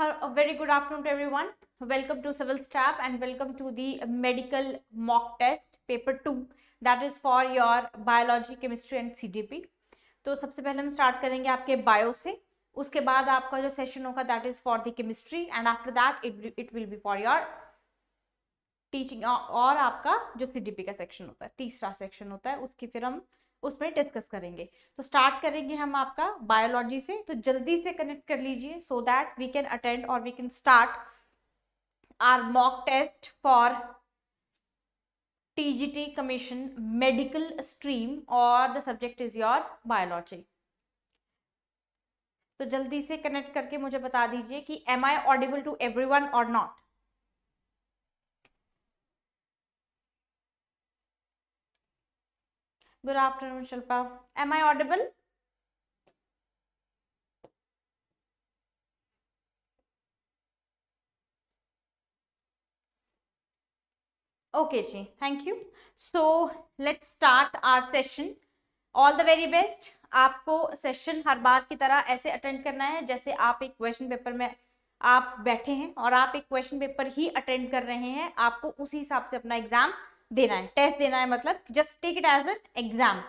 a very good afternoon to everyone. Welcome to civil staff and welcome to the medical mock test paper 2 that is for your biology, chemistry and CDP. तो सबसे पहले हम start करेंगे आपके bio से उसके बाद आपका जो सेशन होगा that is for the chemistry and after that it it will be for your teaching और आपका जो सीडीपी का सेक्शन होता है तीसरा सेक्शन होता है उसकी फिर हम उसमें डिस्कस करेंगे तो स्टार्ट करेंगे हम आपका बायोलॉजी से तो जल्दी से कनेक्ट कर लीजिए so that we can attend और we can start our mock test for TGT commission medical stream और the subject is your biology तो जल्दी से कनेक्ट करके मुझे बता दीजिए कि am I audible to everyone और not good afternoon Shilpa am I audible okay ji thank you so let start our session all the very best आपको सेशन हर बार की तरह ऐसे अटेंड करना है जैसे आप एक क्वेश्चन पेपर में आप बैठे हैं और आप एक क्वेश्चन पेपर ही अटेंड कर रहे हैं आपको उसी हिसाब से अपना एग्जाम देना है टेस्ट देना है मतलब just take it as an exam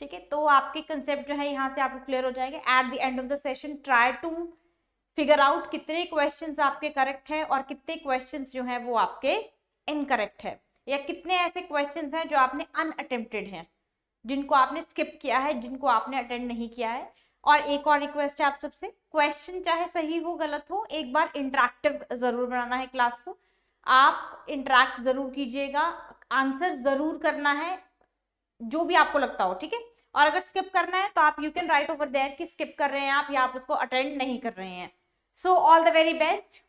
ठीक है तो आपके कंसेप्ट जो है यहाँ से आपको क्लियर हो जाएगा at the end of the session try to figure out कितने क्वेश्चन आपके करेक्ट है और कितने क्वेश्चन जो है वो आपके इनकरेक्ट है या कितने ऐसे क्वेश्चन हैं जो आपने अनअटेम्प्टेड हैं जिनको आपने स्किप किया है जिनको आपने अटेंड नहीं किया है और एक और रिक्वेस्ट है आप सबसे क्वेश्चन चाहे सही हो गलत हो एक बार इंटरेक्टिव जरूर बनाना है क्लास को आप इंटरेक्ट जरूर कीजिएगा आंसर जरूर करना है जो भी आपको लगता हो ठीक है और अगर स्किप करना है तो आप you can write over there कि स्किप कर रहे हैं आप या आप उसको अटेंड नहीं कर रहे हैं so all the very best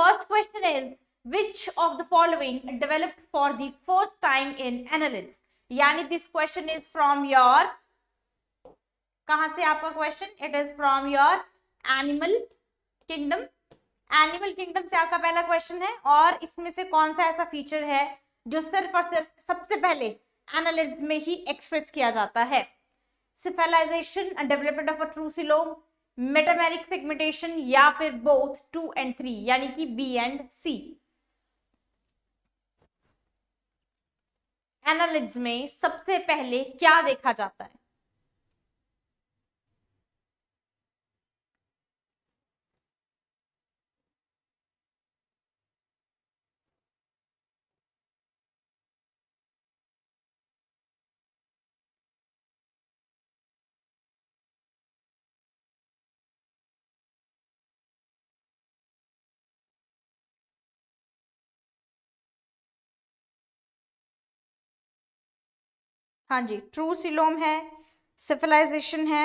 first question is which of the following develop for the first time in annelids यानी this question is from your कहा से आपका question it is from your animal kingdom animal kingdom से आपका पहला question है और इसमें से कौन सा ऐसा फीचर है जो सिर्फ और सिर्फ सबसे पहले एनालिज में ही एक्सप्रेस किया जाता है cephalization development of a true coelom metameric segmentation या फिर बोथ टू एंड थ्री यानी कि बी एंड सी एनालिज में सबसे पहले क्या देखा जाता है हाँ जी ट्रू सिलोम है सिफिलाइजेशन है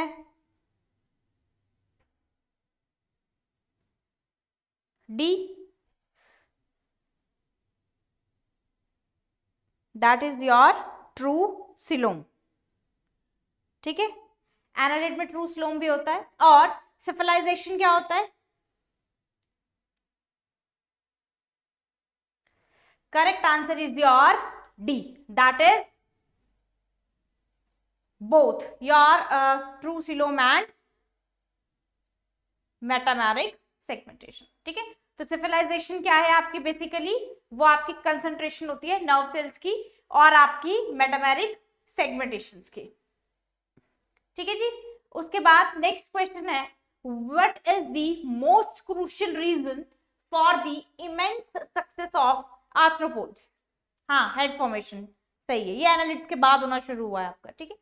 D that is your true coelom ठीक है एनालिड में ट्रू सिलोम भी होता है और सिफिलाइजेशन क्या होता है correct answer is your D that is both your uh, trucilome and metameric segmentation ठीक है तो सिफिलाइजेशन क्या है आपकी बेसिकली वो आपकी कंसंट्रेशन होती है नर्व सेल्स की और आपकी मेटामेरिक सेगमेंटेशन की ठीक है जी उसके बाद नेक्स्ट क्वेश्चन है what is the most crucial reason for the immense success of arthropods हाँ हेड फॉर्मेशन सही है ये एनालिट्स के बाद होना शुरू हुआ है आपका ठीक है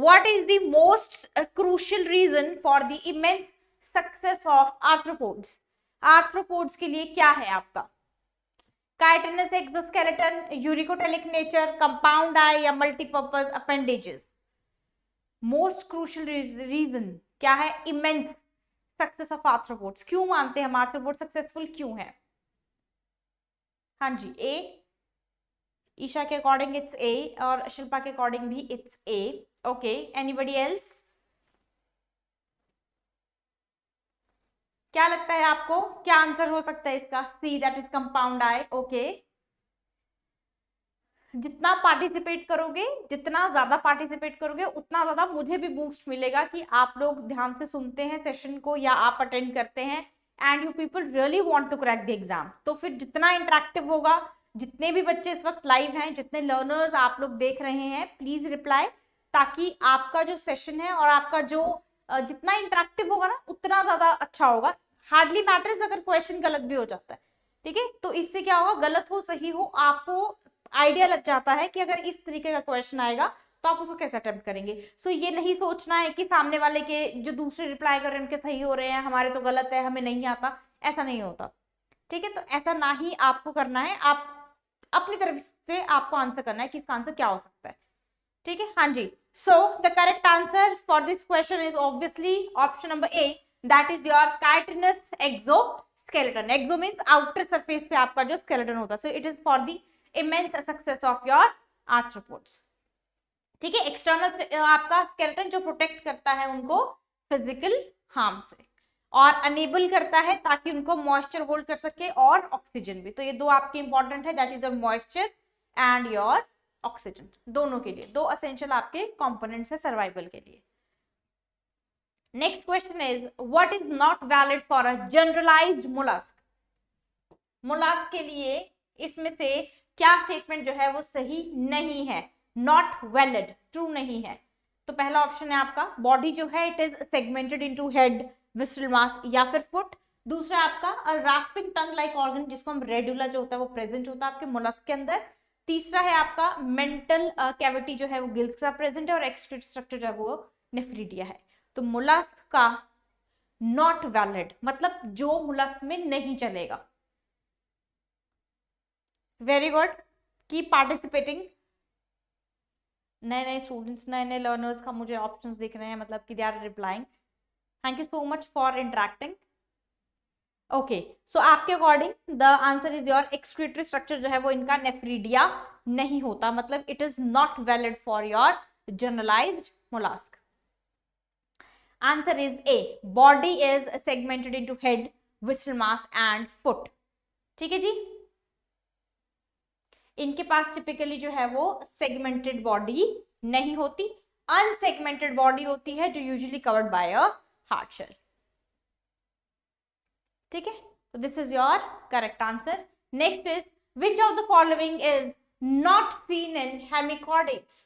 what इज दोस्ट most reason uh, for for the immense success of arthropods के लिए क्या है आपका chitinous exoskeleton uricotelic nature compound eye या multipurpose appendages most crucial reason क्या है इमेंस सक्सेस ऑफ आर्थ्रोपोड्स क्यों मानते हैं हम आर्थ्रोपोड सक्सेसफुल क्यों है हाँ जी ए ईशा के अकॉर्डिंग इट्स ए और शिल्पा के अकॉर्डिंग भी it's a okay anybody else क्या लगता है आपको क्या आंसर हो सकता है इसका C that is compound eye okay जितना पार्टिसिपेट करोगे जितना ज़्यादा पार्टिसिपेट करोगे उतना ज़्यादा मुझे भी बूस्ट मिलेगा कि आप लोग ध्यान से सुनते हैं सेशन को या आप अटेंड करते हैं and you people really want to crack the exam तो फिर जितना इंटरेक्टिव होगा जितने भी बच्चे इस वक्त लाइव हैं जितने लर्नर्स आप लोग देख रहे हैं प्लीज़ रिप्लाई ताकि आपका जो सेशन है और आपका जो जितना इंटरेक्टिव होगा ना उतना ज्यादा अच्छा होगा हार्डली मैटर्स अगर क्वेश्चन गलत भी हो जाता है ठीक है तो इससे क्या होगा गलत हो सही हो आपको आइडिया लग जाता है कि अगर इस तरीके का क्वेश्चन आएगा तो आप उसको कैसे अटेम्प्ट करेंगे सो so, ये नहीं सोचना है कि सामने वाले के जो दूसरे रिप्लाई कर रहे हैं उनके सही हो रहे हैं हमारे तो गलत है हमें नहीं आता ऐसा नहीं होता ठीक है तो ऐसा ना ही आपको करना है आप अपनी तरफ से आपको आंसर करना है कि इसका आंसर क्या हो सकता है ठीक है हाँ जी So the correct answer for this question is obviously option number A. That is your chitinous exoskeleton. Exo means outer surface pe aapka jo skeleton hota So it is for the immense success of your arthropods. ठीक है external आपका skeleton जो protect करता है उनको physical harm से और enable करता है ताकि उनको मॉइस्चर होल्ड कर सके और ऑक्सीजन भी तो ये दो आपके इंपॉर्टेंट है that is your moisture and your oxygen दोनों के लिए दो असेंशियल आपके कॉम्पोनेंट्स है सर्वाइवल के लिए next question is what is not valid for a generalize mollusc mollusc के लिए इसमें से क्या स्टेटमेंट जो है वो सही नहीं है नॉट वैलिड ट्रू नहीं है तो पहला ऑप्शन है आपका बॉडी जो है it is segmented into head visceral mass या फिर फुट दूसरा आपका रास्पिंग टंग लाइक ऑर्गन जिसको हम रेड्यूला जो होता है वो प्रेजेंट होता है आपके मुलास्क के अंदर तीसरा है आपका मेंटल कैविटी जो है वो गिल्स का प्रेजेंट है और एक्सट्रीट स्ट्रक्चर जो है वो नेफ्रिडिया है तो मुलास्क का नॉट वैलिड मतलब जो मुलास्क में नहीं चलेगा वेरी गुड की पार्टिसिपेटिंग नए नए स्टूडेंट्स नए नए लर्नर्स का मुझे ऑप्शंस दिख रहे हैं मतलब कि they are replying thank you so much for interacting okay so आपके according the answer is your excretory structure जो है वो इनका नेफ्रीडिया नहीं होता मतलब it is not valid for your generalize mollusc answer is A body is segmented into head visceral mass and foot ठीक है जी इनके पास टिपिकली जो है वो सेगमेंटेड बॉडी नहीं होती अनसेगमेंटेड बॉडी होती है जो usually covered by a hard shell ठीक है तो this is your correct answer next is which of the following is not seen in hemichordates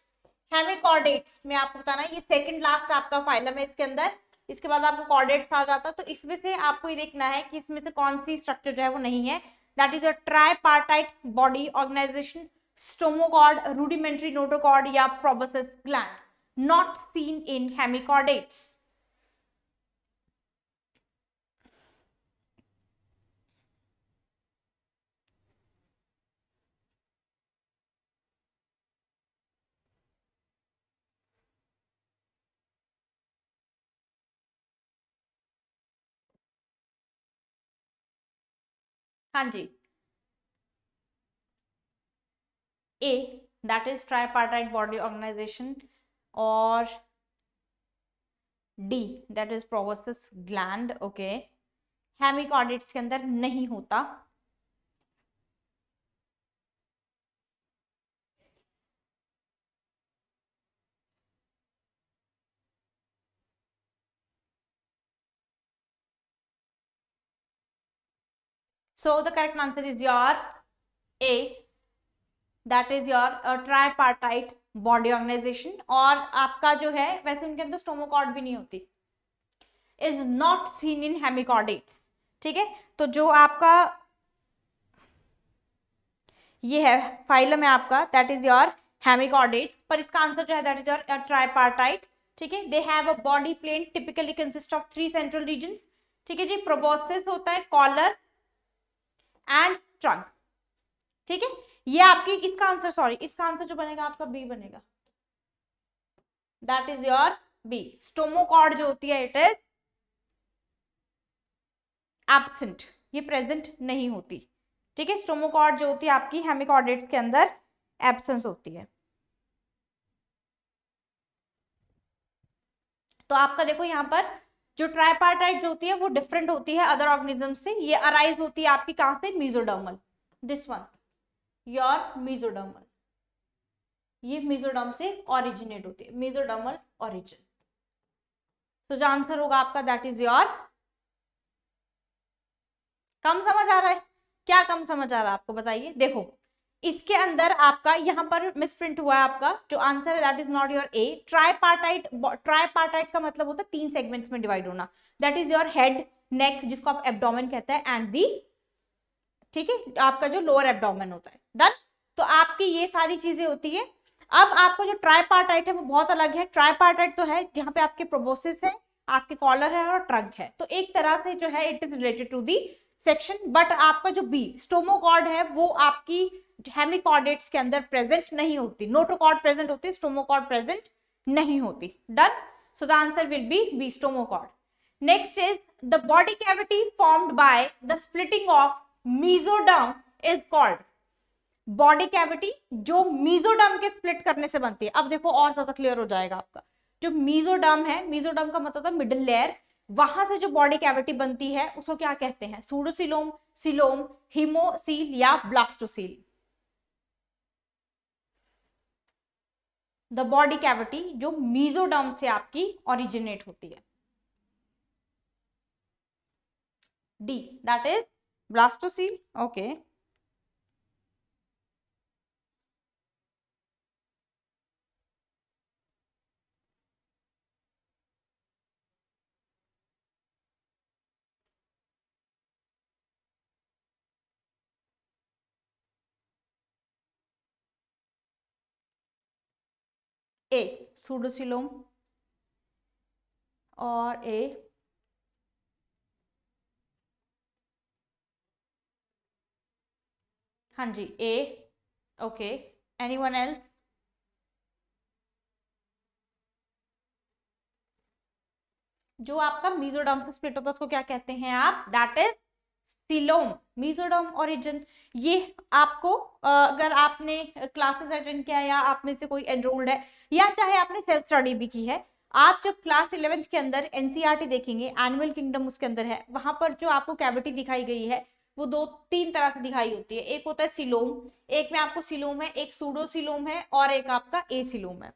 hemichordates में आपको बताना ये सेकंड लास्ट आपका फाइलम है इसके अंदर इसके बाद आपको कॉर्डेट्स आ जाता है तो इसमें से आपको ये देखना है कि इसमें से कौन सी स्ट्रक्चर जो है वो नहीं है that is a tripartite body organization stomochord rudimentary notochord या proboscis gland not seen in hemichordates हाँ जी A that is tripartite body organization और D that is proboscis gland okay hemichordates के अंदर नहीं होता So the correct answer is your A. That is your uh, tripartite body organization और आपका जो है वैसे उनके अंदर स्टोमोकॉर्ड भी नहीं होती is not seen in hemichordates ठीक है तो जो आपका ये है फाइलम है आपका दैट इज योर हेमिकॉर्डेट्स पर इसका आंसर जो है दैट इज योर ट्राइपार्टाइट ठीक है they have a body plan typically consist of three central region ठीक है जी प्रोबोस्टिस होता है कॉलर एंड ट्रंक ठीक है ये आपकी इसका आंसर सॉरी इसका आंसर जो बनेगा आपका बी बनेगा that is your B stomochord जो होती है इट इज एबसेंट ये प्रेजेंट नहीं होती ठीक है स्टोमोकॉर्ड जो होती है आपकी हेमिकॉर्डेट्स के अंदर एबसेंस होती है तो आपका देखो यहां पर जो ट्राइपार्टाइट जो होती है वो डिफरेंट होती है अदर ऑर्गेनिज्म से ये अराइज होती है आपकी कहां से mesodermal this one your mesodermal ये मीजोडर्म से ओरिजिनेट होती है मीजोडर्मल ओरिजिन तो जो आंसर होगा आपका दैट इज योर कम समझ आ रहा है क्या कम समझ आ रहा है आपको बताइए देखो इसके अंदर आपका यहाँ पर मिसप्रिंट हुआ है आपका जो आंसर है that is not your a tripartite tripartite का मतलब होता है तीन सेगमेंट्स में डिवाइड होना that is your head neck जिसको आप एब्डोमेन कहते हैं एंड दी ठीक है आपका जो लोअर एब्डोमेन होता है डन तो आपकी ये सारी चीजें होती है अब आपको जो ट्राईपार्टाइट है वो बहुत अलग है ट्राईपार्टाइट तो है जहाँ पे आपके प्रोबोसिस है आपके कॉलर है और ट्रंक है तो एक तरह से जो है it is related to the section but आपका जो बी स्टोमोकॉर्ड है वो आपकी हेमिकॉर्डेट्स के अंदर प्रेजेंट नहीं होती नोटोकॉर्ड प्रेजेंट होती स्टोमोकॉर्ड प्रेजेंट नहीं होती done so the answer will be B stomochord next is the body cavity formed by the splitting of mesoderm is called body cavity जो मीजोडम के स्प्लिट करने से बनती है अब देखो और ज्यादा क्लियर हो जाएगा आपका जो मीजोडम है मीजोडम का मतलब मिडिल लेयर वहां से जो बॉडी कैविटी बनती है उसको क्या कहते हैं सूडोसिलोम सिलोम हिमोसील या ब्लास्टोसील द बॉडी कैविटी जो मीजोडर्म से आपकी ओरिजिनेट होती है D that is blastocoel okay a pseudocoelom और ए हाँ जी a okay anyone else जो आपका मीजोडर्म से स्प्लिट होता है उसको क्या कहते हैं आप that is coelom mesoderm origin ये आपको अगर आपने क्लासेस अटेंड किया या आप में से कोई एनरोल्ड है या चाहे आपने सेल्फ स्टडी भी की है आप जब क्लास इलेवेंथ के अंदर एनसीईआरटी e देखेंगे एनुअल किंगडम उसके अंदर है वहां पर जो आपको कैविटी दिखाई गई है वो दो तीन तरह से दिखाई होती है एक होता है सिलोम एक में आपको सिलोम है एक सूडो सिलोम है और एक आपका ए सिलोम है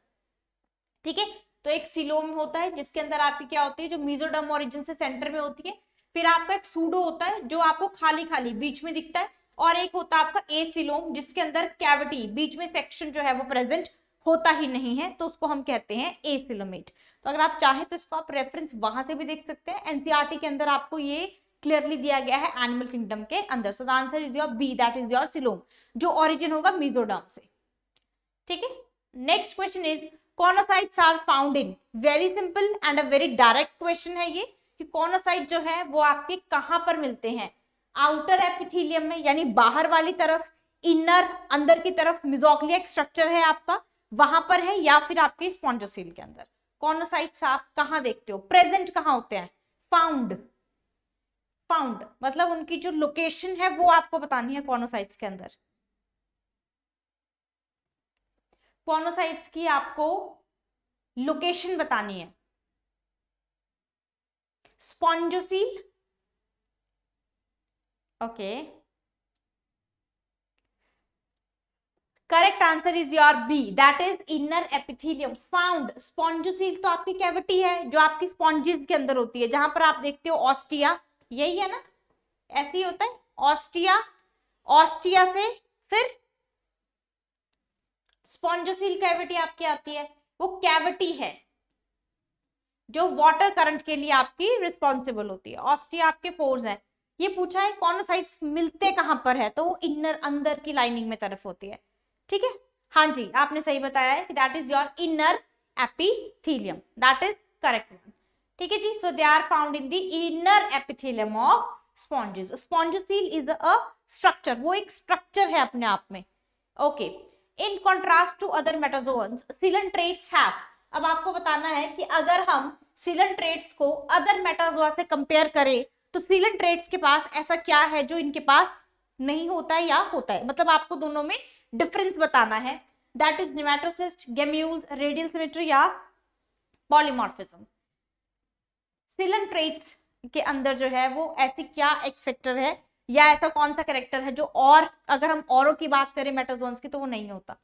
ठीक है तो एक सिलोम होता है जिसके अंदर आपकी क्या होती है जो मिजोडम ओरिजिन से सेंटर में होती है फिर आपका एक सूडो होता है जो आपको खाली खाली बीच में दिखता है और एक होता है आपका ए सिलोम जिसके अंदर कैविटी बीच में सेक्शन जो है वो प्रेजेंट होता ही नहीं है तो उसको हम कहते हैं ए सिलोमेट तो अगर आप चाहे तो इसको आप रेफरेंस वहां से भी देख सकते हैं एनसीआरटी e के अंदर आपको ये क्लियरली दिया गया है एनिमल किंगडम के अंदर so the answer is your B that is your coelom जो ऑरिजिन होगा मिजोडम से ठीक है next question is choanocytes are found in very simple and a very direct question है ये कि कॉनोसाइट जो है वो आपके कहाँ पर मिलते हैं आउटर एपिथीलियम में यानी बाहर वाली तरफ इनर अंदर की तरफ मिजोक्लियक स्ट्रक्चर है आपका वहां पर है या फिर आपके स्पॉन्जोसील के अंदर कॉनोसाइट्स आप कहाँ देखते हो प्रेजेंट कहाँ होते हैं फाउंड फाउंड मतलब उनकी जो लोकेशन है वो आपको बतानी है कॉनोसाइट्स के अंदर कॉनोसाइट्स की आपको लोकेशन बतानी है spongocoel okay correct answer is your B that is inner epithelium found spongocoel तो आपकी कैविटी है जो आपकी स्पॉन्जिस के अंदर होती है जहां पर आप देखते हो ऑस्टिया यही है ना ऐसे ही होता है ऑस्टिया ऑस्टिया से फिर स्पॉन्जोसील कैविटी आपकी आती है वो कैविटी है जो वाटर करंट के लिए आपकी रिस्पॉन्सिबल होती है ऑस्टिया आपके पोर्स है ये पूछा है कौन कॉनोसाइट्स मिलते कहां पर है तो वो इनर अंदर की लाइनिंग में तरफ होती है ठीक है हाँ जी आपने सही बताया है that is your inner epithelium that is correct ठीक है जी so they are found in the inner epithelium of sponges spongocoel is a structure वो एक स्ट्रक्चर है अपने आप में okay in contrast to other metazoans coelenterates have अब आपको बताना है कि अगर हम सीलन ट्रेड्स को अदर मेटाजोआ से कंपेयर करें तो सीलन ट्रेड्स के पास ऐसा क्या है जो इनके पास नहीं होता है या होता है मतलब आपको दोनों में डिफरेंस बताना है that is nematocyst gemmules radial symmetry या पॉलीमॉर्फिज्म सिलन ट्रेट्स के अंदर जो है वो ऐसी क्या एक्स फैक्टर है या ऐसा कौन सा करेक्टर है जो और अगर हम औरों की बात करें मेटाजोन्स की तो वो नहीं होता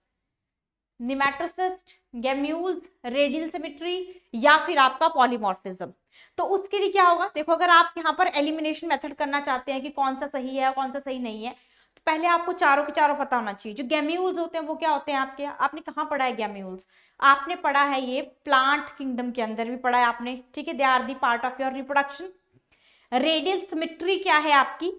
निमेट्रोसिस्ट गैम्यूल्स रेडियल सिमिट्री या फिर आपका पॉलीमॉर्फिज्म तो उसके लिए क्या होगा देखो अगर आप यहाँ पर एलिमिनेशन मेथड करना चाहते हैं कि कौन सा सही है कौन सा सही नहीं है तो पहले आपको चारों के चारों पता होना चाहिए जो गेम्यूल्स होते हैं वो क्या होते हैं आपके आपने कहाँ पढ़ा है गेम्यूल्स आपने पढ़ा है ये प्लांट किंगडम के अंदर भी पढ़ा है आपने ठीक है they are the part of your reproduction radial symmetry क्या है आपकी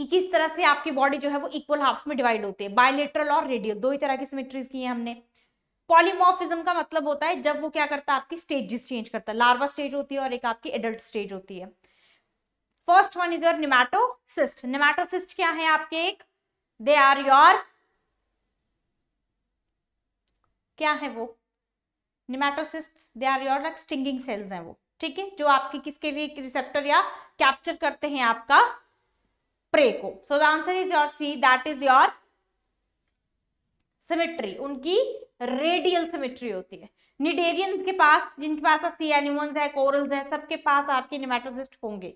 कि किस तरह से आपकी बॉडी जो है वो इक्वल हाफ्स में डिवाइड होती है बायोलेट्रल और रेडियल दो ही तरह की सिमेट्रीज की है हमने पॉलीमॉर्फिज्म का मतलब होता है जब वो क्या करता है आपकी स्टेजेस चेंज करता है लार्वा स्टेज होती है और एक आपकी एडल्ट स्टेज होती है first one is your nematocyst nematocyst क्या है आपके एक दे आर योर क्या है वो nematocyst they are your like stinging cells हैं वो ठीक है जो आपके किसके लिए रिसेप्टर या कैप्चर करते हैं आपका प्रे को so the answer is your C that is your symmetry उनकी रेडियल सिमेट्री होती है निडेरियंस के पास जिनके पास सी एनिमल्स है कोरल्स है सबके पास आपके निमेटोजिस्ट होंगे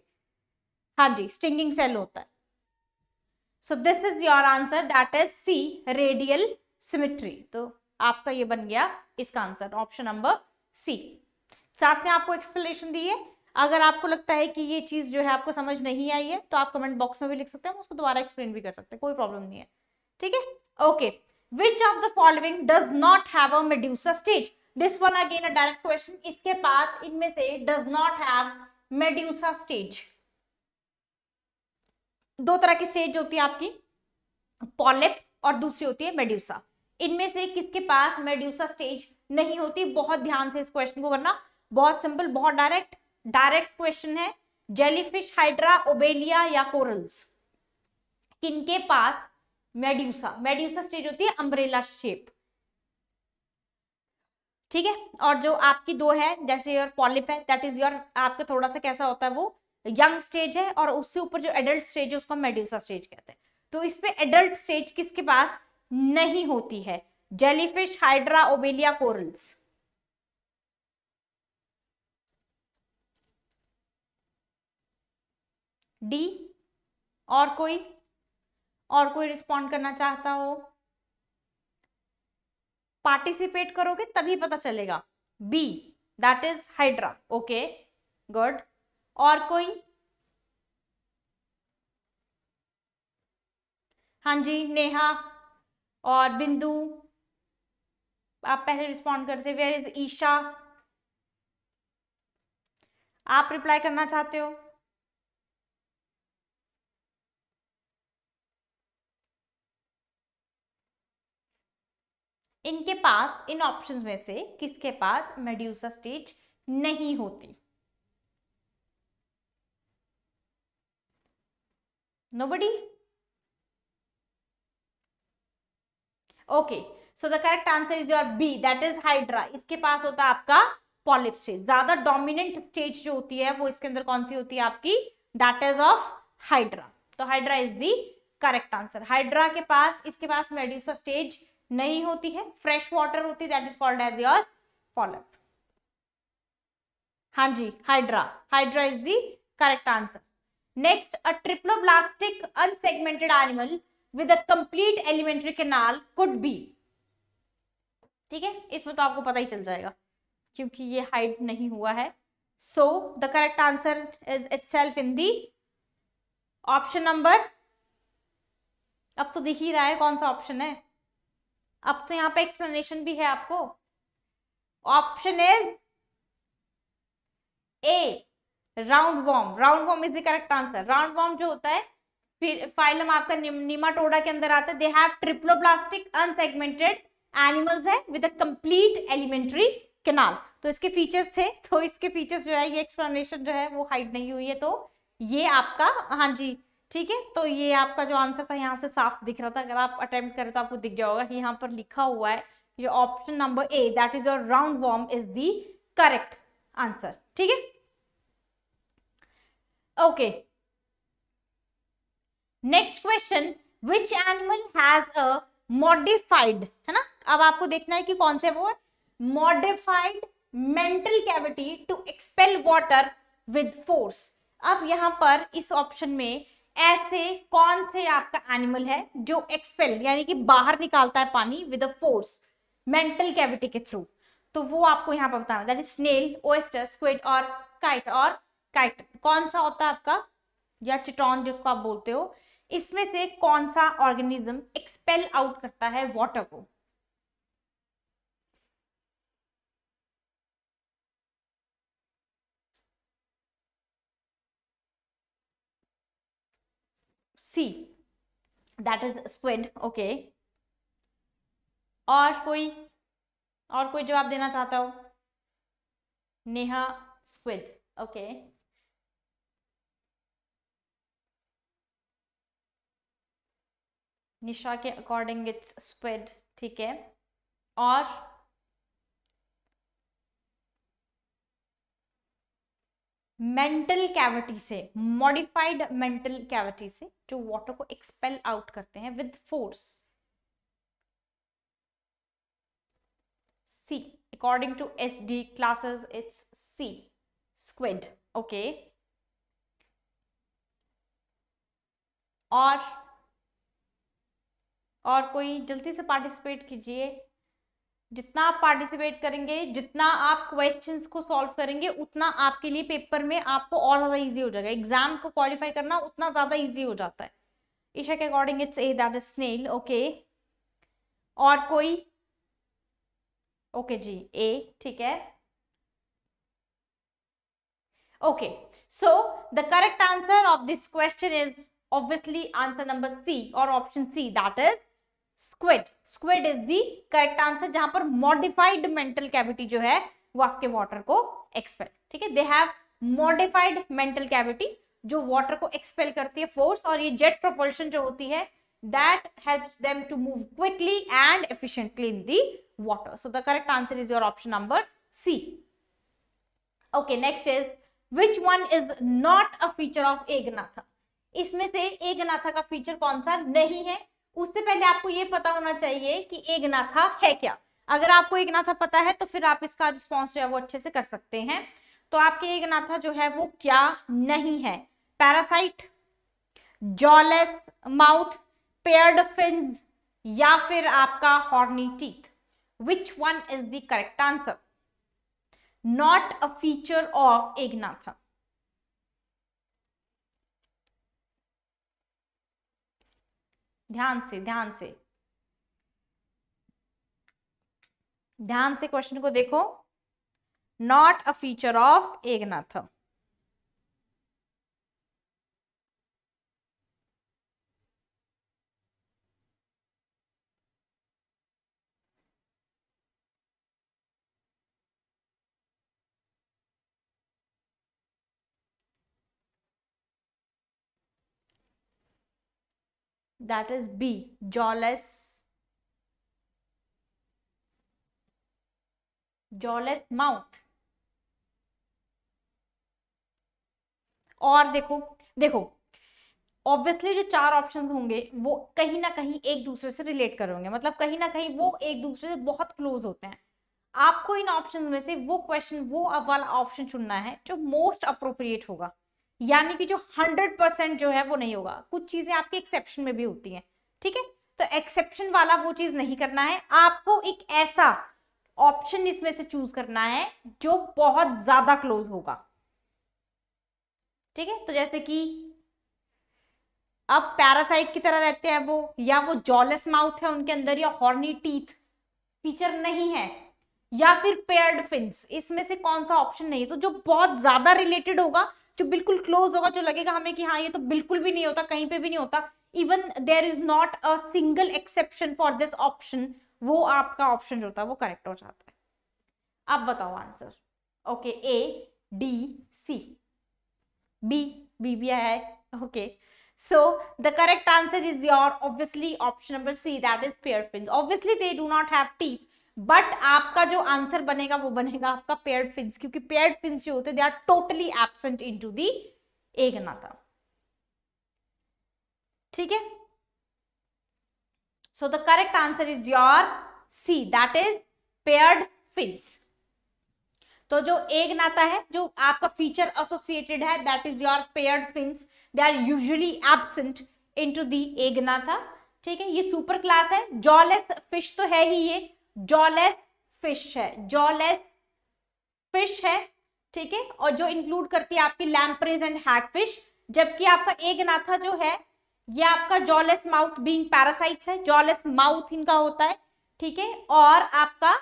हाँ जी स्टिंगिंग सेल होता है so this is your answer that is C radial symmetry तो आपका ये बन गया इसका आंसर ऑप्शन नंबर सी साथ में आपको एक्सप्लेनेशन दी है अगर आपको लगता है कि ये चीज़ जो है आपको समझ नहीं आई है तो आप कमेंट बॉक्स में भी लिख सकते हैं उसको दोबारा एक्सप्लेन भी कर सकते हैं कोई प्रॉब्लम नहीं है ठीक है okay which of the following does not have a medusa stage this one again a direct question इसके पास इनमें से does not have medusa stage दो तरह की स्टेज होती है आपकी पॉलिप और दूसरी होती है मेड्यूसा इनमें से किसके पास मेड्यूसा स्टेज नहीं होती बहुत ध्यान से इस क्वेश्चन को करना बहुत सिंपल बहुत डायरेक्ट डायरेक्ट क्वेश्चन है जेलीफिश हाइड्रा ओबेलिया या कोरल्स किनके पास मेड्यूसा मेड्यूसा स्टेज होती है अम्ब्रेला शेप ठीक है और जो आपकी दो है जैसे योर पॉलिप है दैट इज योर आपका थोड़ा सा कैसा होता है वो यंग स्टेज है और उससे ऊपर जो एडल्ट स्टेज है उसको मेड्यूसा स्टेज कहते हैं तो इसमें एडल्ट स्टेज किसके पास नहीं होती है jellyfish hydra obelia corals D और कोई और कोई रिस्पॉन्ड करना चाहता हो पार्टिसिपेट करोगे तभी पता चलेगा B that is hydra okay good और कोई हाँ जी नेहा और बिंदु आप पहले रिस्पॉन्ड करते वेयर इज ईशा आप रिप्लाई करना चाहते हो इनके पास इन ऑप्शंस में से किसके पास मेड्यूसा स्टेज नहीं होती nobody okay so the correct answer is your B that is hydra इसके पास होता है आपका पॉलिप स्टेज ज्यादा डोमिनेंट स्टेज जो होती है वो इसके अंदर कौन सी होती है आपकी दैट इज ऑफ हाइड्रा तो hydra is the correct answer hydra के पास इसके पास मेड्यूसा स्टेज नहीं होती है फ्रेश वाटर होती है that is called as your polyp हाँ जी hydra hydra is the correct answer next a triploblastic unsegmented animal with a complete alimentary canal could be ठीक है इसमें तो आपको पता ही चल जाएगा क्योंकि ये हाइड नहीं हुआ है so the correct answer is itself in the option number अब तो दिख ही रहा है कौन सा ऑप्शन है अब तो यहाँ पे एक्सप्लेनेशन भी है आपको option is A roundworm roundworm is the correct answer roundworm जो होता है फाइलम आपका निमाटोडा के अंदर आता है they have triploblastic unsegmented animals है with a complete alimentary canal तो इसके फीचर्स थे तो इसके फीचर्स जो है ये एक्सप्लेनेशन जो है वो हाइड नहीं हुई है तो ये आपका हाँ जी ठीक है तो ये आपका जो आंसर था यहाँ से साफ दिख रहा था अगर आप अटेम्प्ट करें तो आपको दिख गया होगा यहाँ पर लिखा हुआ है ये option number A that is your roundworm is the correct answer ठीक है okay next question which animal has a modified है ना अब आपको देखना है कि कौन से वो है modified mantle cavity to expel water with force अब यहां पर इस ऑप्शन में ऐसे कौन से आपका एनिमल है जो एक्सपेल यानी कि बाहर निकालता है पानी with a force mantle cavity के थ्रू तो वो आपको यहाँ पर बताना that is snail oyster squid और काइट और काइट कौन सा होता है आपका या चिटॉन जिसको आप बोलते हो इसमें से कौन सा ऑर्गेनिज्म एक्सपेल आउट करता है वाटर को C that is squid okay और कोई और कोई जवाब देना चाहता हो नेहा स्क्विड ओके निशा के अकॉर्डिंग इट्स स्क्विड ठीक है और मेंटल कैविटी से मॉडिफाइड मेंटल कैविटी से जो वाटर को एक्सपेल आउट करते हैं with force C according to S D classes it's C squid okay और और कोई जल्दी से पार्टिसिपेट कीजिए जितना आप पार्टिसिपेट करेंगे जितना आप क्वेश्चंस को सॉल्व करेंगे उतना आपके लिए पेपर में आपको और ज़्यादा इजी हो जाएगा एग्जाम को क्वालिफाई करना उतना ज़्यादा इजी हो जाता है ईशा के according it's A that is snail okay और कोई ओके okay, जी ए ठीक है okay so the correct answer of this question is obviously answer number C और option C that is squid squid is the correct answer जहां पर modified mantle cavity जो है वो आपके वाटर को एक्सपेल ठीक है they have modified mantle cavity जो वाटर को एक्सपेल करती है फोर्स और ये जेट प्रोपल्शन जो होती है that helps them to move quickly and efficiently in the water so the correct answer is your option number C okay next is which one is not a feature of agnatha इसमें से एगनाथा का feature कौन सा नहीं है उससे पहले आपको ये पता होना चाहिए कि एक नाथा है क्या अगर आपको एक नाथा पता है तो फिर आप इसका रिस्पॉन्स जो है वो अच्छे से कर सकते हैं तो आपके एक नाथा जो है वो क्या नहीं है parasite jawless mouth paired fin या फिर आपका horny teeth which one is the correct answer not a feature of agnatha ध्यान से ध्यान से ध्यान से क्वेश्चन को देखो not a feature of agnatha that is B, jawless, jawless mouth. और देखो देखो ऑब्वियसली जो चार ऑप्शंस होंगे वो कहीं ना कहीं एक दूसरे से रिलेट करेंगे मतलब कहीं ना कहीं वो एक दूसरे से बहुत क्लोज होते हैं आपको इन ऑप्शंस में से वो क्वेश्चन वो वाला ऑप्शन चुनना है जो मोस्ट अप्रोप्रिएट होगा यानी कि जो हंड्रेड परसेंट जो है वो नहीं होगा कुछ चीजें आपके एक्सेप्शन में भी होती हैं ठीक है तो एक्सेप्शन वाला वो चीज नहीं करना है आपको एक ऐसा ऑप्शन इसमें से चूज करना है जो बहुत ज्यादा क्लोज होगा ठीक है तो जैसे कि अब पैरासाइट की तरह रहते हैं वो या वो जॉलेस माउथ है उनके अंदर या हॉर्नी टीथ फीचर नहीं है या फिर पेयर्ड फिंस इसमें से कौन सा ऑप्शन नहीं है तो जो बहुत ज्यादा रिलेटेड होगा जो बिल्कुल क्लोज होगा जो लगेगा हमें कि हाँ ये तो बिल्कुल भी नहीं होता कहीं पे भी नहीं होता even there is not a single exception for this option वो आपका ऑप्शन जो होता है वो करेक्ट हो जाता है आप बताओ answer okay A D C B B B है okay so the correct answer is your obviously option number c that is pair fins obviously they do not have teeth but आपका जो answer बनेगा वो बनेगा आपका paired fins क्योंकि paired fins जो होते they are totally absent in to the agnatha ठीक है so the correct answer is your C that is paired fins तो जो एगनाता नाता है जो आपका फीचर एसोसिएटेड है that is your paired fins they are usually absent into the एग ठीक है ये सुपर क्लास है जॉलेस फिश तो है ही ये जॉलेस फिश है जॉलेस फिश है ठीक है और जो इंक्लूड करती है आपकी लैम्प्रेज एंड फिश जबकि आपका एक नाथा जो है यह आपका जॉलेस माउथ बींग पैरासाइट्स है जॉलेस माउथ इनका होता है ठीक है और आपका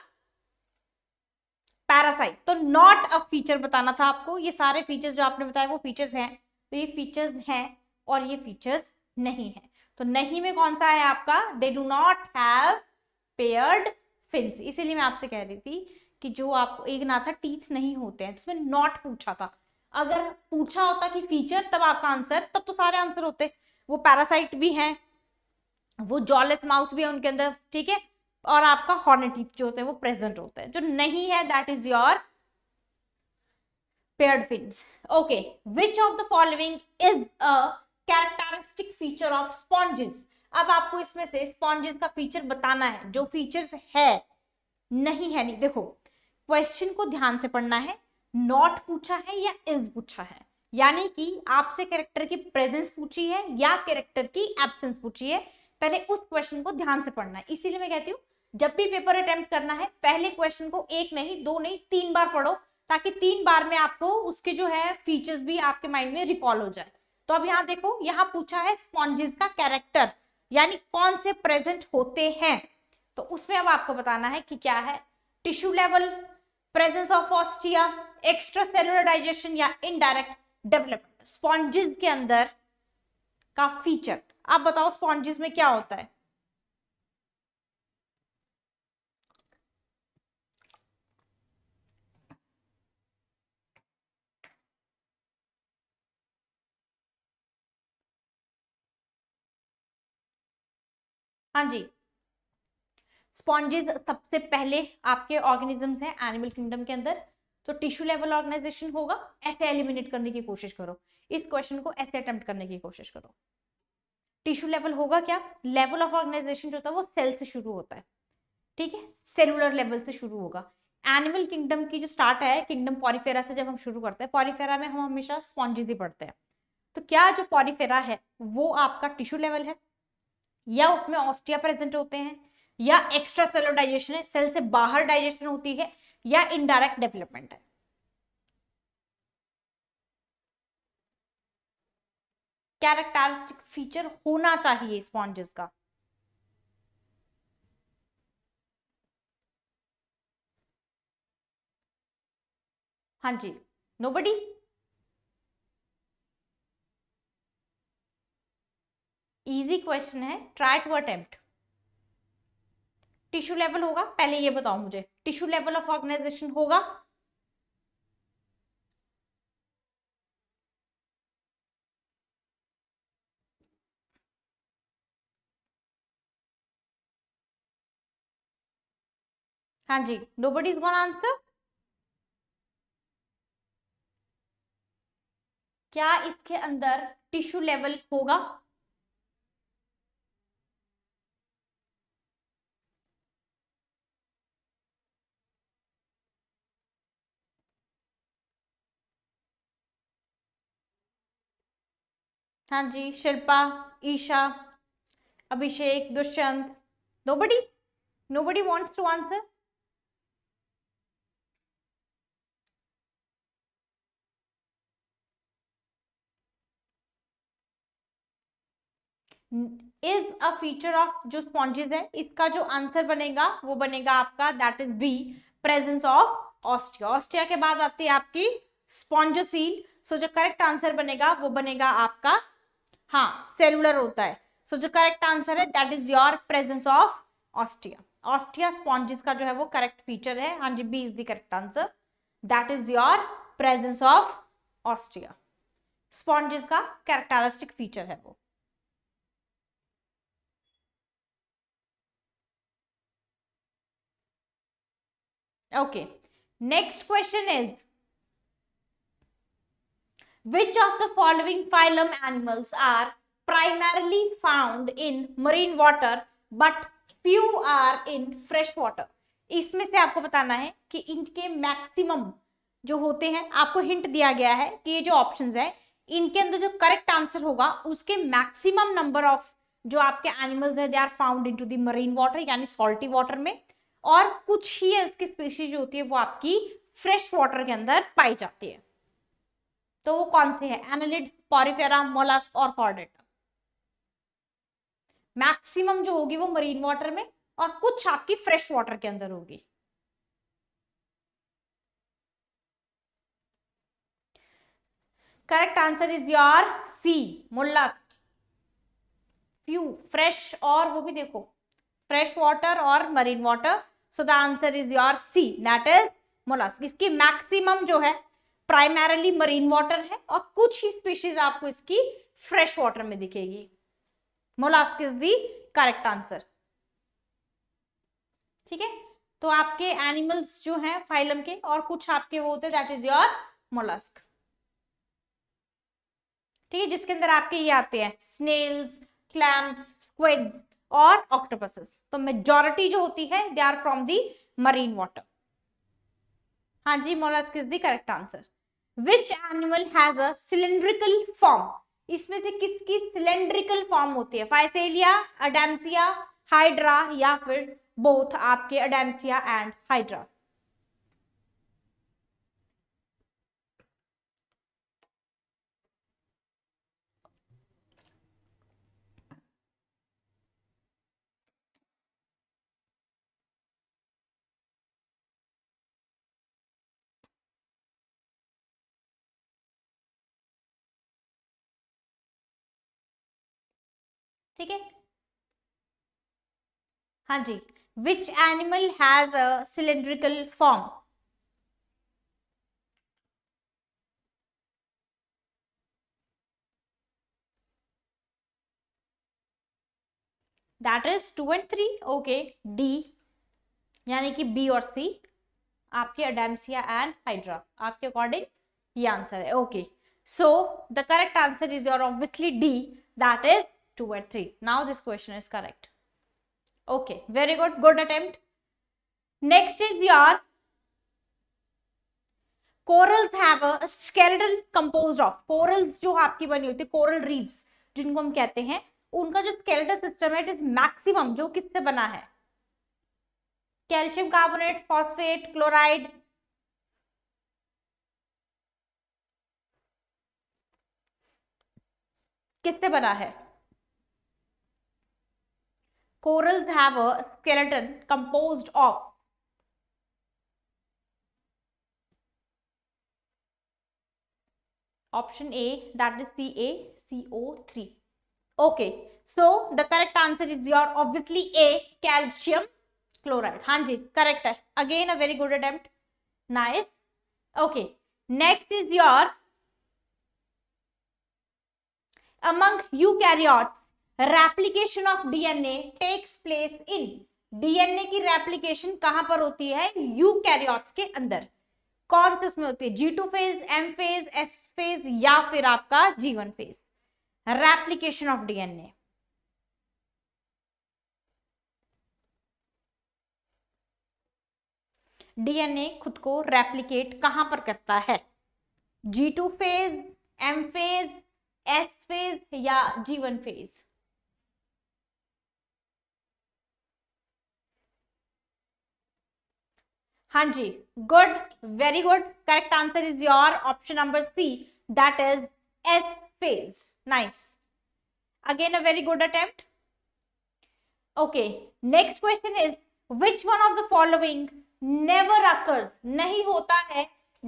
पैरासाइट तो नॉट अ फीचर बताना था आपको ये सारे फीचर्स जो आपने बताए वो फीचर्स हैं तो ये फीचर्स हैं और ये फीचर्स नहीं है तो नहीं में कौन सा है आपका they do not have paired fins इसीलिए मैं आपसे कह रही थी कि जो आपको एक ना था टीथ नहीं होते हैं उसमें नॉट पूछा था अगर पूछा होता कि फीचर तब आपका आंसर तब तो सारे आंसर होते वो पैरासाइट भी हैं वो जॉलेस माउथ भी है उनके अंदर ठीक है और आपका हॉर्नेटीथ जो होते हैं वो प्रेजेंट होते हैं जो नहीं है that is your paired fins okay which of the following is a characteristic feature of sponges अब आपको इसमें से स्पॉन्जेस का फीचर बताना है जो फीचर्स है नहीं है नहीं देखो क्वेश्चन को ध्यान से पढ़ना है नॉट पूछा है या इज पूछा है यानी कि आपसे कैरेक्टर की प्रेजेंस पूछी है या कैरेक्टर की एब्सेंस पूछी है पहले उस क्वेश्चन को ध्यान से पढ़ना है इसीलिए मैं कहती हूँ जब भी पेपर अटेम्प्ट करना है पहले क्वेश्चन को एक नहीं दो नहीं तीन बार पढ़ो ताकि तीन बार में आपको उसके जो है फीचर्स भी आपके माइंड में रिकॉल हो जाए तो अब यहाँ देखो यहाँ पूछा है स्पॉन्जेस का कैरेक्टर यानी कौन से प्रेजेंट होते हैं तो उसमें अब आपको बताना है कि क्या है tissue level presence of ostia extra cellular digestion या इनडायरेक्ट डेवलपमेंट स्पॉन्जिस के अंदर का फीचर आप बताओ स्पॉन्जिस में क्या होता है हाँ जी स्पॉन्जेस सबसे पहले आपके ऑर्गेनिजम्स हैं एनिमल किंगडम के अंदर तो टिश्यू लेवल ऑर्गेनाइजेशन होगा ऐसे एलिमिनेट करने की कोशिश करो इस क्वेश्चन को ऐसे अटेम्प्ट करने की कोशिश करो टिश्यू लेवल होगा क्या लेवल ऑफ ऑर्गेनाइजेशन जो होता है वो सेल से शुरू होता है ठीक है सेलुलर लेवल से शुरू होगा एनिमल किंगडम की जो स्टार्ट है किंगडम पॉरीफेरा से जब हम शुरू करते हैं पॉरीफेरा में हम हमेशा स्पॉन्जेस ही पढ़ते हैं तो क्या जो पॉरीफेरा है वो आपका टिश्यू लेवल है या उसमें ऑस्टिया प्रेजेंट होते हैं या एक्स्ट्रा सेलर डाइजेशन है सेल से बाहर डाइजेशन होती है या इनडायरेक्ट डेवलपमेंट है कैरेक्टरिस्टिक फीचर होना चाहिए स्पॉन्जेस का हाँ जी नोबडी इजी क्वेश्चन है try to attempt tissue level होगा पहले ये बताओ मुझे टिश्यू लेवल ऑफ ऑर्गेनाइजेशन होगा हाँ जी नोबडी इज गोन आंसर क्या इसके अंदर टिश्यू लेवल होगा हाँ जी Shilpa Isha Abhishek Dushyant nobody nobody wants to answer is a feature of जो स्पॉन्जेस है इसका जो आंसर बनेगा वो बनेगा आपका that is B presence of ostia ostia के बाद आती है आपकी स्पॉन्जोसील सो so, जो करेक्ट आंसर बनेगा वो बनेगा आपका हाँ सेलुलर होता है सो so, जो करेक्ट आंसर है that is your presence of ostia ostia sponges का जो है वो करेक्ट फीचर है हाँ जी B is the correct answer that is your presence of ostia sponges का कैरेक्टरिस्टिक फीचर है वो okay next question is Which of the following phylum animals are primarily found in marine water but few are in fresh water? इसमें से आपको बताना है कि इनके मैक्सिमम जो होते हैं आपको हिंट दिया गया है कि ये जो ऑप्शंस है इनके अंदर जो करेक्ट आंसर होगा उसके मैक्सिमम नंबर ऑफ जो आपके एनिमल्स है they are found in to the marine water यानी सॉल्टी वाटर में और कुछ ही है उसकी स्पीशीज जो होती है वो आपकी फ्रेश वाटर के अंदर पाई जाती है तो वो कौन से है एनलिड पॉरिफेरा मोलास्क और कॉर्डेट मैक्सिमम जो होगी वो मरीन वाटर में और कुछ आपकी फ्रेश वाटर के अंदर होगी correct answer is your C mollusc few fresh और वो भी देखो फ्रेश वाटर और marine water so the answer is your C that is mollusc इसकी मैक्सिमम जो है प्राइमरली मरीन वाटर है और कुछ ही स्पीशीज आपको इसकी फ्रेश वाटर में दिखेगी mollusc is the correct answer ठीक है तो आपके एनिमल्स जो हैं फाइलम के और कुछ आपके वो होते दैट इज योर मोलास्क ठीक है जिसके अंदर आपके ये आते हैं स्नेल्स क्लैम्स स्क्विड और ऑक्टोपसेस तो मेजोरिटी जो होती है they are from the marine water हाँ जी mollusc is the correct answer which animal has a cylindrical form इसमें से किसकी सिलेंड्रिकल फॉर्म होती है फाइसेलिया अडेम्सिया हाइड्रा या फिर बोथ आपके अडेम्सिया एंड हाइड्रा ठीक है हाँ जी which animal has a cylindrical form that is two and three okay D यानी कि बी और सी आपके अडेम्सिया एंड हाइड्रा आपके अकॉर्डिंग ये आंसर है okay so the correct answer is your obviously D that is 2 and 3. Now this question is correct. Okay, very good, good attempt. Next is your corals have a skeleton composed of corals जो आपकी बनी होती है coral reefs जिनको हम कहते हैं उनका जो skeletal system है इट इज maximum जो किससे बना है कैल्शियम कार्बोनेट फॉस्फेट क्लोराइड किससे बना है Corals have a skeleton composed of option A that is CaCO3. Okay, so the correct answer is your obviously A calcium chloride. Hanji, correct. Again a very good attempt. Nice. Okay, next is your among eukaryotes replication of DNA takes place in DNA की replication कहां पर होती है eukaryotes के अंदर कौन से उसमें होती है G two phase M phase S phase या फिर आपका G one phase replication of DNA DNA खुद को रेप्लीकेट कहां पर करता है G two phase M phase S phase या जी वन फेज हाँ जी good very good correct answer is your option number C that is S phase nice again a very good attempt okay next question is which one of the following never occurs नहीं होता है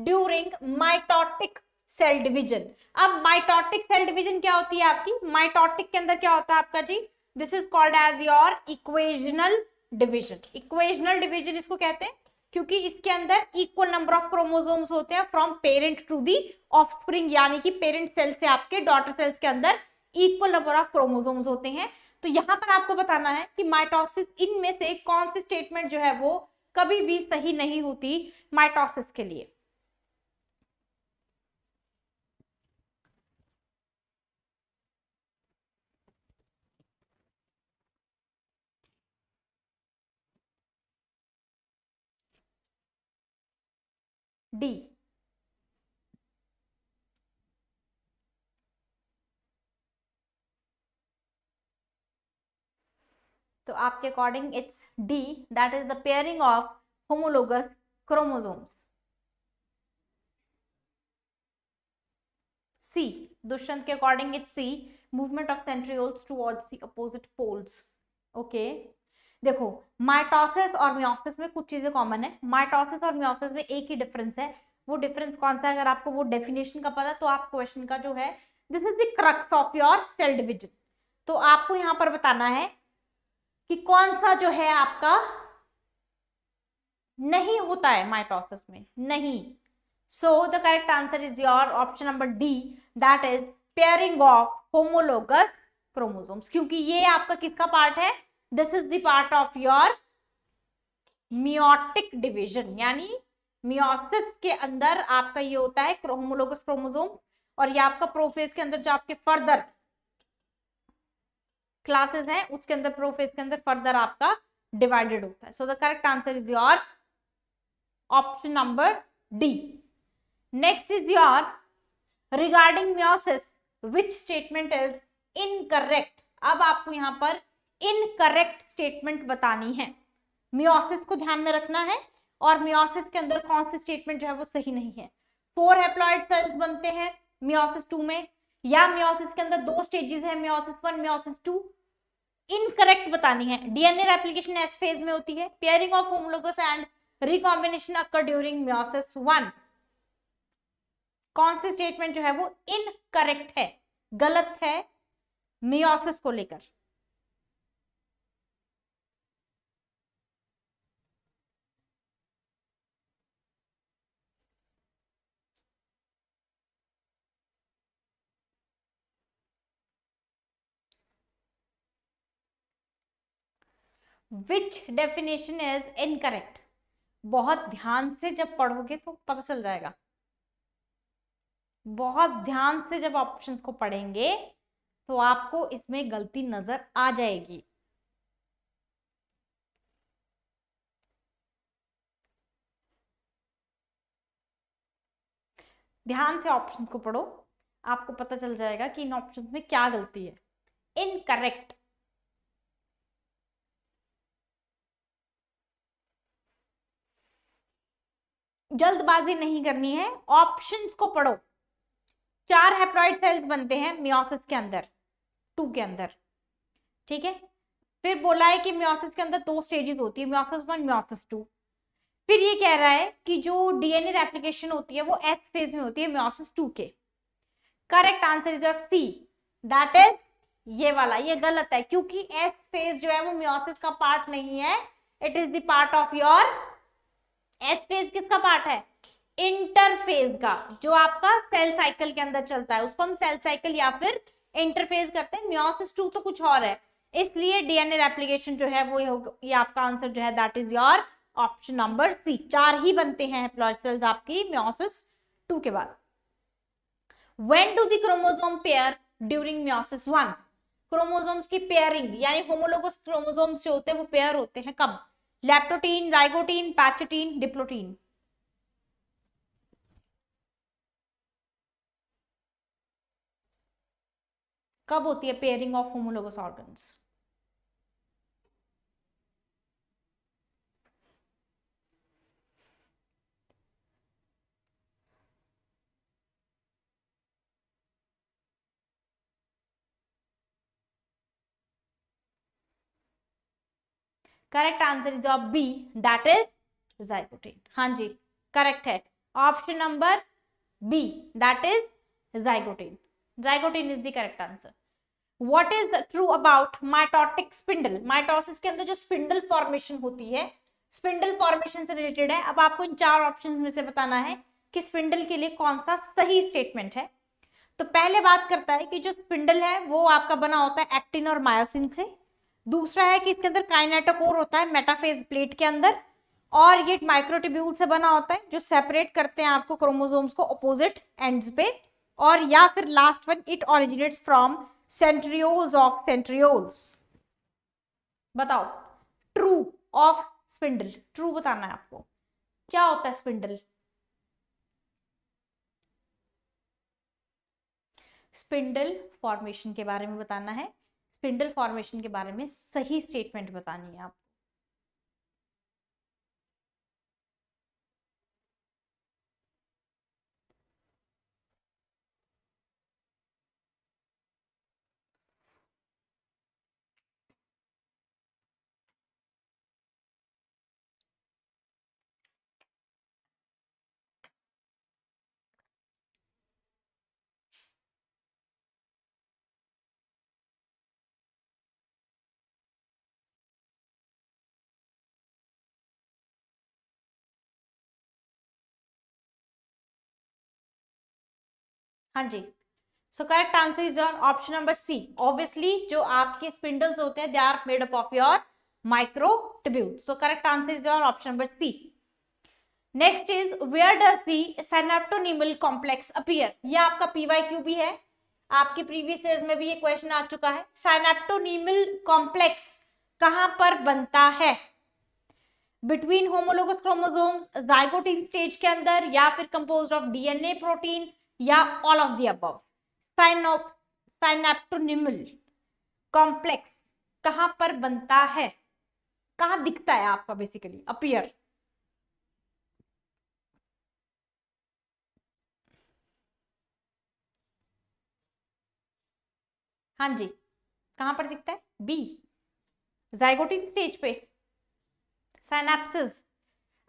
during mitotic cell division अब mitotic cell division क्या होती है आपकी mitotic के अंदर क्या होता है आपका जी this is called as your equational division equational division इसको कहते हैं क्योंकि इसके अंदर इक्वल नंबर ऑफ क्रोमोसोम्स होते हैं from parent to the offspring यानी कि पेरेंट सेल से आपके डॉटर सेल्स के अंदर इक्वल नंबर ऑफ क्रोमोसोम्स होते हैं तो यहां पर आपको बताना है कि माइटोसिस इनमें से कौन सी स्टेटमेंट जो है वो कभी भी सही नहीं होती माइटोसिस के लिए डी तो आपके according it's D that is the pairing of homologous chromosomes C Dushyant के according it's C movement of centrioles towards the opposite poles okay देखो माइटोसिस और म्योसिस में कुछ चीज़ें कॉमन है माइटोसिस और म्योसिस में एक ही डिफरेंस है वो डिफरेंस कौन सा है अगर आपको वो डेफिनेशन का पता तो आप क्वेश्चन का जो है this is the crux of your cell division तो आपको यहाँ पर बताना है कि कौन सा जो है आपका नहीं होता है माइटोसिस में नहीं so the correct answer is your option number D that is pairing of homologous chromosomes क्योंकि ये आपका किसका पार्ट है this is part of your meiotic division यानी मियोसिस के अंदर आपका ये होता है होमोलोगस क्रोमोजोम और ये आपका प्रोफेस के अंदर जो आपके फर्दर क्लासेस हैं उसके अंदर प्रोफेस के अंदर फर्दर आपका डिवाइडेड होता है so the correct answer is your option number D next is your regarding meiosis which statement is incorrect अब आपको यहां पर इनकरेक्ट स्टेटमेंट बतानी है मियोसिस को ध्यान में रखना है और मियोसिस के अंदर कौन से स्टेटमेंट जो है वो सही नहीं है फोर हेप्लॉइड सेल्स बनते हैं मियोसिस टू में या मियोसिस के अंदर दो स्टेजेस है meiosis one meiosis two incorrect बतानी है डीएनए रेप्लिकेशन एस फेज में होती है pairing of homologous and recombination occur during meiosis one कौन से स्टेटमेंट जो है वो इनकरेक्ट है गलत है मियोसिस को लेकर विच डेफिनेशन इज इनकरेक्ट बहुत ध्यान से जब पढ़ोगे तो पता चल जाएगा बहुत ध्यान से जब ऑप्शंस को पढ़ेंगे तो आपको इसमें गलती नजर आ जाएगी ध्यान से ऑप्शंस को पढ़ो आपको पता चल जाएगा कि इन ऑप्शंस में क्या गलती है इनकरेक्ट जल्दबाजी नहीं करनी है ऑप्शंस को पढ़ो चार हेप्लॉइड सेल्स बनते हैं मियोसिस के अंदर टू के अंदर ठीक है फिर बोला है कि म्योसिस के अंदर दो स्टेजेस होती है म्योसिस वन म्योसिस टू फिर ये कह रहा है कि जो डीएनए रेप्लिकेशन होती है वो एस फेज में होती है म्योसिस टू के correct answer is your C that is ये वाला ये गलत है क्योंकि एस फेज जो है वो म्योसिस का पार्ट नहीं है it is the part of your S phase किसका पार्ट है इंटरफेज का जो आपका सेल साइकिल के अंदर चलता है उसको हम सेल साइकिल या फिर इंटरफेज करते हैं म्योसिस टू तो कुछ और है इसलिए डीएनए रेप्लिकेशन जो है वो ये आपका आंसर जो है that is your option number C चार ही बनते हैं हेप्लॉइड सेल्स आपकी म्योसिस टू के बाद when do the chromosome pair during meiosis one chromosomes की पेयरिंग यानी होमोलोगस क्रोमोसोम्स जो होते हैं वो पेयर होते हैं कब लैप्टोटीन जाइगोटीन पैचटीन डिप्लोटीन कब होती है pairing of homologous organs correct answer is of B that is zygotene हाँ जी करेक्ट है option number B that is zygotene zygotene is the correct answer what is true about mitotic spindle mitosis के अंदर जो spindle formation होती है spindle formation से related है अब आपको इन चार ऑप्शन में से बताना है कि स्पिंडल के लिए कौन सा सही स्टेटमेंट है तो पहले बात करता है कि जो स्पिंडल है वो आपका बना होता है एक्टिन और मायोसिन से दूसरा है कि इसके अंदर काइनेटोकोर होता है मेटाफेज प्लेट के अंदर और ये माइक्रोटिब्यूल से बना होता है जो सेपरेट करते हैं आपको क्रोमोजोम्स को अपोजिट एंड्स पे और या फिर last one it originates from centrioles of centrioles बताओ ट्रू ऑफ स्पिंडल ट्रू बताना है आपको क्या होता है स्पिंडल स्पिंडल फॉर्मेशन के बारे में बताना है स्पिंडल फॉर्मेशन के बारे में सही स्टेटमेंट बतानी है आपको हाँ जी so correct answer is on option number C obviously जो आपके स्पिंडल्स होते हैं they are made up of your micro microtubule. So correct answer is on option number C next is where does the synaptonemal complex appear ये आपका PYQ भी है आपके previous year में भी ये क्वेश्चन आ चुका है साइनेप्टोनीमल कॉम्प्लेक्स कहां पर बनता है between homologous chromosomes zygotene stage के अंदर या फिर कंपोज्ड ऑफ डीएनए प्रोटीन या all of the above synapto synaptonemal complex कहाँ पर बनता है कहाँ दिखता है आपका बेसिकली अपियर हाँ जी कहाँ पर दिखता है बी जाइगोटिक स्टेज पे साइनाप्सिस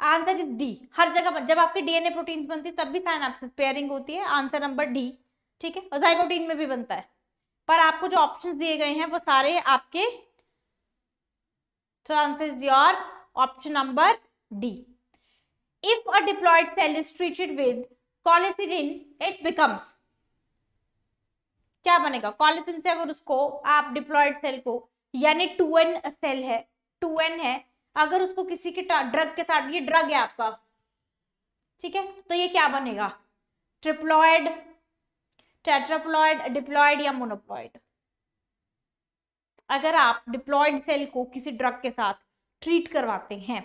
आंसर इज डी हर जगह जब आपके डीएनए प्रोटीन बनती है तब भी साइनाप्सिस पेयरिंग होती है आंसर नंबर डी ठीक है और जाइकोटीन में भी बनता है पर आपको जो ऑप्शन दिए गए हैं वो सारे आपके तो answer is your option number D if a diploid cell is treated with colecylin it becomes क्या बनेगा कॉलेसिन से अगर उसको आप डिप्लॉयड सेल को यानी 2n सेल है 2n है अगर उसको किसी के ड्रग के साथ ये ड्रग है आपका ठीक है तो ये क्या बनेगा ट्रिप्लॉयड टेट्राप्लॉयड डिप्लॉयड या मोनोप्लॉयड अगर आप डिप्लॉयड सेल को किसी ड्रग के साथ ट्रीट करवाते हैं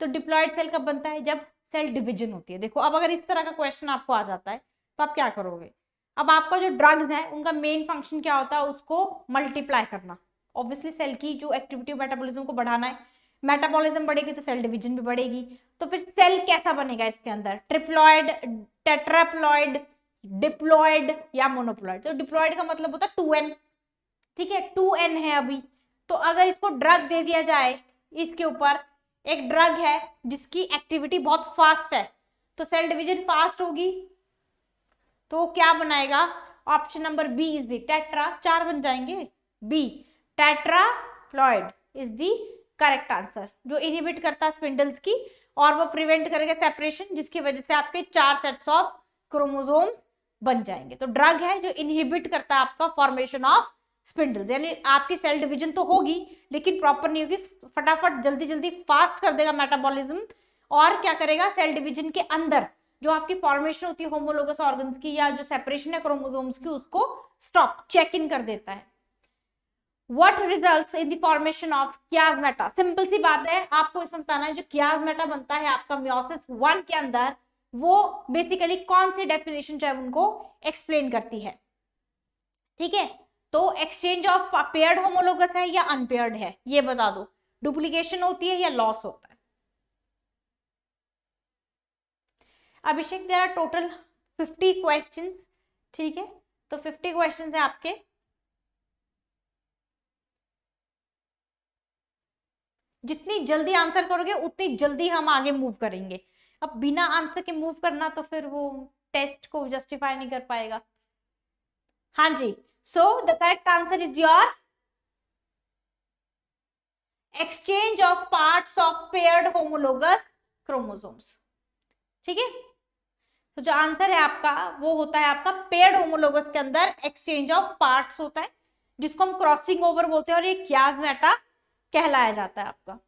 तो डिप्लॉयड सेल कब बनता है जब सेल डिविजन होती है देखो अब अगर इस तरह का क्वेश्चन आपको आ जाता है तो आप क्या करोगे अब आपका जो ड्रग्स है उनका मेन फंक्शन क्या होता है उसको मल्टीप्लाई करना ऑब्वियसली सेल की जो एक्टिविटी मेटाबॉलिज्म को बढ़ाना है मेटाबॉलिज्म बढ़ेगी तो सेल डिवीजन भी बढ़ेगी तो फिर सेल कैसा बनेगा इसके अंदर ट्रिप्लॉयड टेट्राप्लॉयड डिप्लॉयड या मोनोप्लॉयड तो डिप्लॉयड का मतलब होता है टू एन ठीक है टू एन है अभी तो अगर इसको ड्रग दे दिया जाए इसके ऊपर एक ड्रग है जिसकी एक्टिविटी बहुत फास्ट है तो सेल डिवीजन फास्ट होगी तो क्या बनाएगा option number B is the tetra चार बन जाएंगे B tetraploid is the correct answer जो इनहिबिट करता है स्पिंडल्स की और वो प्रिवेंट करेगा सेपरेशन जिसकी वजह से आपके चार सेट्स ऑफ क्रोमोजोम बन जाएंगे तो ड्रग है जो इनहिबिट करता है आपका फॉर्मेशन ऑफ स्पिंडल्स यानी आपकी सेल डिवीजन तो होगी लेकिन प्रॉपर नहीं होगी फटाफट जल्दी जल्दी फास्ट कर देगा मेटाबॉलिज्म और क्या करेगा सेल डिवीजन के अंदर जो आपकी फॉर्मेशन होती है होमोलोगस ऑर्गन्स की या जो सेपरेशन है क्रोमोसोम्स की उसको स्टॉप चेक इन कर देता है what result in the formation of chiasmata simple सी बात है आपको इसमें बताना है जो क्याजमेटा बनता है आपका म्योसिस वन के अंदर वो बेसिकली कौन सी डेफिनेशन जो है उनको एक्सप्लेन करती है ठीक है तो एक्सचेंज ऑफ पेयर्ड होमोलोगस है या अनपेयर्ड है ये बता दो डुप्लीकेशन होती है या लॉस होता है Abhishek there are total fifty question ठीक है तो फिफ्टी क्वेश्चन है आपके जितनी जल्दी आंसर करोगे उतनी जल्दी हम आगे मूव करेंगे अब बिना आंसर के मूव करना तो फिर वो टेस्ट को जस्टिफाई नहीं कर पाएगा हाँ जी so the correct answer is your exchange of part of paired homologous chromosomes ठीक है तो जो आंसर है आपका वो होता है आपका पेयर्ड होमोलोगस के अंदर एक्सचेंज ऑफ पार्ट होता है जिसको हम क्रॉसिंग ओवर बोलते हैं और ये क्या मेटा कहलाया जाता है आपका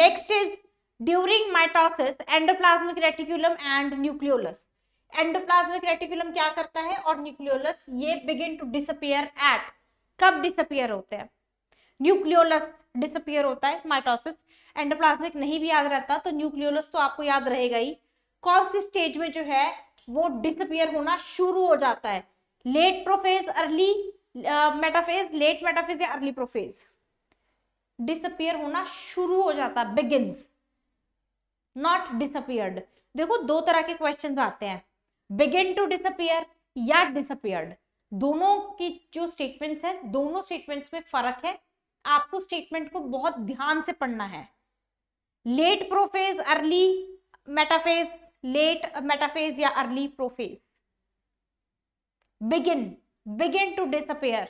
next is during mitosis endoplasmic reticulum and nucleolus endoplasmic reticulum क्या करता है और न्यूक्लियोलस ये बिगिन टू डिसअपियर एट कब डिसअपियर होते हैं न्यूक्लियोलस डिसअपियर होता है माइटोसिस एंडोप्लाज्मिक नहीं भी याद रहता तो न्यूक्लियोलस तो आपको याद रहेगा ही कौन सी स्टेज में जो है वो डिसअपियर होना शुरू हो जाता है late prophase early metaphase late metaphase या अर्ली प्रोफेज डिसअपियर होना शुरू हो जाता बिगिंस नॉट डिसअपियर्ड देखो दो तरह के क्वेश्चन आते हैं बिगिन टू डिसअपियर या डिसअपियर्ड दोनों की जो स्टेटमेंट्स हैं दोनों स्टेटमेंट्स में फर्क है आपको स्टेटमेंट को बहुत ध्यान से पढ़ना है late prophase early metaphase late metaphase या early prophase begin begin to disappear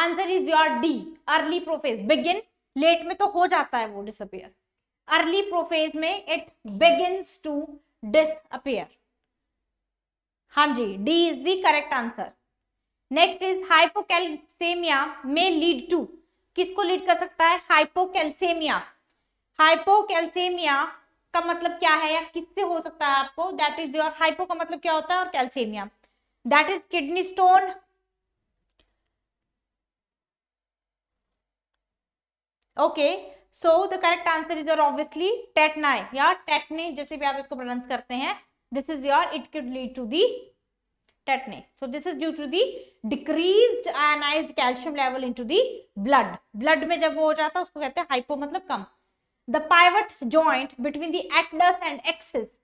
answer is your D early prophase begin late में तो हो जाता है वो डिसअपेयर अर्ली प्रोफेज में इट बिगिंस टू डिसअपेयर हाँ जी D is the correct answer next is hypocalcaemia में लीड टू किसको लीड कर सकता है हाइपोकैल्सेमिया हाइपोकैल्सेमिया का मतलब क्या है या किससे हो सकता है आपको दैट इज योर हाइपो का मतलब क्या होता है और calcaemia that is kidney stone okay so the correct answer is your obviously tetany या टेटने जैसे भी आप इसको प्रोनाउंस करते हैं this is your it could lead to the tetany so this is due to the decrease ionise calcium level in to the blood blood में जब वो हो जाता है उसको कहते हैं हाइपो मतलब कम the pivot joint between atlas and axis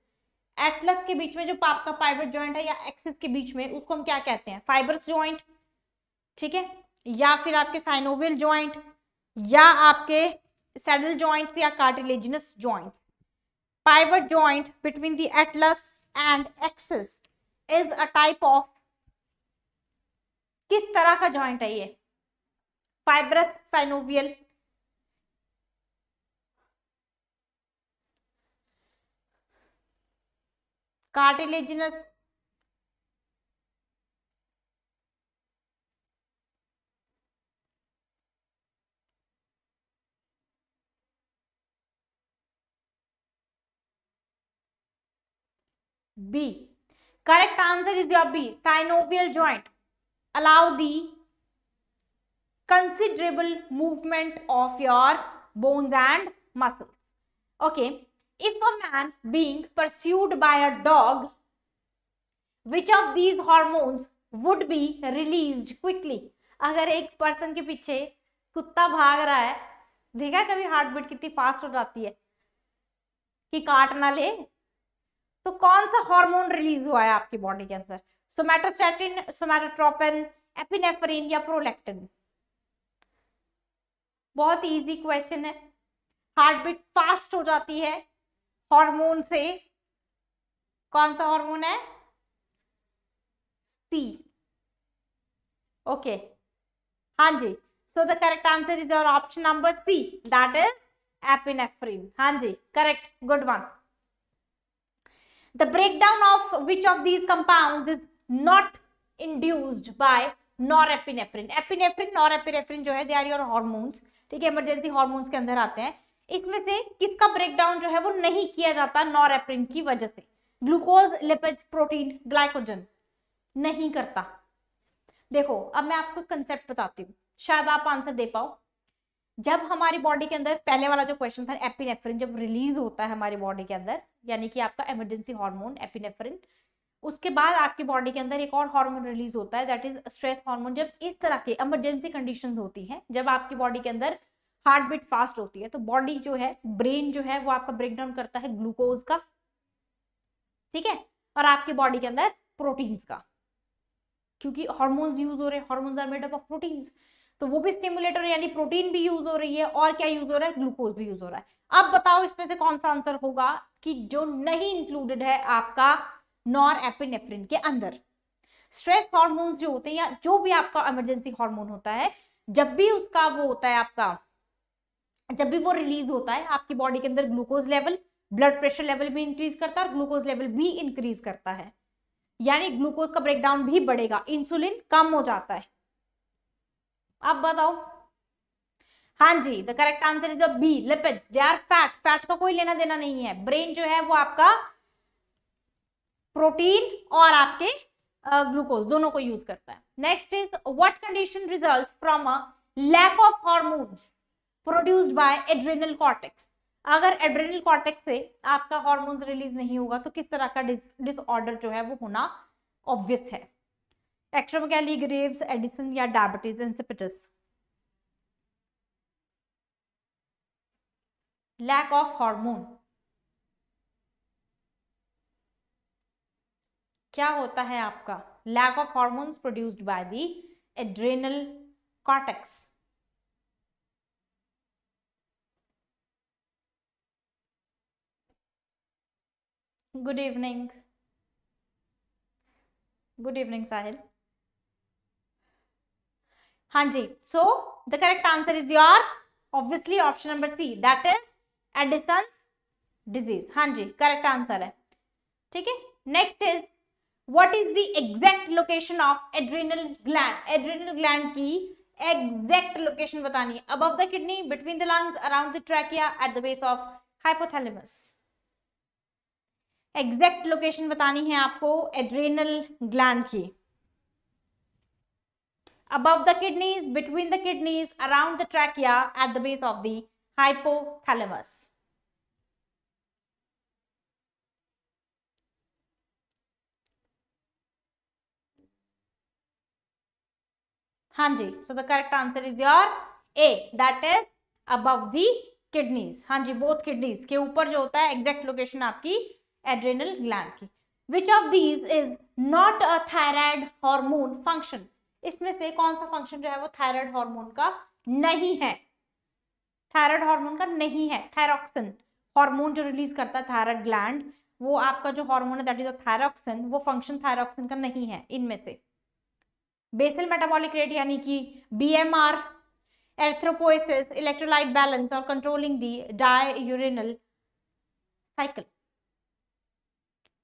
atlas के बीच में जो पाप का फाइबर ज्वाइंट है या एक्सिस के बीच में उसको हम क्या कहते हैं फाइबर्स ज्वाइंट ठीक है या फिर आपके साइनोवियल ज्वाइंट या आपके सेडल ज्वाइंट्स या cartilaginous joints fibre joint between the atlas and axis is a type of किस तरह का ज्वाइंट है ये fibrous synovial cartilaginous B. Correct answer is your B. Synovial joint allow the considerable movement of your bones and muscles. Okay. If a man being pursued by a dog which of these hormones would be release quickly अगर एक person के पीछे कुत्ता भाग रहा है देखा कभी हार्ट बीट कितनी फास्ट हो जाती है कि काट ना ले तो कौन सा हार्मोन रिलीज हुआ है आपकी बॉडी के अंदर सोमेटोस्टैटिन सोमेटोट्रोपिन एपिनेफ्रिन या प्रोलैक्टिन बहुत इजी क्वेश्चन है हार्ट बीट फास्ट हो जाती है हार्मोन से कौन सा हार्मोन है सी ओके हाँ जी so the correct answer is your option number C that is epinephrine हाँ जी correct good one the break down of which of these compound is not induced by nor epinephrine epinephrine nor epinephrine जो है they are your hormones ठीक है emergency hormones के अंदर आते हैं इसमें से किसका ब्रेकडाउन जो है वो नहीं किया जाता नॉरेप्रिन की वजह से ग्लूकोज लिपिड्स प्रोटीन ग्लाइकोजन नहीं करता देखो अब मैं आपको कंसेप्ट बताती हूँ शायद आप आंसर दे पाओ जब हमारी बॉडी के अंदर पहले वाला जो क्वेश्चन था एपिनेफ्रिन जब रिलीज होता है हमारी बॉडी के अंदर यानी कि आपका इमरजेंसी हार्मोन एपिनेफ्रिन उसके बाद आपकी बॉडी के अंदर एक और हार्मोन रिलीज होता है दैट इज स्ट्रेस हार्मोन जब इस तरह के इमरजेंसी कंडीशंस होती हैं जब आपकी बॉडी के अंदर हार्ट बीट फास्ट होती है तो बॉडी जो है ब्रेन जो है वो आपका ब्रेक डाउन करता है ग्लूकोज का ठीक है और आपकी बॉडी के अंदर प्रोटीन्स का क्योंकि हॉर्मोन्स यूज हो रहे हैं hormones are made up of proteins तो वो भी स्टिमुलेटर यानी प्रोटीन भी यूज हो रही है और क्या यूज हो रहा है ग्लूकोज भी यूज हो रहा है अब बताओ इसमें से कौन सा आंसर होगा कि जो नहीं इंक्लूडेड है आपका नॉर एपिनेफ्रिन के अंदर स्ट्रेस हॉर्मोन्स जो होते हैं या जो भी आपका इमरजेंसी हार्मोन होता है जब भी उसका वो होता है आपका जब भी वो रिलीज होता है आपकी बॉडी के अंदर glucose level blood pressure level भी इंक्रीज करता है और ग्लूकोज लेवल भी इंक्रीज करता है यानी ग्लूकोज का ब्रेकडाउन भी बढ़ेगा इंसुलिन कम हो जाता है आप बताओ हाँ जी the correct answer is B lipid they are fat fat का कोई लेना देना नहीं है ब्रेन जो है वो आपका प्रोटीन और आपके ग्लूकोज दोनों को यूज करता है next is what condition results from a lack of hormones produced by adrenal cortex अगर एड्रेनल कॉर्टेक्स से आपका हॉर्मोन्स रिलीज नहीं होगा तो किस तरह का डिसऑर्डर जो है वो होना ऑब्वियस है एक्ट्रोमैली ग्रेव्स एडिसन या diabetes insipidus lack of hormone क्या होता है आपका lack of hormones produced by the adrenal cortex good evening good evening Sahil हाँ जी so the correct answer is your obviously option number C that is Addison disease हाँ जी correct answer है ठीक है next is what is the exact location of adrenal gland adrenal gland की exact location बतानी है above the kidney between the lungs around the trachea at the base of hypothalamus exact location बतानी है आपको adrenal gland की above the kidneys between the kidneys around the या at the base of the hypothalamus हाँ जी so the correct answer is your A that is अब the kidneys हाँ जी बोथ किडनीज के ऊपर जो होता है एग्जैक्ट लोकेशन आपकी एड्रेनल ग्लैंड की which of these is not a thyroid hormone function इसमें से कौन सा फंक्शन जो है वो थायराइड हार्मोन का नहीं है थायराइड हार्मोन का नहीं है थायरॉक्सिन हार्मोन जो रिलीज करता है थायराइड ग्लैंड वो आपका जो हार्मोन है दैट इज अ वो फंक्शन थायरॉक्सिन का नहीं है इनमें से बेसल मेटाबॉलिक रेट यानी कि बीएमआर एर्थ्रोपोइसिस इलेक्ट्रोलाइट बैलेंस और controlling the diurnal cycle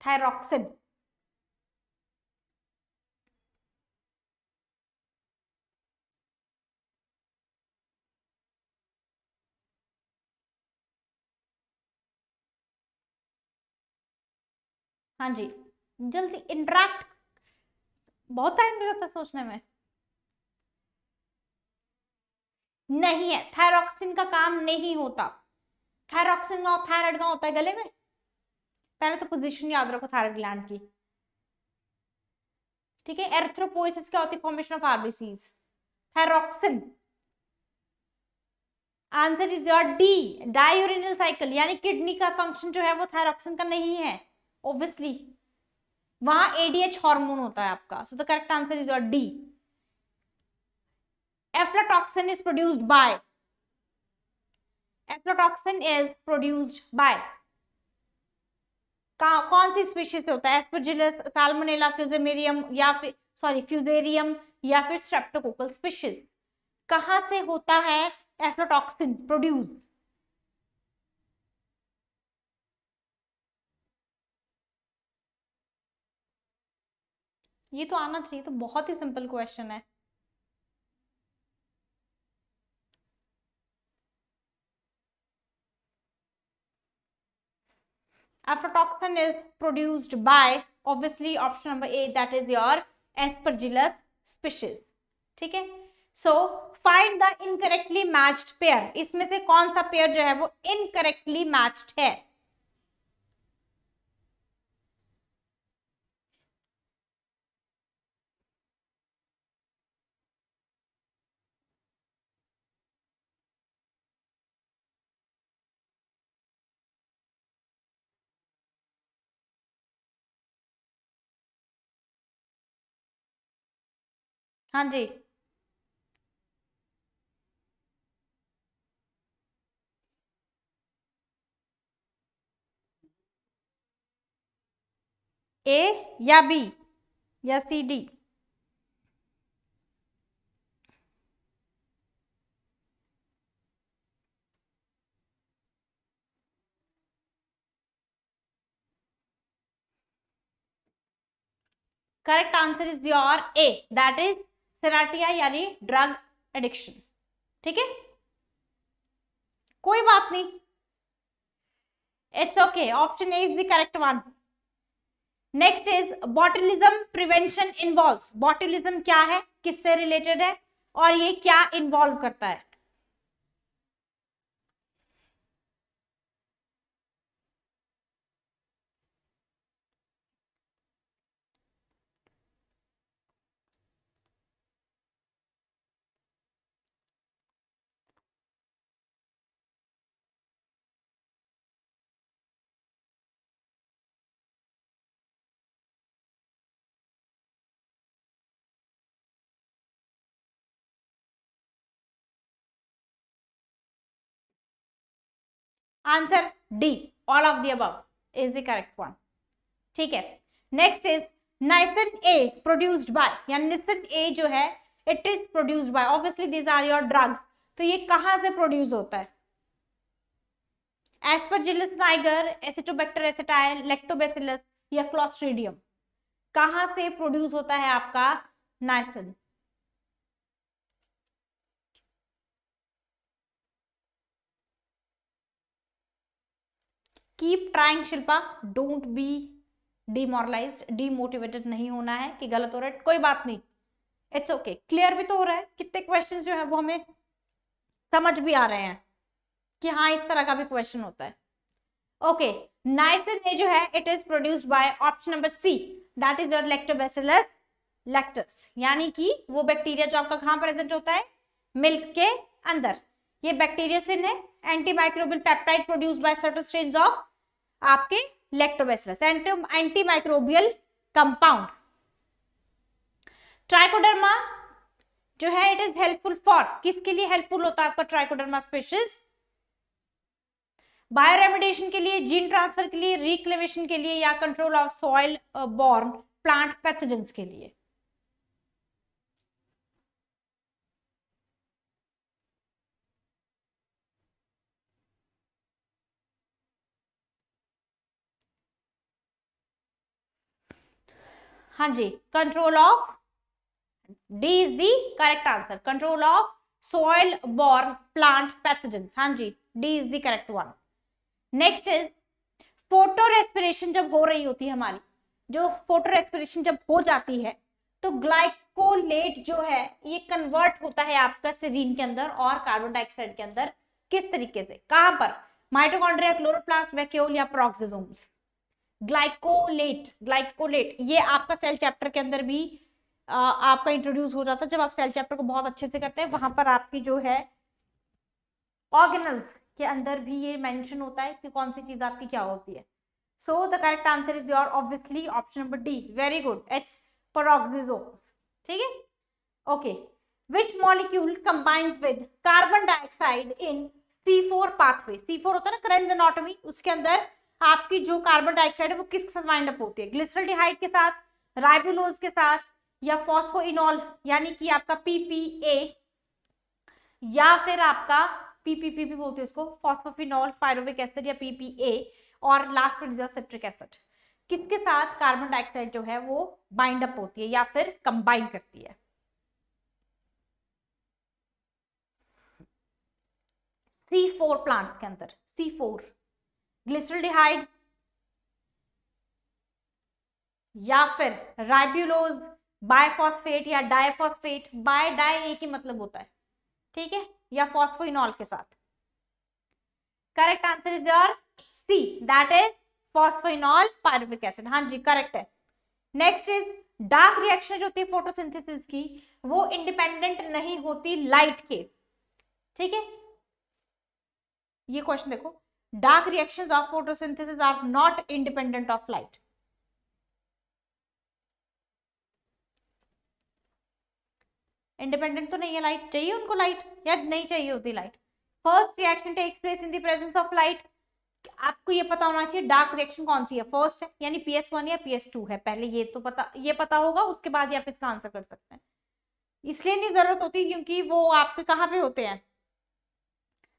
thyroxine हाँ जी जल्दी इंटरैक्ट बहुत टाइम लगता है सोचने में नहीं है थायरोक्सिन का काम नहीं होता थायरोक्सिन का थायराइड का होता है गले में पहले तो पोजिशन याद रखो थायराइड ग्लैंड की ठीक है एर्थ्रोपोइसिस क्या होती है formation of RBCs thyroxine answer is your D diurnal cycle यानी किडनी का फंक्शन जो है वो थायरोक्सिन का नहीं है ऑब्वियसली वहां एडीएच हार्मोन होता है आपका so the correct answer is your D aflatoxin is produced by aflatoxin is produced by कौन सी स्पीशीज से होता है एस्पर्जिलस सालमोनेला फ्यूजेमेरियम या फिर सॉरी फ्यूजेरियम या फिर स्ट्रेप्टोकोकल स्पीशीज कहा से होता है एफ्लोटॉक्सिन प्रोड्यूस ये तो आना चाहिए तो बहुत ही सिंपल क्वेश्चन है aflatoxin is produced by obviously option number A that is your aspergillus species ठीक है so find the incorrectly matched pair इसमें से कौन सा पेयर जो है वो इनकरेक्टली मैच्ड है हाँ जी ए या बी या C D correct answer is your A that is Serratia यानी ड्रग एडिक्शन ठीक है कोई बात नहीं it's okay option A is the correct one next is botulism prevention involve botulism क्या है किससे रिलेटेड है और ये क्या इन्वॉल्व करता है answer D all of the above is the correct one ठीक है next is nisin a produced by या ए जो है it is produced by obviously these are your drugs तो ये कहाँ से प्रोड्यूस होता है Aspergillus niger Acetobacter aceti Lactobacillus या क्लोस्ट्रीडियम कहाँ से प्रोड्यूस होता है आपका nisin keep trying Shilpa don't be demoralize demotivated नहीं होना है कि गलत हो रहा है कोई बात नहीं इट्स ओके क्लियर भी तो हो रहा है कितने क्वेश्चन जो है वो हमें समझ भी आ रहे हैं कि हाँ इस तरह का भी क्वेश्चन होता है ओके नाइसिन ये जो है it is produced by option number C that is your Lactobacillus lactis यानी कि वो बैक्टीरिया जो आपका कहाँ प्रेजेंट होता है मिल्क के अंदर ये बैक्टीरियोसिन है antimicrobial peptide produced by certain strains of आपके Lactobacillus anti microbial compound Trichoderma जो है इट इज हेल्पफुल फॉर किसके लिए हेल्पफुल होता है आपका ट्राइकोडर्मा बायो बायोरेमिडेशन के लिए जीन ट्रांसफर के लिए रिक्लेमेशन के लिए या control of soil borne plant pathogens के लिए हाँ जी control of D is the correct answer control of soil borne plant pathogen हाँ जी D is the correct one next is photorespiration जब हो रही होती है हमारी जो फोटो रेस्पिरेशन जब हो जाती है तो ग्लाइकोलेट जो है ये कन्वर्ट होता है आपका सीरीन के अंदर और कार्बन डाइऑक्साइड के अंदर किस तरीके से कहां पर माइटोकॉन्ड्रिया क्लोरोप्लास्ट वैक्यूल या प्रोक्सिसोम्स ग्लाइकोलेट ग्लाइकोलेट ये आपका सेल चैप्टर के अंदर भी आ, आपका इंट्रोड्यूस हो जाता है जब आप सेल चैप्टर को बहुत अच्छे से करते हैं वहां पर आपकी जो है ऑर्गेनल्स के अंदर भी ये मेंशन होता है कि कौन सी चीज आपकी क्या होती है so the correct answer is your obviously option number D very good it's peroxisomes ठीक है okay which molecule combines with carbon dioxide in C four pathway C four होता है ना करेंज उसके अंदर आपकी जो कार्बन डाइऑक्साइड है वो किसके साथ वाइंड अप होती है ग्लिसरल्डिहाइड के साथ राइबुलोज के साथ या फॉस्फोइनॉल यानी कि आपका पीपीए या फिर आपका पीपीपीपी बोलते हैं इसको फॉस्फोफिनॉल पायरोविक एसिड या पीपीए और लास्ट में सिट्रिक एसिड किसके साथ कार्बन डाइऑक्साइड जो है वो बाइंड अप होती है या फिर कंबाइन करती है सी फोर प्लांट्स के अंदर सी फोर ग्लिसरल्डिहाइड या फिर राइब्यूलोज बायफॉस्फेट या डायफॉस्फेट बाय डाय एक ही मतलब होता है ठीक है या फॉस्फोइनॉल के साथ correct answer is your C that is phosphoenol pyruvic acid हाँ जी करेक्ट है नेक्स्ट इज डार्क रिएक्शन जो होती है फोटोसिंथेसिस की वो इंडिपेंडेंट नहीं होती लाइट के ठीक है ये क्वेश्चन देखो dark reactions of photosynthesis are not independent of light. Independent तो नहीं है लाइट चाहिए उनको लाइट या नहीं चाहिए होती light first reaction takes place in the presence of light आपको ये पता होना चाहिए डार्क रिएक्शन कौन सी है फर्स्ट है यानी पी एस वन या पी एस टू है पहले ये तो पता ये पता होगा उसके बाद ही आप इसका आंसर कर सकते हैं इसलिए नहीं जरूरत होती क्योंकि वो आपके कहाँ पे होते हैं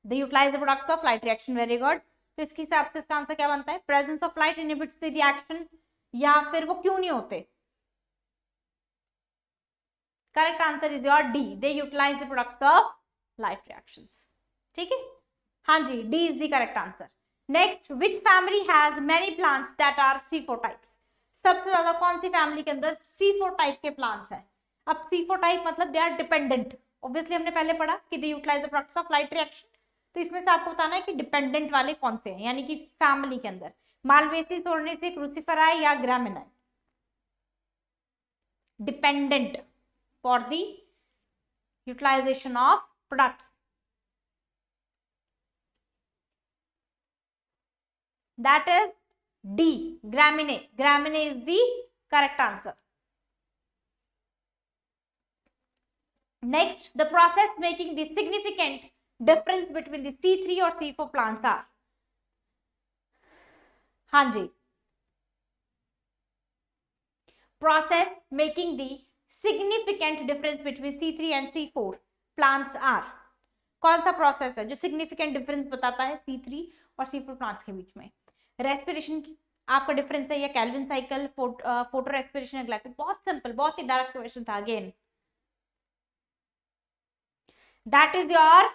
they utilize the product of light reaction very good तो इसके हिसाब से इसका आंसर क्या बनता है presence of light inhibits the reaction या फिर वो क्यों नहीं होते correct answer is your D they utilize the product of light reaction ठीक है हाँ जी D is the correct answer next which family has many plants that are C four types सबसे ज्यादा कौन सी फैमिली के अंदर सी फोर टाइप के प्लांट्स हैं अब सी फोर टाइप मतलब दे आर डिपेंडेंट ऑब्वियसली हमने पहले पढ़ा कि they utilize the products of light reaction तो इसमें से आपको बताना है कि डिपेंडेंट वाले कौन से हैं यानी कि फैमिली के अंदर मालवेसी सोने से आए या आए dependent for the utilization of product that is D Gramineae Gramineae is the correct answer next the process making the significant difference between the C three और सी फोर प्लांट आर हाँ जी process making the significant difference between C three and C four plants are कौन सा process है जो significant difference बताता है सी three और सी फोर प्लांट्स के बीच में रेस्पिरेशन की आपका डिफरेंस है या Calvin cycle photorespiration glycol बहुत सिंपल बहुत ही डायरेक्ट क्वेश्चन था again that is your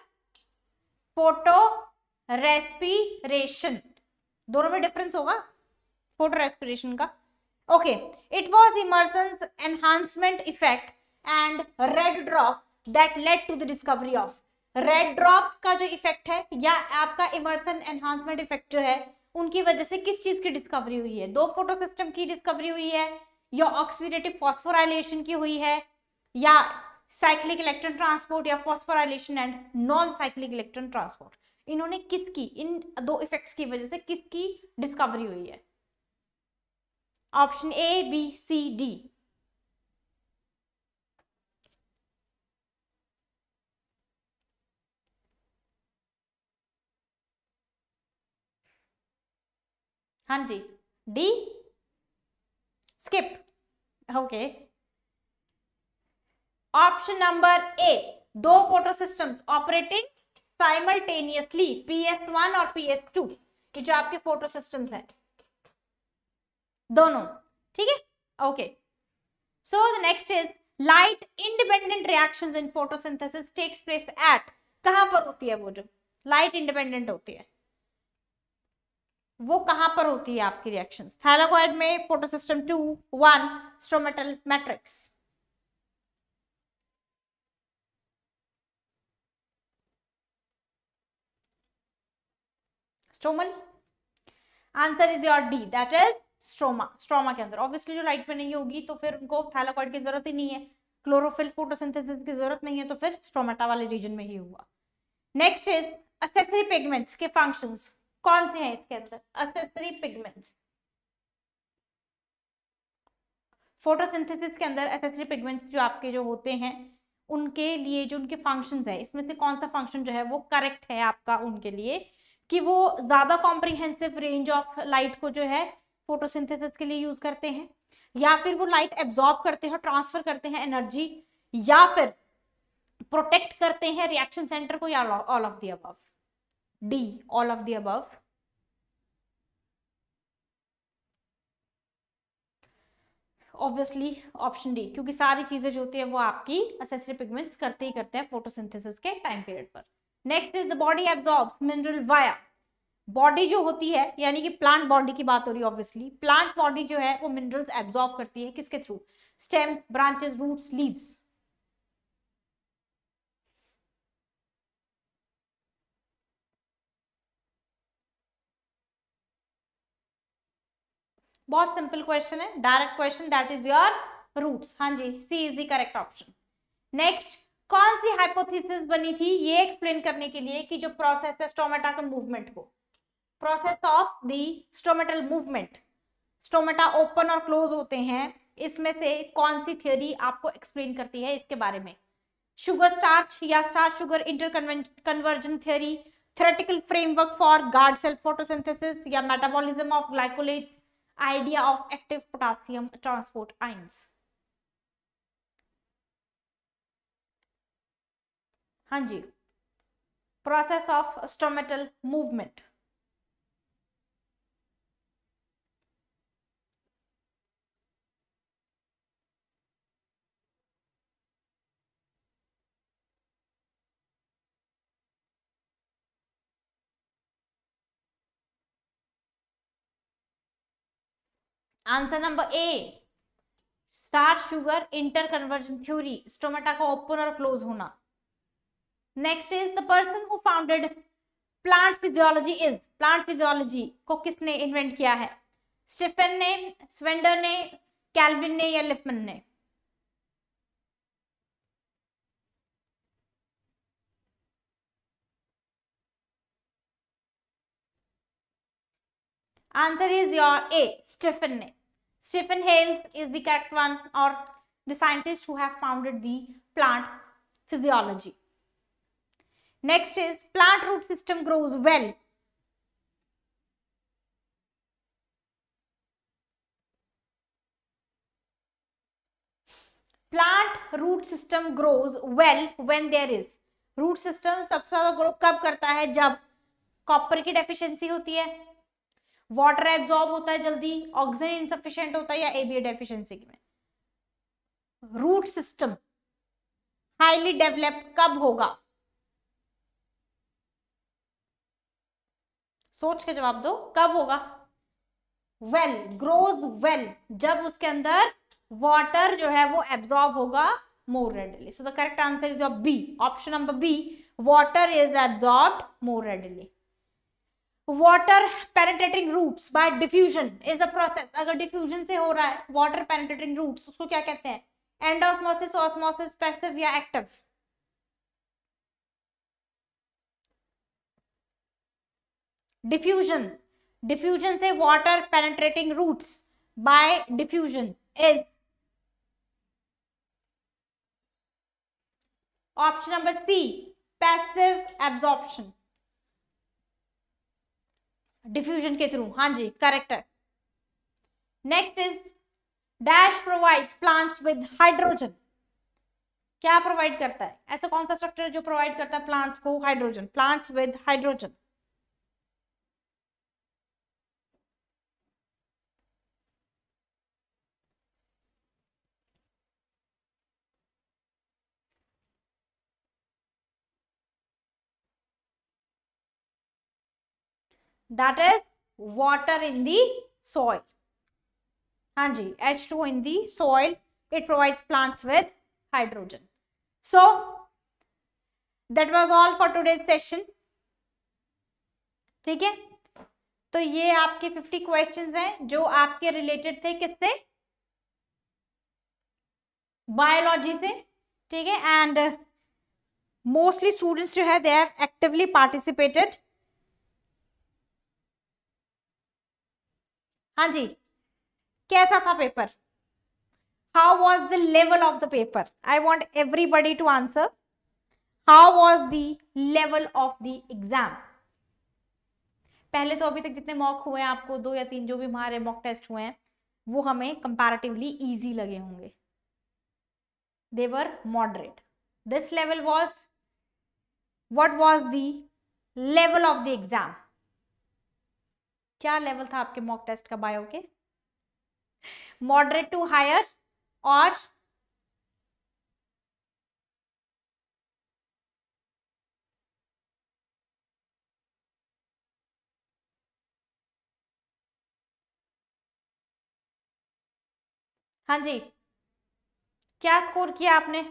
photorespiration दोनों में डिफरेंस होगा फोटो रेस्पिरेशन का okay it was Emerson enhancement effect and red drop that led to the discovery of red drop का जो इफेक्ट है या आपका इमरसन एनहांसमेंट इफेक्ट जो है उनकी वजह से किस चीज की डिस्कवरी हुई है दो फोटो सिस्टम की डिस्कवरी हुई है या ऑक्सीडेटिव फॉस्फोराइलेशन की हुई है या साइक्लिक इलेक्ट्रॉन ट्रांसपोर्ट या phosphorylation and non cyclic electron transport इन्होंने किसकी इन दो इफेक्ट्स की वजह से किसकी डिस्कवरी हुई है option A B C D हां जी D skip okay okay. Option number A दो photosystem operating simultaneously PS one और पीएस टू ये जो आपके फोटो सिस्टम है दोनों ठीक है okay so the next is light independent reactions in photosynthesis takes place at कहां पर होती है वो जो लाइट इंडिपेंडेंट होती है वो कहां पर होती है आपकी रिएक्शंस थैलाकोइड में photosystem two one stromatal matrix stromal answer is your D that is stroma stroma के अंदर ऑब्वियसली जो लाइट में नहीं होगी तो फिर उनको थैलाकॉइड की जरूरत ही नहीं है क्लोरोफिल फोटोसिंथेसिस की जरूरत नहीं है तो फिर स्ट्रोमेटा वाले रीजन में ही हुआ नेक्स्ट इज असेसरी पिगमेंट्स के फंक्शंस कौन से हैं इसके अंदर असेसरी पिगमेंट्स फोटोसिंथेसिस के अंदर असेसरी पिगमेंट्स जो आपके जो होते हैं उनके लिए जो उनके फंक्शंस है इसमें से कौन सा फंक्शन जो है वो करेक्ट है आपका उनके लिए कि वो ज़्यादा कॉम्प्रिहेंसिव रेंज ऑफ लाइट को जो है फोटोसिंथेसिस के लिए यूज़ करते हैं या फिर वो लाइट एब्जॉर्ब करते हैं ट्रांसफर करते हैं एनर्जी या फिर प्रोटेक्ट करते हैं रिएक्शन सेंटर को या all of the above D all of the above obviously option D क्योंकि सारी चीजें जो होती है वो आपकी असेसरी पिगमेंट्स करते ही करते हैं फोटोसिंथेसिस के टाइम पीरियड पर next is the body absorb mineral via body जो होती है यानी कि प्लांट बॉडी की बात हो रही है ऑब्वियसली प्लांट बॉडी जो है वो मिनरल्स एब्जॉर्ब करती है किसके through stems branches roots leaves बहुत सिंपल क्वेश्चन है direct question that is your roots हाँ जी C is the correct option next कौन सी हाइपोथेसिस बनी थी ये एक्सप्लेन करने के लिए कि जो प्रोसेस है स्टोमेटा का मूवमेंट को process of the stomatal movement stomata open और क्लोज होते हैं इसमें से कौन सी थियोरी आपको एक्सप्लेन करती है इसके बारे में शुगर स्टार्च या starch sugar interconversion theory theoretical framework for guard cell photosynthesis या metabolism of glycolates idea of active potassium transport ions हाँ जी process of stomatal movement answer number A starch sugar interconversion theory stomata का open और close होना next is the person who founded plant physiology is plant physiology को किसने invent किया है Stephen ने स्वेंडर ने कैल्विन ने या लिपमन ने answer is your A Stephen ने Stephen Hales is the correct one और the scientists who have founded the plant physiology. Next is plant root system grows well. Plant root system grows well when there is root system सबसे ज्यादा grow कब करता है जब copper की deficiency होती है वाटर एब्जॉर्ब होता है जल्दी ऑक्सीजन इनसफिशिएंट होता है या एबीए डेफिशिएंसी में रूट सिस्टम हाईली डेवलप कब होगा सोच के जवाब दो कब होगा वेल ग्रोज वेल जब उसके अंदर वाटर जो है वो एब्जॉर्ब होगा more readily so the correct answer is your B option number B water is absorb more readily water penetrating roots by diffusion is a process अगर डिफ्यूजन से हो रहा है वाटर पेनेटेटिंग रूट्स उसको क्या कहते हैं एंडोस्मोसिस ऑस्मोसिस पैसिव या एक्टिव diffusion diffusion से water penetrating roots by diffusion is option number C passive absorption diffusion के through हाँ जी correct है next is dash provides plants with hydrogen क्या प्रोवाइड करता है ऐसा कौन सा स्ट्रक्चर जो प्रोवाइड करता है प्लांट्स को hydrogen plants with hydrogen that is water in the soil haan ji h2 in the soil it provides plants with hydrogen so that was all for today's session ठीक है तो ये आपके 50 questions हैं जो आपके रिलेटेड थे किससे बायोलॉजी से ठीक है एंड मोस्टली स्टूडेंट्स जो है दे हैव एक्टिवली पार्टिसिपेटेड हाँ जी कैसा था paper how was the level of the paper I want everybody to answer how was the level of the exam पहले तो अभी तक जितने मॉक हुए हैं आपको दो या तीन जो भी हमारे मॉक टेस्ट हुए हैं वो हमें कंपैरेटिवली इजी लगे होंगे देवर moderate this level was what was the level of the exam क्या लेवल था आपके मॉक टेस्ट का बायो के मॉडरेट टू हायर और हाँ जी क्या स्कोर किया आपने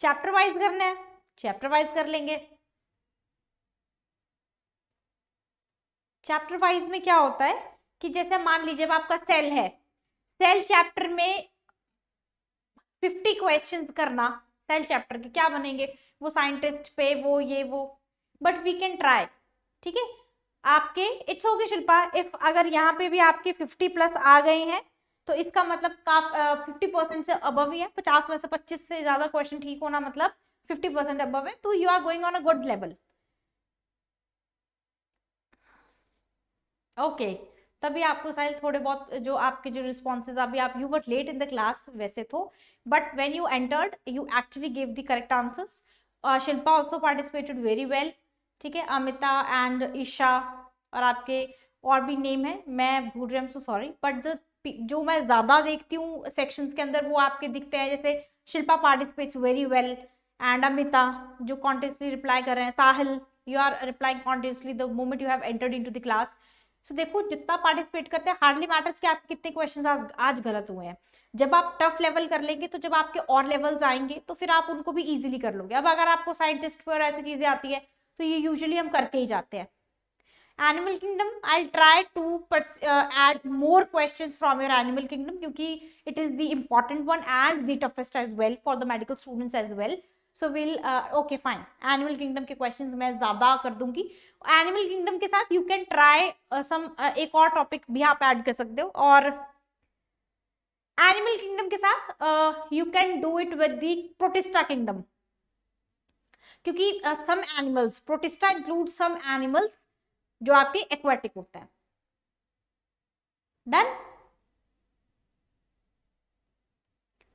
चैप्टर वाइज करने है चैप्टर वाइज कर लेंगे चैप्टर वाइज में क्या होता है कि जैसे मान लीजिए आपका सेल है सेल चैप्टर में फिफ्टी क्वेश्चन करना सेल चैप्टर के क्या बनेंगे वो साइंटिस्ट पे वो ये वो बट वी कैन ट्राई ठीक है आपके इट्स ओके शिल्पा इफ अगर यहाँ पे भी आपके फिफ्टी प्लस आ गए हैं तो इसका मतलब काफ फिफ्टी परसेंट से अबव ही है पचास में से पच्चीस से ज़्यादा क्वेश्चन ठीक होना मतलब फिफ्टी परसेंट अब तो you are going on a good level okay तभी आपको साहिल थोड़े बहुत जो आपके जो रिस्पॉन्सेज अभी आप you what late in the class वैसे तो but when you entered you actually give the correct answers Shilpa also participated very well ठीक है अमिता एंड ईशा और आपके और भी नेम है मैं भूल रही हूँ सो सॉरी बट द जो मैं ज़्यादा देखती हूँ सेक्शंस के अंदर वो आपके दिखते हैं जैसे Shilpa participates very well and Amita जो कॉन्टेस्टली रिप्लाई कर रहे हैं Sahil you are replying constantly the moment you have entered in the class so देखो जितना पार्टिसिपेट करते हैं हार्डली मैटर्स कि आपके कितने क्वेश्चंस आज आज गलत हुए हैं जब आप टफ लेवल कर लेंगे तो जब आपके और लेवल्स आएंगे तो फिर आप उनको भी ईजिली कर लोगे अब अगर आपको साइंटिस्ट पर ऐसी चीज़ें आती है तो ये यूजली हम करके ही जाते हैं animal kingdom I try to add more question from your animal kingdom क्योंकि it is the important one and the toughest as well for the medical students as well so will okay fine animal kingdom के questions मैं ज़्यादा कर दूंगी animal kingdom के साथ you can try some एक और टॉपिक भी आप ऐड कर सकते हो और एनिमल किंगडम के साथ you can do it with the protista kingdom क्योंकि some animals protista include some animals जो आपके एक्वाटिक होते हैं डन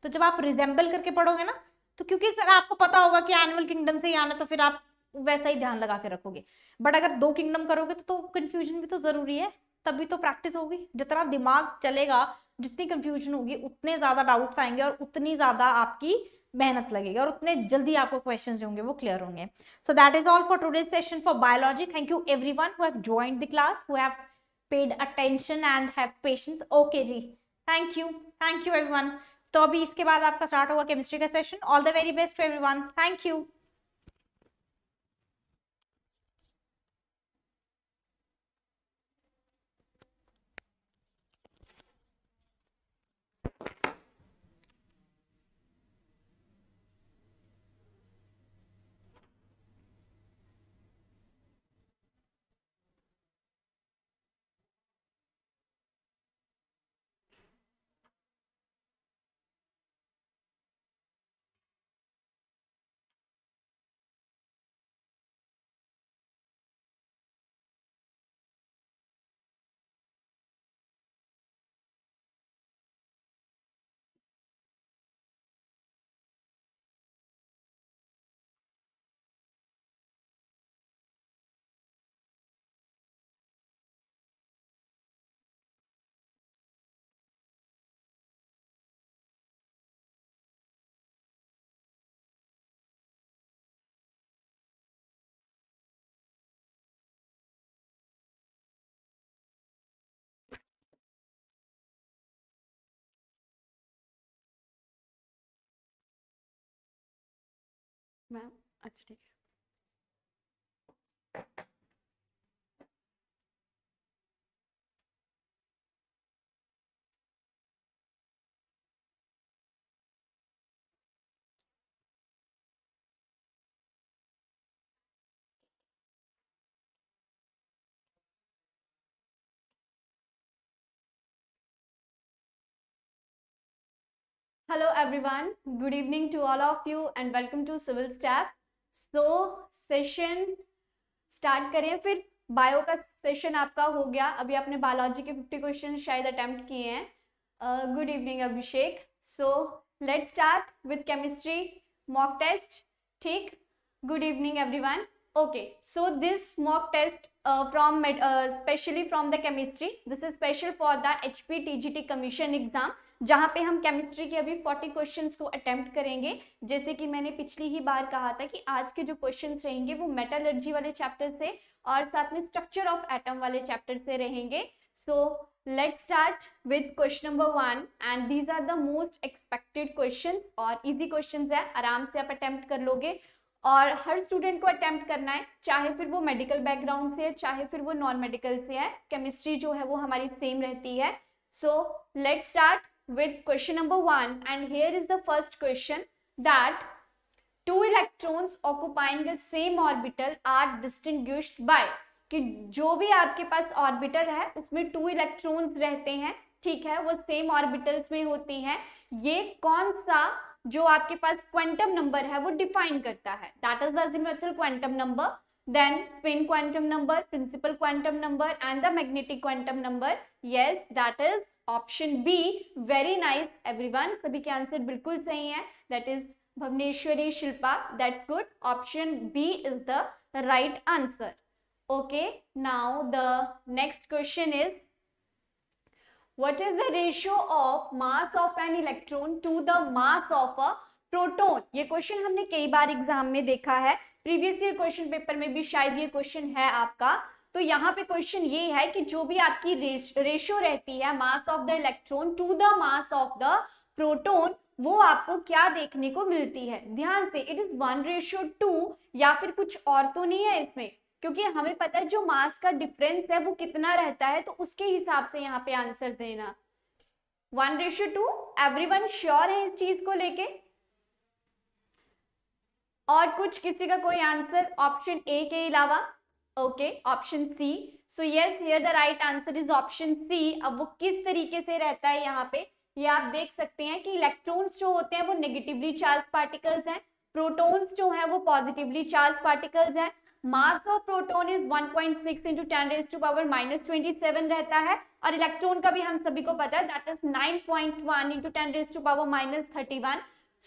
तो जब आप रिजेंबल करके पढ़ोगे ना तो क्योंकि अगर आपको पता होगा कि एनिमल किंगडम से ही आना तो फिर आप वैसा ही ध्यान लगा के रखोगे बट अगर दो किंगडम करोगे तो, तो कन्फ्यूजन भी तो जरूरी है तभी तो प्रैक्टिस होगी जितना दिमाग चलेगा जितनी कंफ्यूजन होगी उतने ज्यादा डाउट्स आएंगे और उतनी ज्यादा आपकी मेहनत लगेगी और उतने जल्दी आपको क्वेश्चंस जो होंगे वो क्लियर होंगे so that is all for today session for biology thank you everyone have joined the class who have paid attention and have patience okay ji thank you thank you every तो अभी इसके बाद आपका start होगा chemistry का session all the very best to everyone thank you ma'am अच्छा ठीक है Hello everyone, good evening to all of you and welcome to Civil Step. So session start करें फिर बायो का सेशन आपका हो गया अभी आपने बायोलॉजी के 50 क्वेश्चन शायद अटेम्प्ट किए हैं good evening Abhishek so let start with chemistry mock test ठीक good evening everyone okay so this mock test uh, from uh, especially from the chemistry this is special for the hp tgt commission exam जहाँ पे हम chemistry के अभी 40 questions को attempt करेंगे जैसे कि मैंने पिछली ही बार कहा था कि आज के जो क्वेश्चंस रहेंगे वो मेटालर्जी वाले चैप्टर से और साथ में स्ट्रक्चर ऑफ एटम वाले चैप्टर से रहेंगे so let start with question number one and these are the most expected question और इजी क्वेश्चन है आराम से आप अटैम्प्ट कर लोगे और हर स्टूडेंट को अटेम्प्ट करना है चाहे फिर वो मेडिकल बैकग्राउंड से है चाहे फिर वो नॉन मेडिकल से है केमिस्ट्री जो है वो हमारी सेम रहती है so let start with question number 1 and here is the first question that two electrons occupying the same orbital are distinguished by कि जो भी आपके पास ऑर्बिटल है उसमें टू इलेक्ट्रॉन्स रहते हैं ठीक है वो सेम ऑर्बिटल्स में होती हैं ये कौन सा जो आपके पास क्वांटम नंबर है वो डिफाइन करता है that is the azimuthal quantum number then spin quantum number, principal quantum number and the magnetic quantum number. Yes, that is option B. Very nice everyone. sabhi ke answer bilkul sahi hai That is Bhavneshwari Shilpa. That's good. Option B is the right answer. Okay, now the next question is What is the ratio of mass of an electron to the mass of a proton? ये question हमने कई बार exam में देखा है previous year question paper में भी शायद ये क्वेश्चन है आपका तो यहाँ पे क्वेश्चन ये है कि जो भी आपकी रेशियो रहती है mass of the electron to the mass of the proton वो आपको क्या देखने को मिलती है ध्यान से it is one ratio to या फिर कुछ और तो नहीं है इसमें क्योंकि हमें पता है जो मास का डिफरेंस है वो कितना रहता है तो उसके हिसाब से यहाँ पे आंसर देना one ratio two everyone sure है इस चीज को लेके और कुछ किसी का कोई आंसर ऑप्शन ए के अलावा okay option C so yes here the right answer is option C अब वो किस तरीके से रहता है यहाँ पे ये आप देख सकते हैं कि इलेक्ट्रॉन्स जो होते हैं वो नेगेटिवली चार्ज पार्टिकल्स हैं प्रोटॉन्स जो हैं वो पॉजिटिवली चार्ज पार्टिकल्स हैं mass of proton is 1.6 point six into ten raise to power minus twenty seven रहता है और इलेक्ट्रॉन का भी हम सभी को पता है that is 9.1 point one into ten raise to power minus thirty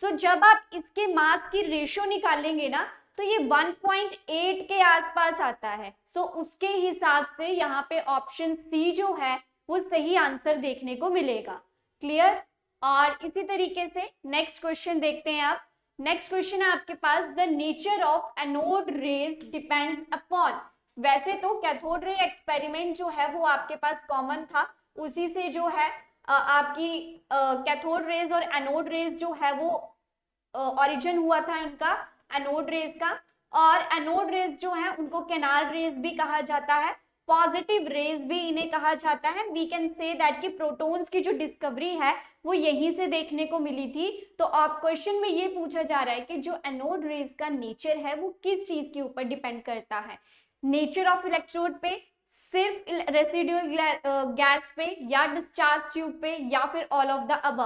so so, जब आप इसके मास की रेशियो निकालेंगे ना तो ये 1.8 के आसपास आता है सो so, उसके हिसाब से यहाँ पे ऑप्शन सी जो है वो सही आंसर देखने को मिलेगा क्लियर और इसी तरीके से नेक्स्ट क्वेश्चन देखते हैं आप नेक्स्ट क्वेश्चन है आपके पास the nature of anode rays depends upon वैसे तो कैथोड रे एक्सपेरिमेंट जो है वो आपके पास कॉमन था उसी से जो है आपकी कैथोड रेज और एनोड रेज जो है वो ओरिजिन हुआ था उनका एनोड रेज का और एनोड रेज जो है उनको कैनाल रेज भी कहा जाता है पॉजिटिव रेज भी इन्हें कहा जाता है वी कैन से दैट कि प्रोटॉन्स की जो डिस्कवरी है वो यहीं से देखने को मिली थी तो आप क्वेश्चन में ये पूछा जा रहा है कि जो एनोड रेज का नेचर है वो किस चीज़ के ऊपर डिपेंड करता है नेचर ऑफ इलेक्ट्रोड पे सिर्फ रेसिड्यूल गैस uh, पे या डिस्चार्ज ट्यूब पे या फिर ऑल ऑफ द अब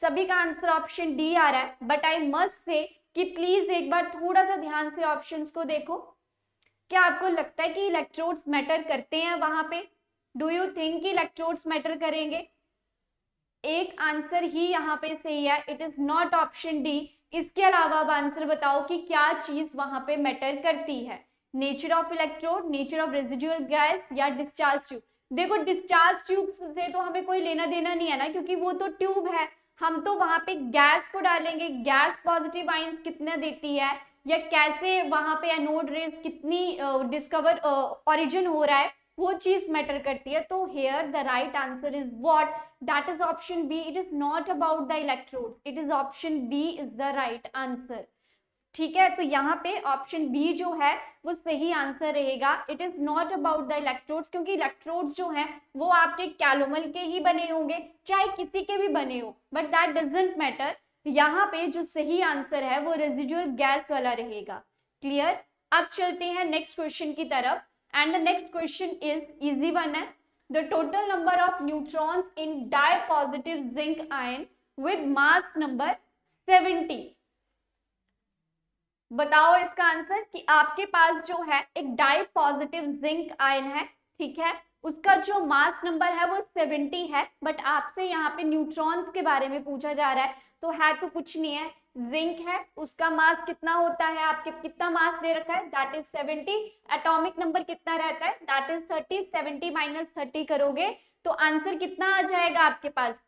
सभी का आंसर ऑप्शन डी आ रहा है बट आई मस्ट से कि प्लीज एक बार थोड़ा सा ध्यान से ऑप्शंस को देखो क्या आपको लगता है कि इलेक्ट्रोड्स मैटर करते हैं वहां पे डू यू थिंक कि इलेक्ट्रोड्स मैटर करेंगे एक आंसर ही यहाँ पे सही है it is not option D इसके अलावा आप आंसर बताओ कि क्या चीज वहां पे मैटर करती है nature of electrode nature of residual gas या डिस्चार्ज ट्यूब देखो डिस्चार्ज ट्यूब से तो हमें कोई लेना देना नहीं है ना क्योंकि वो तो ट्यूब है हम तो वहां पे गैस को डालेंगे गैस पॉजिटिव आइंस कितना देती है या कैसे वहां पे एनोड रेस कितनी डिस्कवर uh, ओरिजिन uh, हो रहा है वो चीज मैटर करती है तो here the right answer is what that is option B it is not about the electrode it is option B is the right answer ठीक है तो यहाँ पे ऑप्शन बी जो है वो सही आंसर रहेगा it is not about the electrodes क्योंकि इलेक्ट्रोड्स जो हैं वो आपके कैलोमल के ही बने होंगे चाहे किसी के भी बने हो बट दैट डजेंट मैटर यहाँ पे जो सही आंसर है वो रेजिजुअल गैस वाला रहेगा क्लियर अब चलते हैं नेक्स्ट क्वेश्चन की तरफ and the next question is easy one है the total number of neutrons in dipositive zinc ion with mass number seventy बताओ इसका आंसर कि आपके पास जो है एक डाई पॉजिटिव जिंक आयन है ठीक है उसका जो मास नंबर है वो 70 है बट आपसे यहाँ पे न्यूट्रॉन्स के बारे में पूछा जा रहा है तो है तो कुछ नहीं है जिंक है उसका मास कितना होता है आपके कितना मास दे रखा है दैट इज 70 एटॉमिक नंबर कितना रहता है दैट इज 30 70 माइनस 30 करोगे तो आंसर कितना आ जाएगा आपके पास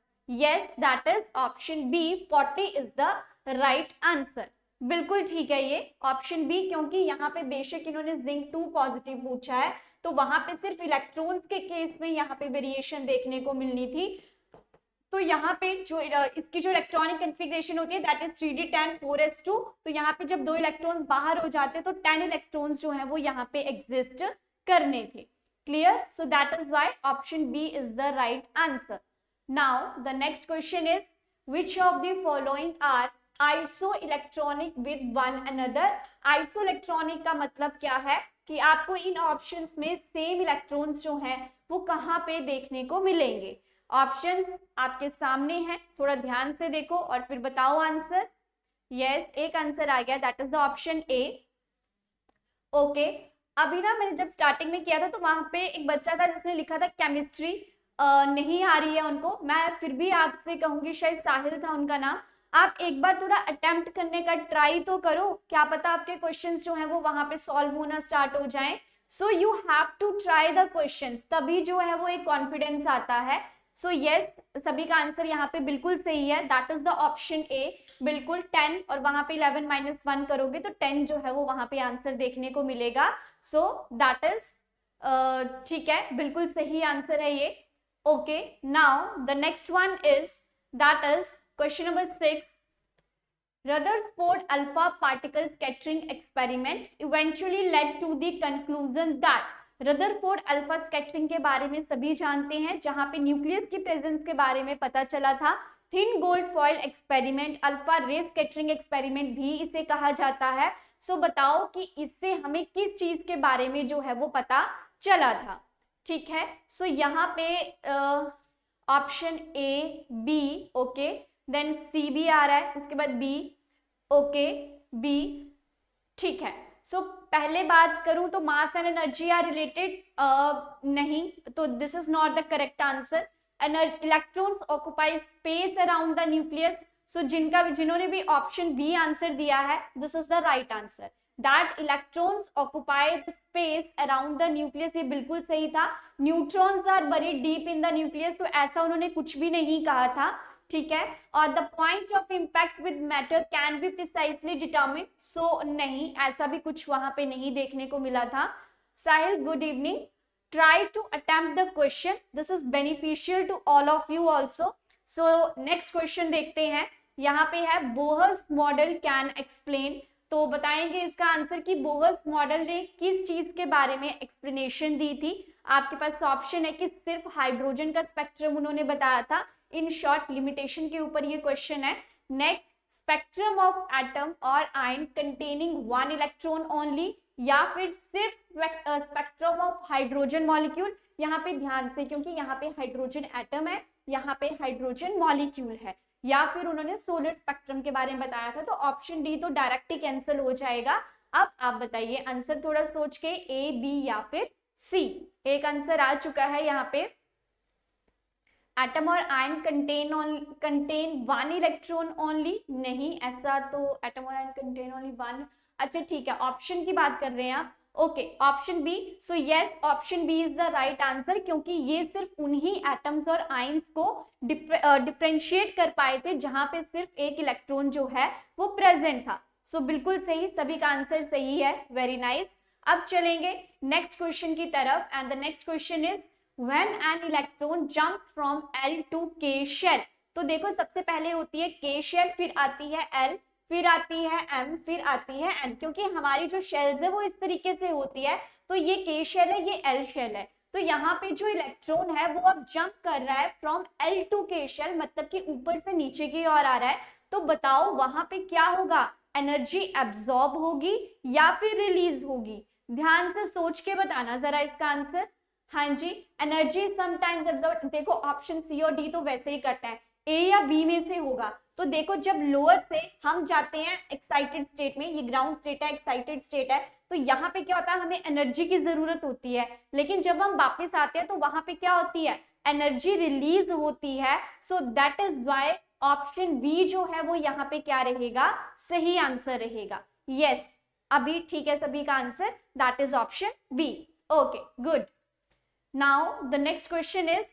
yes that is option B forty is the right answer बिल्कुल ठीक है ये ऑप्शन बी क्योंकि यहाँ पे बेशक इन्होंने जिंक टू पॉजिटिव पूछा है तो वहां पे सिर्फ इलेक्ट्रॉन्स के केस में यहाँ पे वेरिएशन देखने को मिलनी थी तो यहाँ पे जो इसकी जो इलेक्ट्रॉनिक कन्फिग्रेशन होती है that is three D ten four S two तो यहाँ पे जब दो इलेक्ट्रॉन्स बाहर हो जाते तो टेन इलेक्ट्रॉन्स जो है वो यहाँ पे एग्जिस्ट करने थे clear so that is why option B is the right answer now the next question is which of the following are isoelectronic with one another isoelectronic का मतलब क्या है कि आपको इन ऑप्शंस में सेम इलेक्ट्रॉन्स जो हैं वो कहाँ पे देखने को मिलेंगे ऑप्शंस आपके सामने हैं थोड़ा ध्यान से देखो और फिर बताओ आंसर यस yes, एक आंसर आ गया that is the option A okay अभी ना मैंने जब स्टार्टिंग में किया था तो वहां पे एक बच्चा था जिसने लिखा था केमिस्ट्री नहीं आ रही है उनको मैं फिर भी आपसे कहूंगी शायद साहिल था उनका नाम आप एक बार थोड़ा अटेम्प्ट करने का ट्राई तो करो क्या पता आपके क्वेश्चंस जो हैं वो वहां पे सॉल्व होना स्टार्ट हो जाएं so you have to try the question तभी जो है वो एक कॉन्फिडेंस आता है सो so, यस yes, सभी का आंसर यहाँ पे बिल्कुल सही है that is the option A बिल्कुल टेन और वहां पे इलेवन माइनस वन करोगे तो टेन जो है वो वहां पे आंसर देखने को मिलेगा सो दैट इज ठीक है बिल्कुल सही आंसर है ये okay now the next one is that is Question number 6. Rutherford alpha particle scattering experiment eventually led to the conclusion that Rutherford alpha scattering के बारे में सभी जानते हैं जहां पे न्यूक्लियस की प्रेजेंस के बारे में पता चला था thin gold foil experiment alpha ray scattering experiment भी इसे कहा जाता है सो बताओ कि इससे हमें किस चीज के बारे में जो है वो पता चला था ठीक है सो यहाँ पे option A B okay then C भी आ रहा है उसके बाद बी ओके बी ठीक है सो so, पहले बात करूं तो mass and energy are related नहीं तो this is not the correct answer electrons occupy space around the nucleus so जिनका जिन्होंने भी ऑप्शन बी आंसर दिया है this is the right answer that electrons occupy the space around the nucleus ये बिल्कुल सही था neutrons are buried deep in the nucleus तो ऐसा उन्होंने कुछ भी नहीं कहा था ठीक है और the point of impact with matter can be precisely determine so नहीं ऐसा भी कुछ वहां पे नहीं देखने को मिला था Sahil good evening try to attempt the question this is beneficial to all of you also so next question देखते हैं यहाँ पे है बोहस मॉडल कैन एक्सप्लेन तो बताएंगे इसका आंसर कि बोहस मॉडल ने किस चीज के बारे में एक्सप्लेनेशन दी थी आपके पास ऑप्शन है कि सिर्फ हाइड्रोजन का स्पेक्ट्रम उन्होंने बताया था इन शॉर्ट लिमिटेशन के ऊपर ये क्वेश्चन है नेक्स्ट स्पेक्ट्रम ऑफ एटम और ion containing one electron only या फिर सिर्फ स्पेक्ट्रम ऑफ हाइड्रोजन मॉलिक्यूल यहाँ पे ध्यान से क्योंकि यहाँ पे हाइड्रोजन एटम है यहाँ पे हाइड्रोजन मॉलिक्यूल है या फिर उन्होंने सोलर स्पेक्ट्रम के बारे में बताया था तो ऑप्शन डी तो डायरेक्ट ही कैंसिल हो जाएगा अब आप बताइए आंसर थोड़ा सोच के ए बी या फिर सी एक आंसर आ चुका है यहाँ पे एटम और ion contain on contain one electron only नहीं ऐसा तो एटम और आयन कंटेन ओनली वन अच्छा ठीक है ऑप्शन की बात कर रहे हैं आप okay option B so yes option B is the right answer क्योंकि ये सिर्फ उन्हीं एटम्स और आइंस को डिफ्रेंशिएट कर पाए थे जहां पे सिर्फ एक इलेक्ट्रॉन जो है वो प्रेजेंट था सो so, बिल्कुल सही सभी का आंसर सही है वेरी नाइस nice. अब चलेंगे नेक्स्ट क्वेश्चन की तरफ and the next question is when an electron jump from L to K shell तो देखो सबसे पहले होती है के शेल फिर आती है एल फिर आती है एम फिर आती है एन क्योंकि हमारी जो शेल्स है वो इस तरीके से होती है तो ये के शेल है ये एल शेल है तो यहाँ पे जो इलेक्ट्रॉन है वो अब जंप कर रहा है from L to K shell मतलब कि ऊपर से नीचे की ओर आ रहा है तो बताओ वहां पे क्या होगा एनर्जी एब्जॉर्ब होगी या फिर रिलीज होगी ध्यान से सोच के बताना जरा इसका आंसर हाँ जी एनर्जी समटाइम्स एब्जॉर्ब देखो ऑप्शन सी और डी तो वैसे ही करता है ए या बी में से होगा तो देखो जब लोअर से हम जाते हैं एक्साइटेड स्टेट में ये ग्राउंड स्टेट है एक्साइटेड स्टेट है तो यहाँ पे क्या होता है हमें एनर्जी की जरूरत होती है लेकिन जब हम वापस आते हैं तो वहां पे क्या होती है एनर्जी रिलीज होती है so that is why option B जो है वो यहाँ पे क्या रहेगा सही आंसर रहेगा यस yes, अभी ठीक है सभी का answer that is option B okay good now the next question is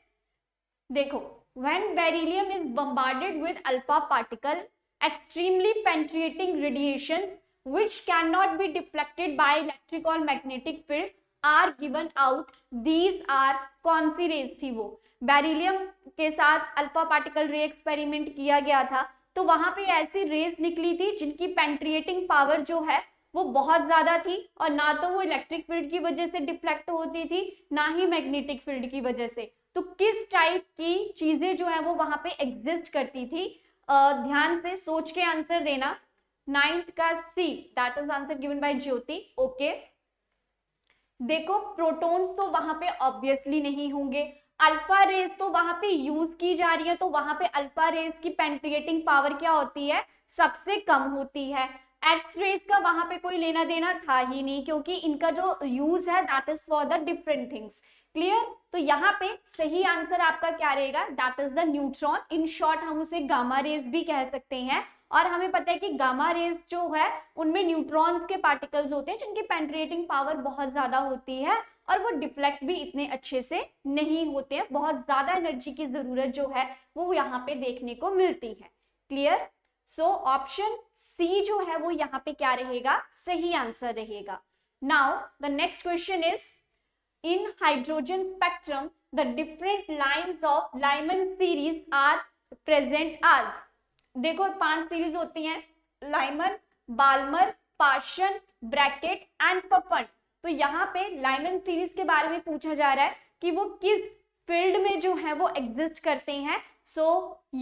देखो when beryllium is bombarded with alpha particle extremely penetrating radiation which cannot be deflected by electric or magnetic field are given out these are कौन सी raise थी वो beryllium के साथ alpha particle रे experiment किया गया था तो वहां पे ऐसी रेज निकली थी जिनकी पेंट्रिएटिंग पावर जो है वो बहुत ज़्यादा थी और ना तो वो इलेक्ट्रिक फील्ड की वजह से डिफ्लेक्ट होती थी ना ही मैग्नेटिक फील्ड की वजह से तो किस टाइप की चीज़ें जो है वो वहां पे एग्जिस्ट करती थी ध्यान से सोच के आंसर देना नाइन्थ का C that is answer given by Jyoti okay देखो प्रोटॉन्स तो वहां पे ऑब्वियसली नहीं होंगे अल्फा रेज तो वहां पे यूज की जा रही है तो वहां पे अल्फा रेज की पेंट्रिएटिंग पावर क्या होती है सबसे कम होती है एक्सरेज का वहां पे कोई लेना देना था ही नहीं क्योंकि इनका जो यूज है that is for the different things clear तो यहाँ पे सही आंसर आपका क्या रहेगा that is the neutron in short हम उसे गामा रेज भी कह सकते हैं और हमें पता है कि गामा रेज जो है उनमें न्यूट्रॉन्स के पार्टिकल्स होते हैं जिनकी पेंट्रेटिंग पावर बहुत ज्यादा होती है और वो डिफ्लेक्ट भी इतने अच्छे से नहीं होते हैं बहुत ज्यादा एनर्जी की जरूरत जो है वो यहाँ पे देखने को मिलती है क्लियर सो ऑप्शन सी जो है वो यहाँ पे क्या रहेगा सही आंसर रहेगा now the next question is in hydrogen spectrum the different lines of Lyman series are present आज देखो पांच सीरीज होती हैं Lyman Balmer Paschen Brackett and Pfund तो यहाँ पे लाइमन सीरीज के बारे में पूछा जा रहा है कि वो किस फील्ड में जो है वो एग्जिस्ट करते हैं so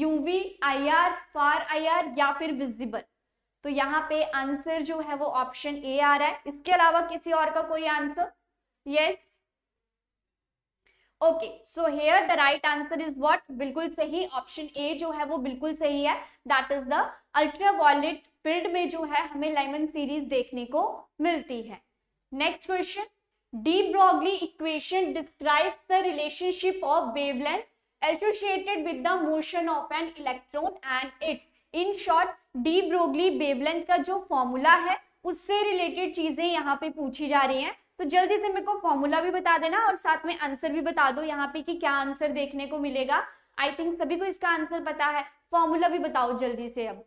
UV IR far IR या फिर विजिबल तो यहाँ पे आंसर जो है वो ऑप्शन ए आ रहा है इसके अलावा किसी और का कोई answer yes okay so here the right answer is what बिल्कुल सही ऑप्शन ए जो है वो बिल्कुल सही है that is the ultraviolet field में जो है हमें लेमन सीरीज देखने को मिलती है next question de Broglie equation describes the relationship of wavelength associated with the motion of an electron and its in short de Broglie wavelength का जो फॉर्मूला है उससे रिलेटेड चीजें यहाँ पे पूछी जा रही हैं तो जल्दी से मेरे को फॉर्मूला भी बता देना और साथ में आंसर भी बता दो यहाँ पे कि क्या आंसर देखने को मिलेगा आई थिंक सभी को इसका आंसर पता है फॉर्मूला भी बताओ जल्दी से अब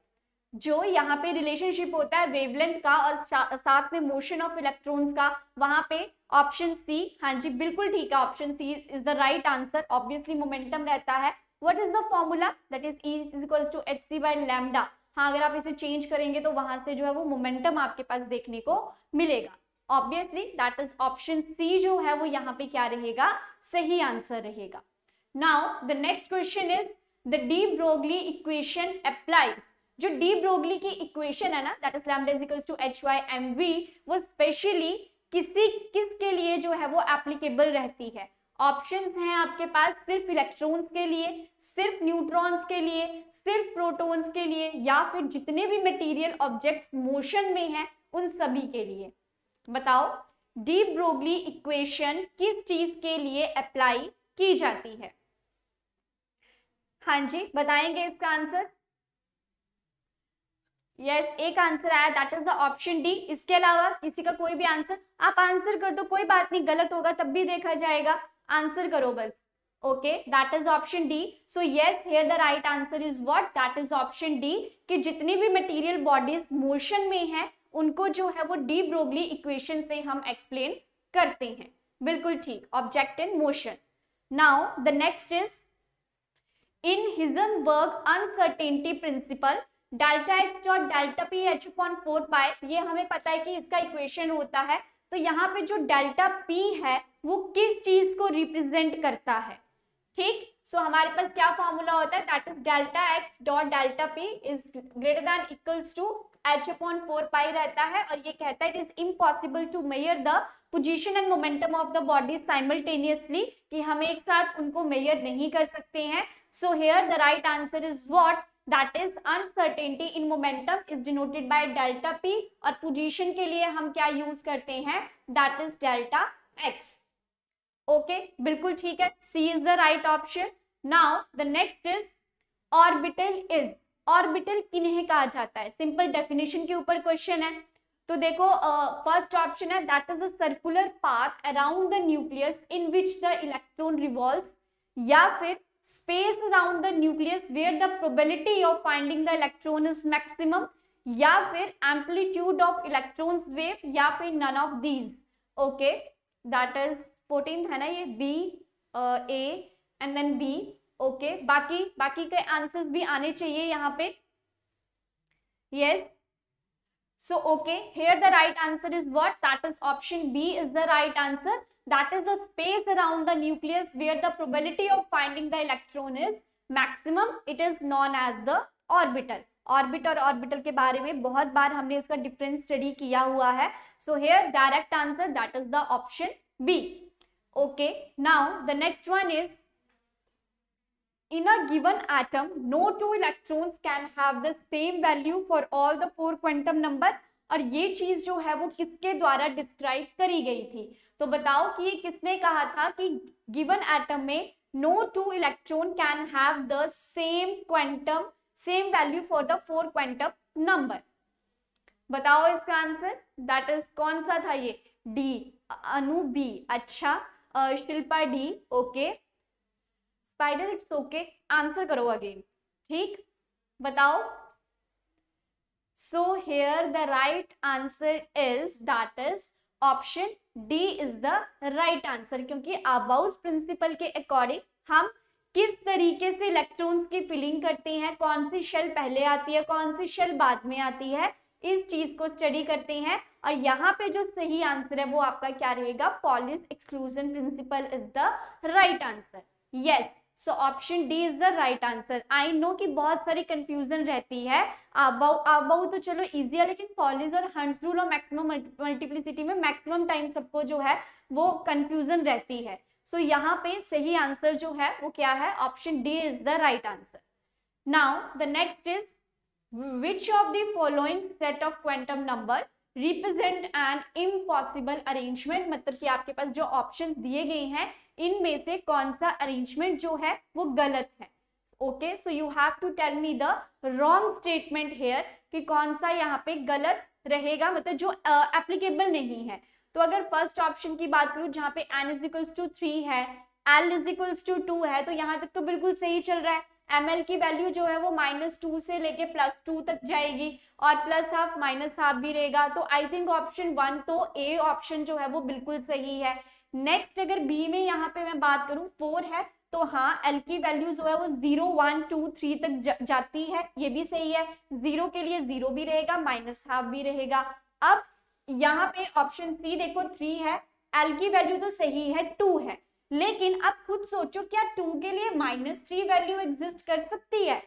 जो यहाँ पे रिलेशनशिप होता है वेवलेंथ का और साथ में मोशन ऑफ इलेक्ट्रॉन्स का वहां पे ऑप्शन सी हाँ जी बिल्कुल ठीक है option C is the right answer obviously momentum रहता है what is the formula that is E is equals to H C by lambda हाँ अगर आप इसे चेंज करेंगे तो वहां से जो है वो मोमेंटम आपके पास देखने को मिलेगा obviously that is option C जो है वो यहाँ पे क्या रहेगा सही आंसर रहेगा now the next question is the de Broglie equation applies जो डी ब्रोगली की इक्वेशन है ना that is lambda is to H by M V वो स्पेशली किसी किसके लिए जो है वो एप्लीकेबल रहती है ऑप्शन हैं आपके पास सिर्फ इलेक्ट्रॉन्स के लिए सिर्फ न्यूट्रॉन्स के लिए सिर्फ प्रोटॉन्स के लिए या फिर जितने भी मटेरियल ऑब्जेक्ट्स मोशन में हैं उन सभी के लिए बताओ डी ब्रोगली इक्वेशन किस चीज के लिए अप्लाई की जाती है हाँ जी बताएंगे इसका आंसर यस yes, एक आंसर आया that is the option D इसके अलावा किसी का कोई भी आंसर आप आंसर कर दो कोई बात नहीं गलत होगा तब भी देखा जाएगा आंसर करो बस okay that is option D so yes here the right answer is what that is option D कि जितनी भी मटीरियल बॉडीज मोशन में है उनको जो है वो डी ब्रोगली इक्वेशन से हम एक्सप्लेन करते हैं बिल्कुल ठीक object in motion now the next is in Heisenberg uncertainty principle delta X dot delta P H upon four pi ये हमें पता है कि इसका इक्वेशन होता है तो यहाँ पे जो डेल्टा पी है वो किस चीज को रिप्रेजेंट करता है ठीक सो so, हमारे पास क्या फॉर्मूला होता है that is delta X dot delta P is greater than equals to H upon four pi रहता है और ये कहता है it is impossible to measure the position and momentum of the body simultaneously कि हम एक साथ उनको मेयर नहीं कर सकते हैं so here the right answer is what that is uncertainty in momentum is denoted by delta P और पोजीशन के लिए हम क्या यूज करते हैं that is delta X okay बिल्कुल ठीक है C is the right option now the next is orbital is orbital किन्हें कहा जाता है सिंपल डेफिनेशन के ऊपर क्वेश्चन है तो देखो फर्स्ट uh, ऑप्शन है that is the circular path around the nucleus in which the electron revolve या फिर space around the nucleus where the probability of finding the electron is maximum या फिर एम्पलीट्यूड ऑफ इलेक्ट्रॉन्स वेव या फिर none of these okay that is fourteen है ना ये B A and then B okay बाकी बाकी के आंसर्स भी आने चाहिए यहाँ पे yes yes, So, okay, here the right answer is what? That is option B is the right answer. That is the space around the nucleus where the probability of finding the electron is maximum. It is known as the orbital. Orbit और orbital के बारे में बहुत बार हमने इसका difference study किया हुआ है so here direct answer that is the option B okay now the next one is in a given atom no two electrons can have the same value for all the four quantum number और ये चीज जो है वो किसके द्वारा describe करी गई थी तो बताओ कि ये किसने कहा था कि गिवन एटम में no two electron can have the same quantum same value for the four quantum number बताओ इसका आंसर दैट इज कौन सा था ये डी अनु बी अच्छा Shilpa D okay okay. Spider it's okay answer करो अगेन ठीक बताओ so here the right answer is that is option D is the right answer क्योंकि अबाउस प्रिंसिपल के अकॉर्डिंग हम किस तरीके से इलेक्ट्रॉन्स की फिलिंग करते हैं कौन सी शेल पहले आती है कौन सी शेल बाद में आती है इस चीज को स्टडी करते हैं और यहाँ पे जो सही आंसर है वो आपका क्या रहेगा Pauli's exclusion principle is the right answer yes so option D is the right answer I know कि बहुत सारी कंफ्यूजन रहती है आबाऊ तो चलो इजी है लेकिन पॉलिज और हंड्स रूल और मैक्सिमम मल्टीप्लिसिटी में मैक्सिमम टाइम सबको जो है वो कंफ्यूजन रहती है सो so, यहाँ पे सही आंसर जो है वो क्या है option D is the right answer now the next is which of the following set of quantum number represent an impossible arrangement मतलब कि आपके पास जो ऑप्शन दिए गए हैं इनमें से कौन सा अरेंजमेंट जो है वो गलत है okay so you have to tell me the wrong statement here कि कौन सा यहाँ पे गलत रहेगा मतलब जो एप्लीकेबल uh, नहीं है तो अगर फर्स्ट ऑप्शन की बात करूँ जहाँ पे N is equals to three है L is equals to two है तो यहाँ तक तो बिल्कुल सही चल रहा है एम एल की वैल्यू जो है वो माइनस टू से लेके प्लस टू तक जाएगी और प्लस हाफ माइनस हाफ भी रहेगा तो आई थिंक ऑप्शन वन तो ए ऑप्शन जो है वो बिल्कुल सही है नेक्स्ट अगर बी में यहाँ पे मैं बात करूँ फोर है तो हाँ एल की वैल्यू जो है वो जीरो वन टू थ्री तक जा, जाती है ये भी सही है जीरो के लिए जीरो भी रहेगा माइनस हाफ भी रहेगा अब यहाँ पे ऑप्शन सी देखो थ्री है एल की वैल्यू तो सही है टू है लेकिन अब खुद सोचो क्या टू के लिए माइनस थ्री वैल्यू एग्जिस्ट कर सकती है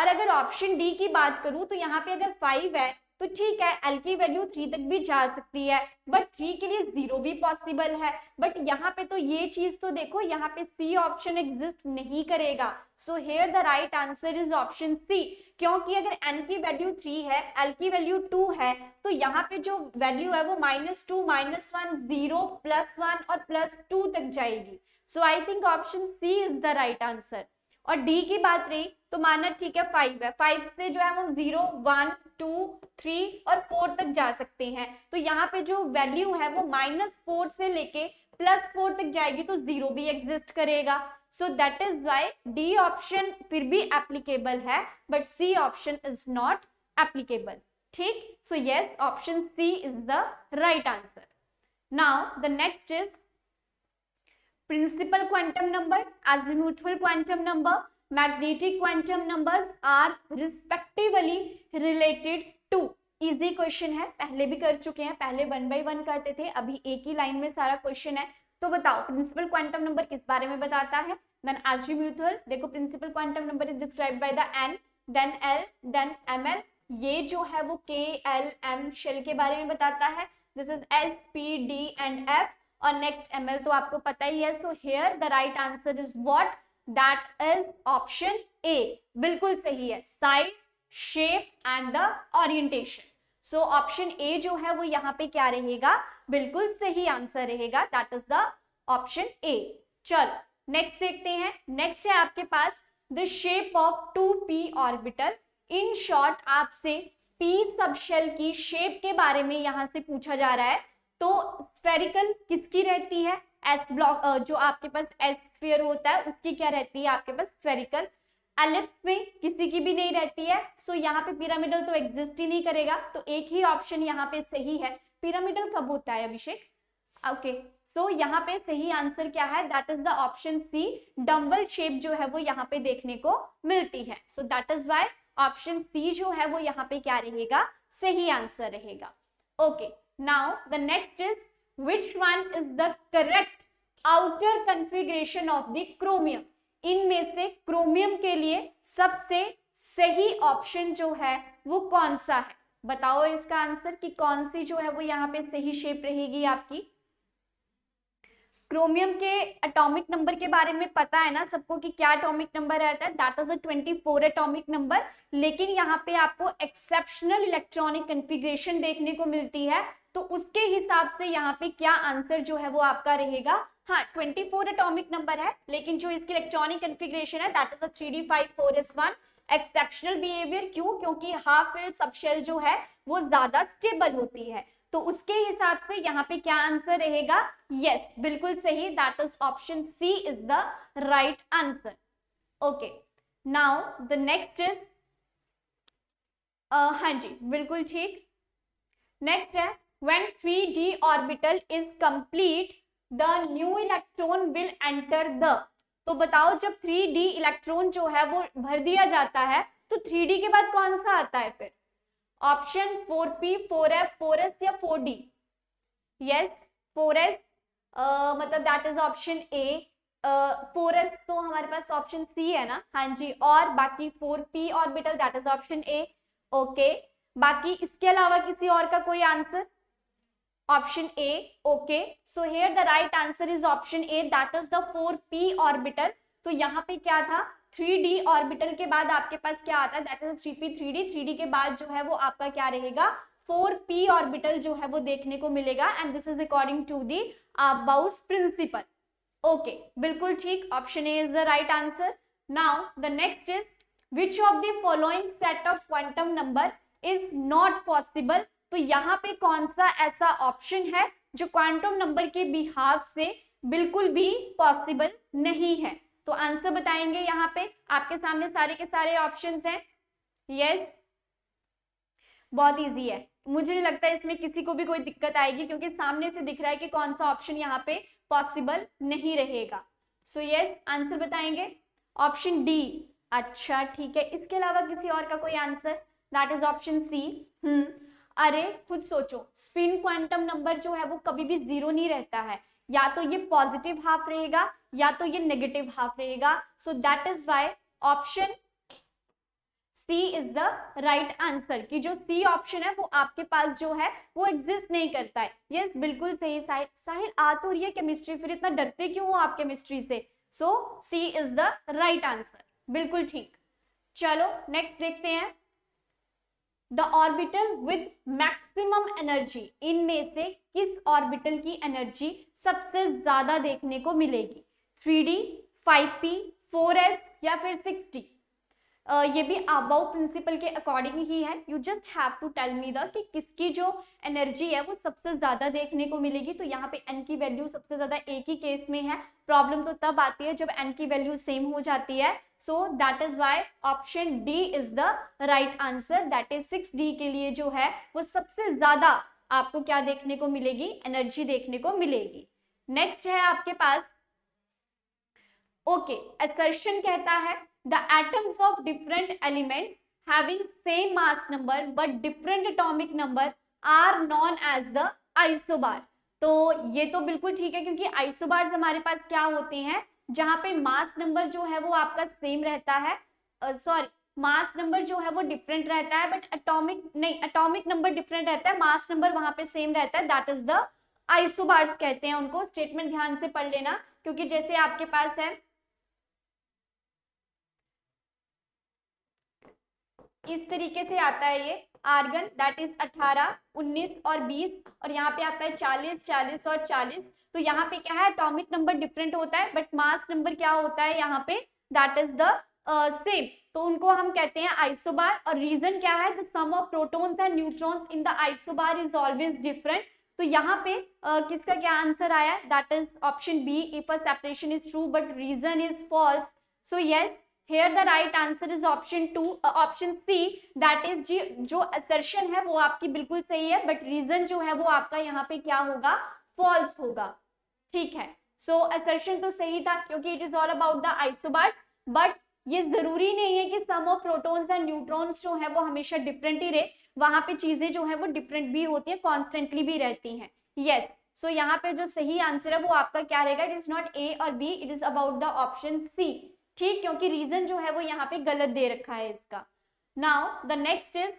और अगर ऑप्शन डी की बात करूं तो यहाँ पे अगर फाइव है तो ठीक है एल की वैल्यू थ्री तक भी जा सकती है बट थ्री के लिए जीरो भी पॉसिबल है बट यहाँ पे तो ये चीज तो देखो यहाँ पे सी ऑप्शन एग्जिस्ट नहीं करेगा so here the right answer is option C क्योंकि अगर एन की वैल्यू थ्री है एल की वैल्यू टू है तो यहाँ पे जो वैल्यू है वो minus two minus one zero plus one और प्लस टू तक जाएगी so I think option C is the right answer और डी की बात रही तो माना ठीक है फाइव है फाइव से जो है वो जीरो वन टू थ्री और फोर तक जा सकते हैं तो यहाँ पे जो वैल्यू है वो माइनस फोर से लेके प्लस फोर तक जाएगी तो जीरो भी एग्जिस्ट करेगा so that is why D option फिर भी एप्लीकेबल है but C option is not applicable ठीक so yes option C is the right answer now the next is principal quantum number azimuthal quantum number magnetic quantum numbers are respectively related to easy question है पहले भी कर चुके हैं पहले one by one करते थे अभी एक ही लाइन में सारा क्वेश्चन है तो बताओ प्रिंसिपल क्वांटम नंबर किस बारे में बताता है देन एट्रीब्यूटल देखो principal quantum number is describe by the N then L then M L ये जो है वो के एल एम शेल के बारे में बताता है this is S P D and F और नेक्स्ट एम एल तो आपको पता ही है so here the right answer is what that is option A बिल्कुल सही है size shape and the orientation so option A जो है वो यहाँ पे क्या रहेगा बिल्कुल सही आंसर रहेगा that is the option A चलो नेक्स्ट देखते हैं नेक्स्ट है आपके पास the shape of two P orbital in short आपसे पी शेल की शेप के बारे में यहां से पूछा जा रहा है तो स्पेरिकल किसकी रहती है एस ब्लॉक जो आपके पास एस स्पेयर होता है उसकी क्या रहती है आपके पास स्वेरिकल एलिप्स में किसी की भी नहीं रहती है सो so, यहाँ पे पिरामिडल तो एग्जिस्ट ही नहीं करेगा तो एक ही ऑप्शन यहाँ पे सही है पिरामिडल कब होता है अभिषेक ओके सो यहाँ पे सही आंसर क्या है that is the option C dumbbell shape जो है वो यहाँ पे देखने को मिलती है so that is why option C जो है वो यहाँ पे क्या रहेगा सही आंसर रहेगा okay now the next is which one is the correct outer configuration of the chromium इनमें से क्रोमियम के लिए सबसे सही ऑप्शन जो है वो कौन सा है बताओ इसका आंसर कि कौन सी जो है वो यहाँ पे सही शेप रहेगी आपकी क्रोमियम के अटोमिक नंबर के बारे में पता है ना सबको कि क्या अटोमिक नंबर रहता है that is a 24 atomic number लेकिन यहाँ पे आपको एक्सेप्शनल इलेक्ट्रॉनिक कन्फिग्रेशन देखने को मिलती है तो उसके हिसाब से यहाँ पे क्या आंसर जो है वो आपका रहेगा हाँ 24 अटोमिक नंबर है लेकिन जो इसकी इलेक्ट्रॉनिक कन्फिग्रेशन है that is a three D five four S one exceptional behaviour क्यों क्योंकि हाफ फिल सबशेल जो है वो ज्यादा स्टेबल होती है तो उसके हिसाब से यहाँ पे क्या आंसर रहेगा यस yes, बिल्कुल सही that is option C is the right answer okay now the next is हाँ जी बिल्कुल ठीक नेक्स्ट है three 3d orbital is complete the new electron will enter the तो बताओ जब 3d इलेक्ट्रॉन जो है वो भर दिया जाता है तो 3d के बाद कौन सा आता है फिर option four P four F four S या four D yes four S मतलब that is option A four S तो हमारे पास ऑप्शन सी है ना हाँ जी और बाकी four P orbital that is option A okay बाकी इसके अलावा किसी और का कोई answer option A okay so here the right answer is option A that is the four P orbital तो यहाँ पे क्या था थ्री डी ऑर्बिटल के बाद आपके पास क्या आता है that is three P three D three D के बाद जो है वो आपका क्या रहेगा फोर पी ऑर्बिटल जो है वो देखने को मिलेगा and this is according to the Aufbau principle okay बिल्कुल ठीक option A is the right answer now the next is which of the following set of quantum number is not possible तो यहाँ पे कौन सा ऐसा ऑप्शन है जो क्वांटम नंबर के बिहाव से बिल्कुल भी पॉसिबल नहीं है तो आंसर बताएंगे यहाँ पे आपके सामने सारे के सारे ऑप्शन हैं यस बहुत इजी है मुझे नहीं लगता इसमें किसी को भी कोई दिक्कत आएगी क्योंकि सामने से दिख रहा है कि कौन सा ऑप्शन यहाँ पे पॉसिबल नहीं रहेगा सो यस आंसर बताएंगे ऑप्शन डी अच्छा ठीक है इसके अलावा किसी और का कोई answer that is option C hmm अरे खुद सोचो स्पिन क्वांटम नंबर जो है वो कभी भी जीरो नहीं रहता है या तो ये पॉजिटिव हाफ रहेगा या तो ये नेगेटिव हाफ रहेगा so that is why option C is the right answer कि जो सी ऑप्शन है वो आपके पास जो है वो एग्जिस्ट नहीं करता है यस yes, बिल्कुल सही साहिल साहिल आ तो रही है केमिस्ट्री फिर इतना डरते क्यों हो आप केमिस्ट्री से so C is the right answer बिल्कुल ठीक चलो नेक्स्ट देखते हैं the orbital with maximum energy इनमें से किस ऑर्बिटल की एनर्जी सबसे ज्यादा देखने को मिलेगी three D five P four S या फिर सिक्स डी ये भी आबाउ प्रिंसिपल के अकॉर्डिंग ही है you just have to tell me the कि किसकी जो एनर्जी है वो सबसे ज़्यादा देखने को मिलेगी तो यहाँ पे एन की वैल्यू सबसे ज़्यादा एक ही केस में है प्रॉब्लम तो तब आती है जब एन की वैल्यू सेम हो जाती है so that is why option D is the right answer that is six D के लिए जो है वो सबसे ज़्यादा आपको क्या देखने को मिलेगी एनर्जी देखने को मिलेगी नेक्स्ट है आपके पास ओके एसर्शन कहता है the atoms of different elements having same mass number but different atomic number are known as the isobar तो ये तो बिल्कुल ठीक है क्योंकि आइसोबार्स हमारे पास क्या होते हैं जहाँ पे मास नंबर जो है वो आपका सेम रहता है सॉरी मास नंबर जो है वो डिफरेंट रहता है बट एटॉमिक नहीं एटॉमिक नंबर डिफरेंट रहता है मास नंबर वहां पे सेम रहता है दैट इज द आइसोबार्स कहते हैं उनको स्टेटमेंट ध्यान से पढ़ लेना क्योंकि जैसे आपके पास है इस तरीके से आता है ये आर्गन दैट इज 18, 19 और 20 और यहाँ पे आता है 40, 40 और 40 तो यहाँ पे क्या है एटॉमिक नंबर डिफरेंट होता है बट मास नंबर क्या होता है यहाँ पे दैट इज द सेम तो उनको हम कहते हैं आइसोबार और रीजन क्या है the sum of protons and neutrons in the isobar is always different तो यहाँ पे uh, किसका क्या आंसर आया that is option B if assertion is true but reason is false so yes here the right answer is option two option C that is जी जो assertion है वो आपकी बिल्कुल सही है बट रीजन जो है वो आपका यहाँ पे क्या होगा फॉल्स होगा ठीक है सो so, असर्शन तो सही था क्योंकि it is all about the isobars but ये जरूरी नहीं है कि sum of protons and neutrons जो है वो हमेशा डिफरेंट ही रहे वहां पे चीजें जो है वो डिफरेंट भी होती है कॉन्स्टेंटली भी रहती है यस सो यहाँ पे जो सही आंसर है वो आपका क्या रहेगा इट इज नॉट ए और B it is about the option C ठीक क्योंकि रीजन जो है वो यहाँ पे गलत दे रखा है इसका now the next is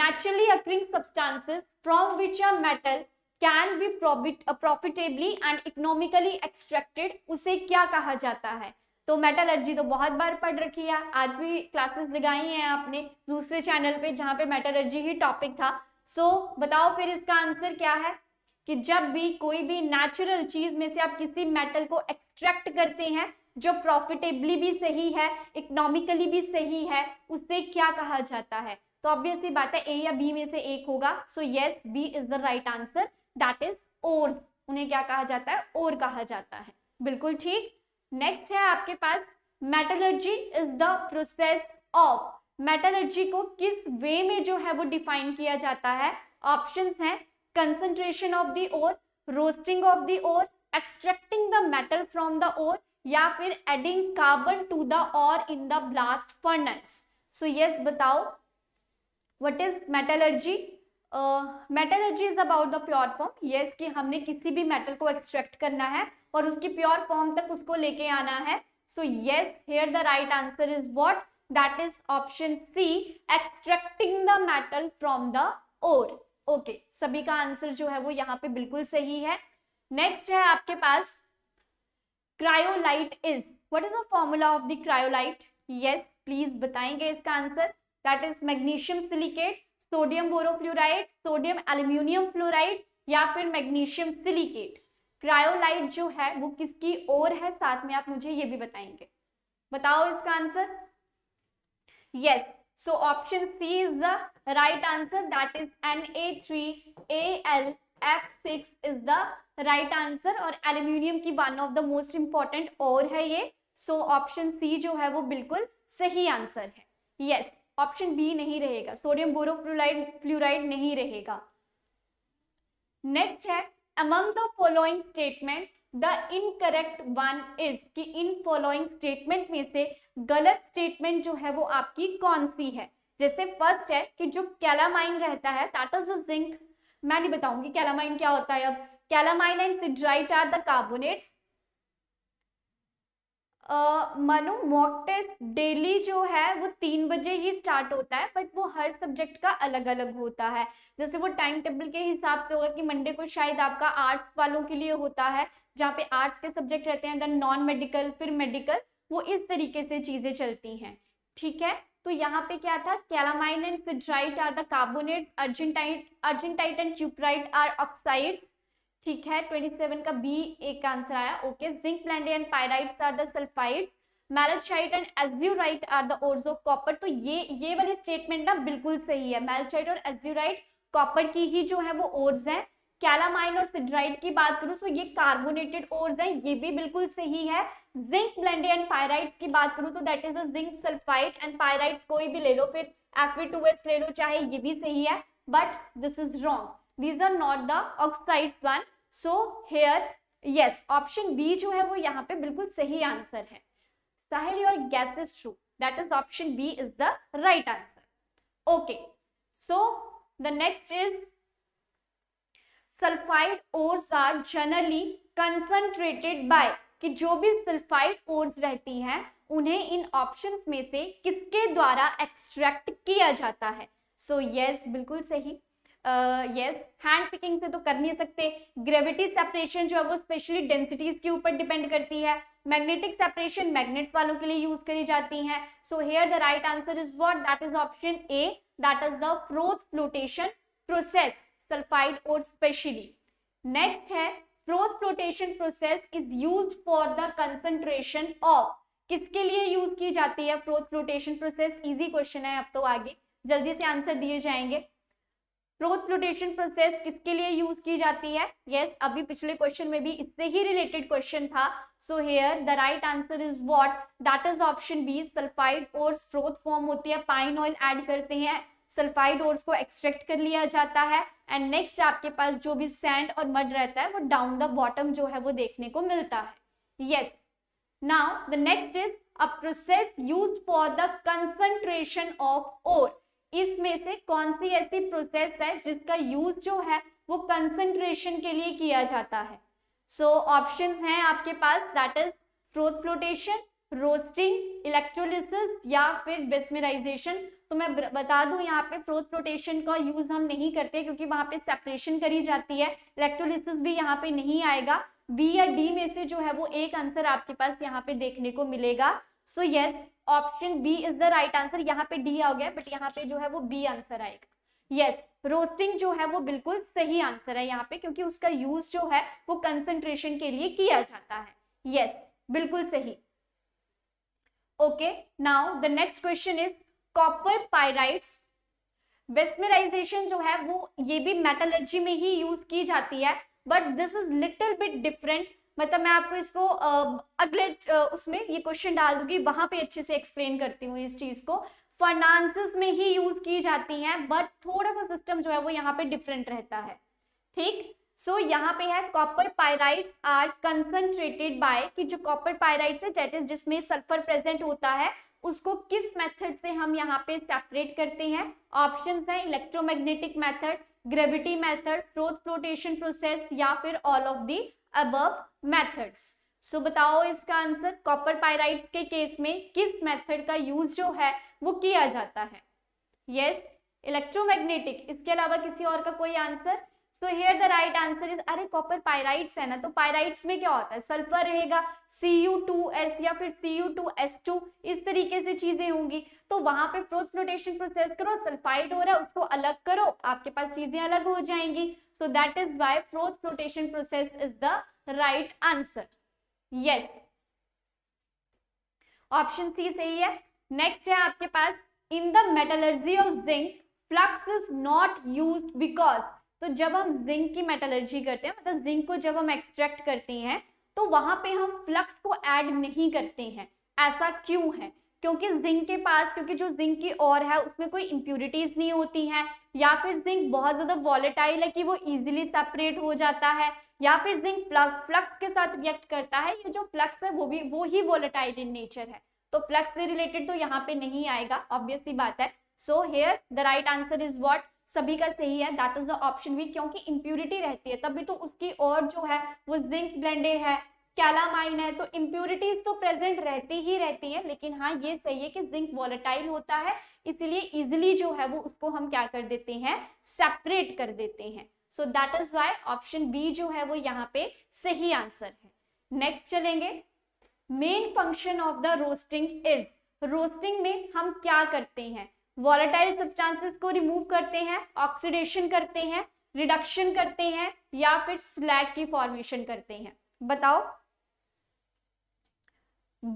naturally occurring substances from which are metal can be profit uh, profitably and economically extracted उसे क्या कहा जाता है तो मेटल अर्जी तो बहुत बार पढ़ रखी है आज भी क्लासेस लगाई हैं आपने दूसरे चैनल पे जहाँ पे मेटल अर्जी ही टॉपिक था सो so, बताओ फिर इसका आंसर क्या है कि जब भी कोई भी नेचुरल चीज में से आप किसी मेटल को एक्सट्रैक्ट करते हैं जो प्रॉफिटेबली भी सही है इकोनॉमिकली भी सही है उसे क्या कहा जाता है तो ऑब्वियसली बात है ए या बी में से एक होगा so yes B is the right answer that is or उन्हें क्या कहा जाता है और कहा जाता है बिल्कुल ठीक नेक्स्ट है आपके पास metallurgy is the process of metallurgy को किस वे में जो है वो डिफाइन किया जाता है ऑप्शंस हैं concentration of the ore roasting of the ore extracting the metal from the ore या फिर adding carbon to the ore in the blast furnace so yes बताओ what is metallurgy metallurgy is about the pure form yes कि हमने किसी भी metal को extract करना है और उसकी प्योर फॉर्म तक उसको लेके आना है so yes here the right answer is what that is option C extracting the metal from the ore okay सभी का आंसर जो है वो यहाँ पे बिल्कुल सही है नेक्स्ट है आपके पास cryolite is what is the formula of the cryolite yes please बताएंगे इसका answer that is magnesium silicate sodium borofluoride sodium aluminium fluoride या फिर मैग्नीशियम सिलिकेट क्रायोलाइट जो है वो किसकी ओर है साथ में आप मुझे ये भी बताएंगे बताओ इसका answer yes so option the right answer that is N A three A L F six is the right answer और एल्यूमिनियम की one of the most important ore है ये सो ऑप्शन सी जो है वो बिल्कुल सही आंसर है यस ऑप्शन बी नहीं रहेगा सोडियम बोरोक्लोराइड फ्लोराइड नहीं रहेगा नेक्स्ट है among the following statement the incorrect one is कि इन फॉलोइंग स्टेटमेंट में से गलत स्टेटमेंट जो है वो आपकी कौन सी है जैसे फर्स्ट है कि जो कैलामाइन रहता है टाटा जिंक मैं नहीं बताऊंगी कैलामाइन क्या होता है अब calamine and siderite are the carbonates Manu mock test daily जो है वो तीन बजे ही स्टार्ट होता है बट वो हर सब्जेक्ट का अलग अलग होता है जैसे वो टाइम टेबल के हिसाब से होगा कि मंडे को शायद आपका आर्ट्स वालों के लिए होता है जहाँ पे आर्ट्स के सब्जेक्ट रहते हैं देन नॉन मेडिकल फिर मेडिकल वो इस तरीके से चीज़ें चलती हैं ठीक है तो यहाँ पे क्या था calamine and siderite are the carbonate argentite argentite and cuprite are oxides ठीक है 27 का बी एक आंसर आया okay zinc and pyrites are the sulphides malachite and azurite are the ores of copper तो ये ये वाली स्टेटमेंट ना बिल्कुल सही है मैलचाइट और एज्यूराइट कॉपर की ही जो है वो ओर्स हैं कैलामाइन और सिड्राइट की बात करूँ तो ये कार्बोनेटेड ओर्स हैं ये भी बिल्कुल सही है जिंक ब्लेंडे एंड पायराइट्स की बात करूँ तो that is the zinc sulphide and pyrites कोई भी ले लो फिर टू एस ले लो चाहे ये भी सही है but this is wrong these are not the oxides one so here yes option B जो है वो यहाँ पे बिल्कुल सही आंसर है Sahil your guess is true that is option B is the right answer okay so the next is sulphide ores are generally concentrated by कि जो भी सल्फाइड ओर्स रहती हैं उन्हें इन ऑप्शन में से किसके द्वारा एक्सट्रैक्ट किया जाता है सो so, यस yes, बिल्कुल सही यस हैंड पिकिंग से तो कर नहीं सकते ग्रेविटी सेपरेशन जो है वो स्पेशली डेंसिटीज के ऊपर डिपेंड करती है मैग्नेटिक सेपरेशन मैग्नेट्स वालों के लिए यूज करी जाती हैं so here the right answer is what that is option A that is the froth flotation process sulphide ore specially next है froth flotation process is use for the concentration of किसके लिए use की जाती है froth flotation process easy question है अब तो आगे जल्दी से आंसर दिए जाएंगे फ्रोथ फ्लोटेशन प्रोसेस किसके लिए यूज की जाती है यस yes, अभी पिछले क्वेश्चन में भी इससे ही रिलेटेड क्वेश्चन था so here the right answer is what that is option B sulphide और फ्रोथ फॉर्म होती है पाइन ऑयल एड करते हैं सल्फाइड ओर्स को एक्सट्रैक्ट कर लिया जाता है एंड नेक्स्ट आपके पास जो भी सैंड और मड रहता है वो डाउन द बॉटम जो है वो देखने को मिलता है yes now the next is a process use for the concentration of ore इसमें से कौन सी ऐसी प्रोसेस है जिसका यूज जो है वो कंसंट्रेशन के लिए किया जाता है सो so, ऑप्शंस हैं आपके पास that is froth flotation roasting electrolysis या फिर बेस्मेराइजेशन तो मैं बता दूं यहाँ पे फ्रोथ रोटेशन का यूज हम नहीं करते क्योंकि वहां पे सेपरेशन करी जाती है इलेक्ट्रोलिसिस भी यहाँ पे नहीं आएगा बी या डी में से जो है वो एक आंसर आपके पास यहाँ पे देखने को मिलेगा so yes option B is the right answer यहाँ पे डी आ गया बट यहाँ पे जो है वो बी आंसर आएगा यस yes, रोस्टिंग जो है वो बिल्कुल सही आंसर है यहाँ पे क्योंकि उसका यूज जो है वो कंसंट्रेशन के लिए किया जाता है यस yes, बिल्कुल सही okay now the next question is copper pyrites. Bessemerisation जो है वो ये भी मेटलर्जी में ही यूज की जाती है but this is little bit different मतलब मैं आपको इसको अगले उसमें ये क्वेश्चन डाल दूंगी वहां पे अच्छे से एक्सप्लेन करती हूँ इस चीज को फाइनेंसेस में ही यूज की जाती है बट थोड़ा सा सिस्टम जो है वो यहाँ पे डिफरेंट रहता है ठीक सो so, यहाँ पे है copper pyrites are concentrated by कि जो कॉपर पायराइट्स है दैट इज जिसमें सल्फर प्रेजेंट होता है उसको किस मेथड से हम यहाँ पे सेपरेट करते हैं ऑप्शन है electromagnetic method gravity method froth flotation process या फिर all of the above methods so बताओ इसका आंसर कॉपर पायराइट्स के केस में किस मेथड का यूज जो है वो किया जाता है यस yes, इलेक्ट्रोमैग्नेटिक इसके अलावा किसी और का कोई answer so here the right answer is अरे कॉपर पायराइट्स है ना तो पायराइट्स में क्या होता है सल्फर रहेगा सी यू टू एस या फिर C U two S two इस तरीके से चीजें होंगी तो वहां पे फ्रोथ फ्लोटेशन प्रोसेस करो सल्फाइड हो रहा है उसको अलग करो आपके पास चीजें अलग हो जाएंगी so that is why froth flotation process is the right answer yes option C सही है नेक्स्ट है आपके पास in the metallurgy of zinc flux is not use because तो जब हम जिंक की मेटलर्जी करते हैं मतलब जिंक को जब हम एक्सट्रैक्ट करते हैं तो वहां पे हम फ्लक्स को ऐड नहीं करते हैं ऐसा क्यों है क्योंकि जिंक के पास क्योंकि जो जिंक की और है उसमें कोई इंप्यूरिटीज नहीं होती हैं या फिर जिंक बहुत ज़्यादा वॉलेटाइल है कि वो इजिली सेपरेट हो जाता है या फिर जिंक फ्लक्स के साथ रिएक्ट करता है ये जो फ्लक्स है वो भी वो ही वॉलेटाइल इन नेचर है तो फ्लक्स से रिलेटेड तो यहाँ पे नहीं आएगा ऑब्वियसली बात है so here the right answer is what सभी का सही है that is the option B क्योंकि इंप्यूरिटी रहती है तभी तो उसकी और जो है वो जिंक ब्लेंडेड है कैलामाइन है तो इम्प्यूरिटीज तो प्रेजेंट रहती ही रहती है लेकिन हाँ ये सही है कि जिंक वॉलेटाइल होता है इसलिए इजिली जो है वो उसको हम क्या कर देते हैं सेपरेट कर देते हैं so that is why option B जो है वो यहाँ पे सही आंसर है नेक्स्ट चलेंगे main function of the roasting is roasting में हम क्या करते हैं वॉलेटाइल सब्सटेंसेस को रिमूव करते हैं ऑक्सीडेशन करते हैं रिडक्शन करते हैं या फिर स्लैग की फॉर्मेशन करते हैं बताओ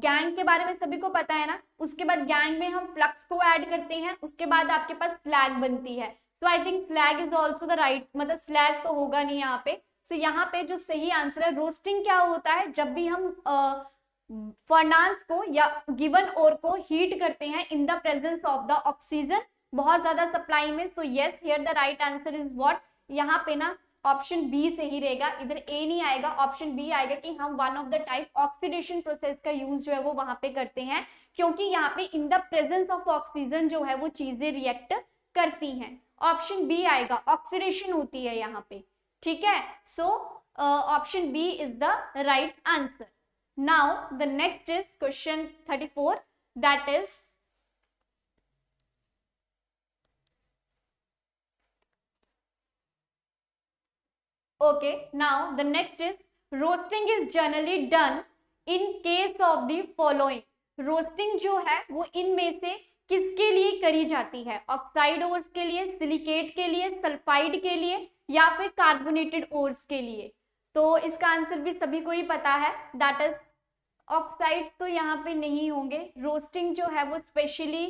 गैंग के बारे में सभी को पता है ना उसके बाद गैंग में हम फ्लक्स को ऐड करते हैं उसके बाद आपके पास स्लैग बनती है so I think slag is also the right मतलब स्लैग तो होगा नहीं यहाँ पे सो so, यहाँ पे जो सही आंसर है रोस्टिंग क्या होता है जब भी हम uh, फर्नांस को या गिवन ओर को हीट करते हैं in the presence of the oxygen बहुत ज्यादा सप्लाई में so yes here the right answer is what यहाँ पे ना ऑप्शन बी से ही रहेगा इधर ए नहीं आएगा ऑप्शन बी आएगा कि हम one of the type oxidation process का यूज जो है वो वहां पे करते हैं क्योंकि यहाँ पे in the presence of oxygen जो है वो चीजें रिएक्ट करती हैं ऑप्शन बी आएगा ऑक्सीडेशन होती है यहाँ पे ठीक है so option B is the right answer Now, the next is question 34 that is Okay, now the next is roasting is generally done in case of the following roasting जो है वो इनमें से किसके लिए करी जाती है ऑक्साइड ओर्स के लिए सिलिकेट के लिए सल्फाइड के लिए या फिर कार्बोनेटेड ओर्स के लिए तो इसका आंसर भी सभी को ही पता है दैट इज ऑक्साइड्स तो यहाँ पे नहीं होंगे रोस्टिंग जो है वो स्पेशली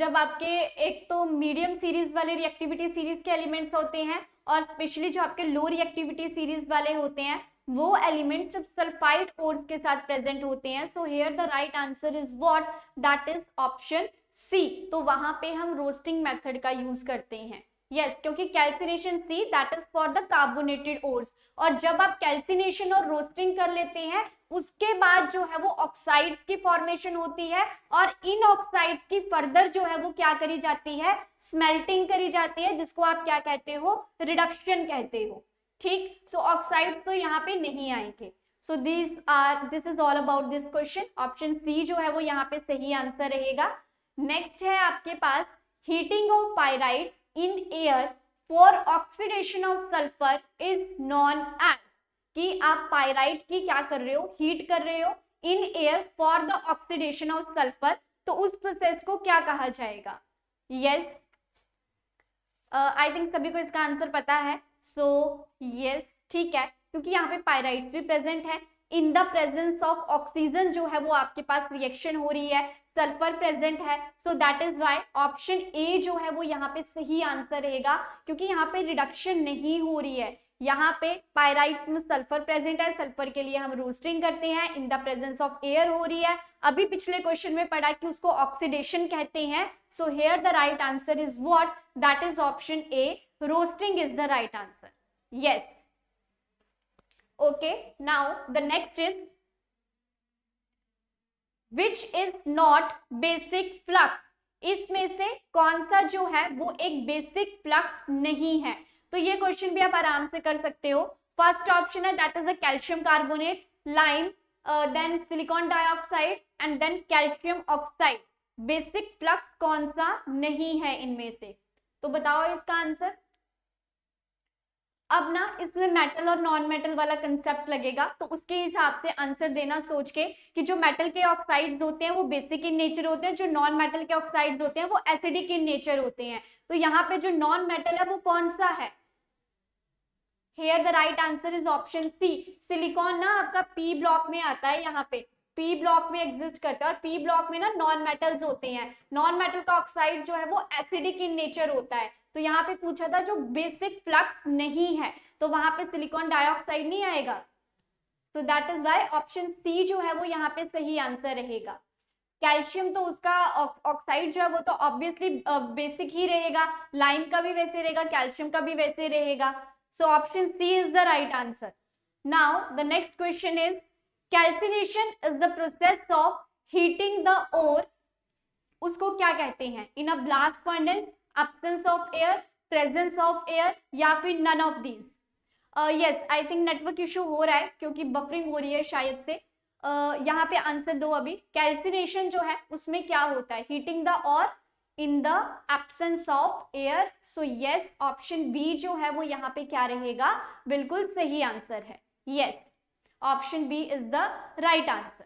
जब आपके एक तो मीडियम सीरीज वाले रिएक्टिविटी सीरीज के एलिमेंट्स होते हैं और स्पेशली जो आपके लो रिएक्टिविटी सीरीज वाले होते हैं वो एलिमेंट्स जब सल्फाइड ओर्स के साथ प्रेजेंट होते हैं so here the right answer is what that is option C तो वहां पे हम रोस्टिंग मेथड का यूज करते हैं यस yes, क्योंकि calcination C that is for the carbonated ores और जब आप कैल्सिनेशन और रोस्टिंग कर लेते हैं उसके बाद जो है वो ऑक्साइड्स की फॉर्मेशन होती है और इन ऑक्साइड्स की फर्दर जो है वो क्या करी जाती है स्मेल्टिंग करी जाती है जिसको आप क्या कहते हो रिडक्शन कहते हो ठीक सो ऑक्साइड्स तो यहाँ पे नहीं आएंगे so this are this is all about this question option C जो है वो यहाँ पे सही आंसर रहेगा नेक्स्ट है आपके पास heating of pyrites in air for oxidation of sulphur is known as कि आप पायराइट की क्या कर रहे हो हीट कर रहे हो in air for the oxidation of sulphur तो उस प्रोसेस को क्या कहा जाएगा यस आई थिंक सभी को इसका आंसर पता है सो so, यस yes, ठीक है क्योंकि यहाँ पे पायराइट्स भी प्रेजेंट है in the presence of oxygen जो है वो आपके पास रिएक्शन हो रही है सल्फर प्रेजेंट है so that is why option A जो है वो यहाँ पे सही आंसर रहेगा क्योंकि यहाँ पे रिडक्शन नहीं हो रही है यहाँ पे पायराइट्स में सल्फर प्रेजेंट है सल्फर के लिए हम रोस्टिंग करते हैं in the presence of air हो रही है अभी पिछले क्वेश्चन में पढ़ा कि उसको ऑक्सीडेशन कहते हैं so here the right answer is what that is option A roasting is the right answer yes okay now the next is which is not basic flux इसमें से कौन सा जो है वो एक बेसिक फ्लक्स नहीं है तो ये क्वेश्चन भी आप आराम से कर सकते हो फर्स्ट ऑप्शन है that is the calcium carbonate lime then silicon dioxide and then calcium oxide basic flux कौन सा नहीं है इनमें से तो बताओ इसका आंसर अब ना इसमें मेटल और नॉन मेटल वाला कंसेप्ट लगेगा तो उसके हिसाब से आंसर देना सोच के कि जो मेटल के ऑक्साइड्स होते हैं वो बेसिक इन नेचर होते हैं जो नॉन मेटल के ऑक्साइड्स होते हैं वो एसिडिक इन नेचर होते हैं तो यहाँ पे जो नॉन मेटल है वो कौन सा है here the right answer is option C silicon ना आपका पी ब्लॉक में आता है यहाँ पे पी ब्लॉक में एग्जिस्ट करता है और पी ब्लॉक में ना नॉन मेटल्स होते हैं नॉन मेटल का ऑक्साइड जो है वो एसिडिक इन नेचर होता है तो यहाँ पे पूछा था जो बेसिक फ्लक्स नहीं है तो वहां पे सिलिकॉन डाइऑक्साइड नहीं आएगा so that is why option C जो है वो यहाँ पे सही आंसर रहेगा कैल्शियम तो उसका ऑक्साइड जो है वो तो ऑब्वियसली बेसिक ही रहेगा लाइम का भी वैसे रहेगा कैल्शियम का भी वैसे रहेगा So option C is the right answer. Now the next question is calcination is the process of heating the ore उसको क्या कहते हैं in a blast furnace absence of air presence of air या फिर none of these yes I think network issue हो रहा है क्योंकि बफरिंग हो रही है शायद से uh, यहाँ पे आंसर दो अभी कैल्सिनेशन जो है उसमें क्या होता है heating the ore in the absence of air so yes option B जो है वो यहाँ पे क्या रहेगा बिल्कुल सही आंसर है yes option B is the right answer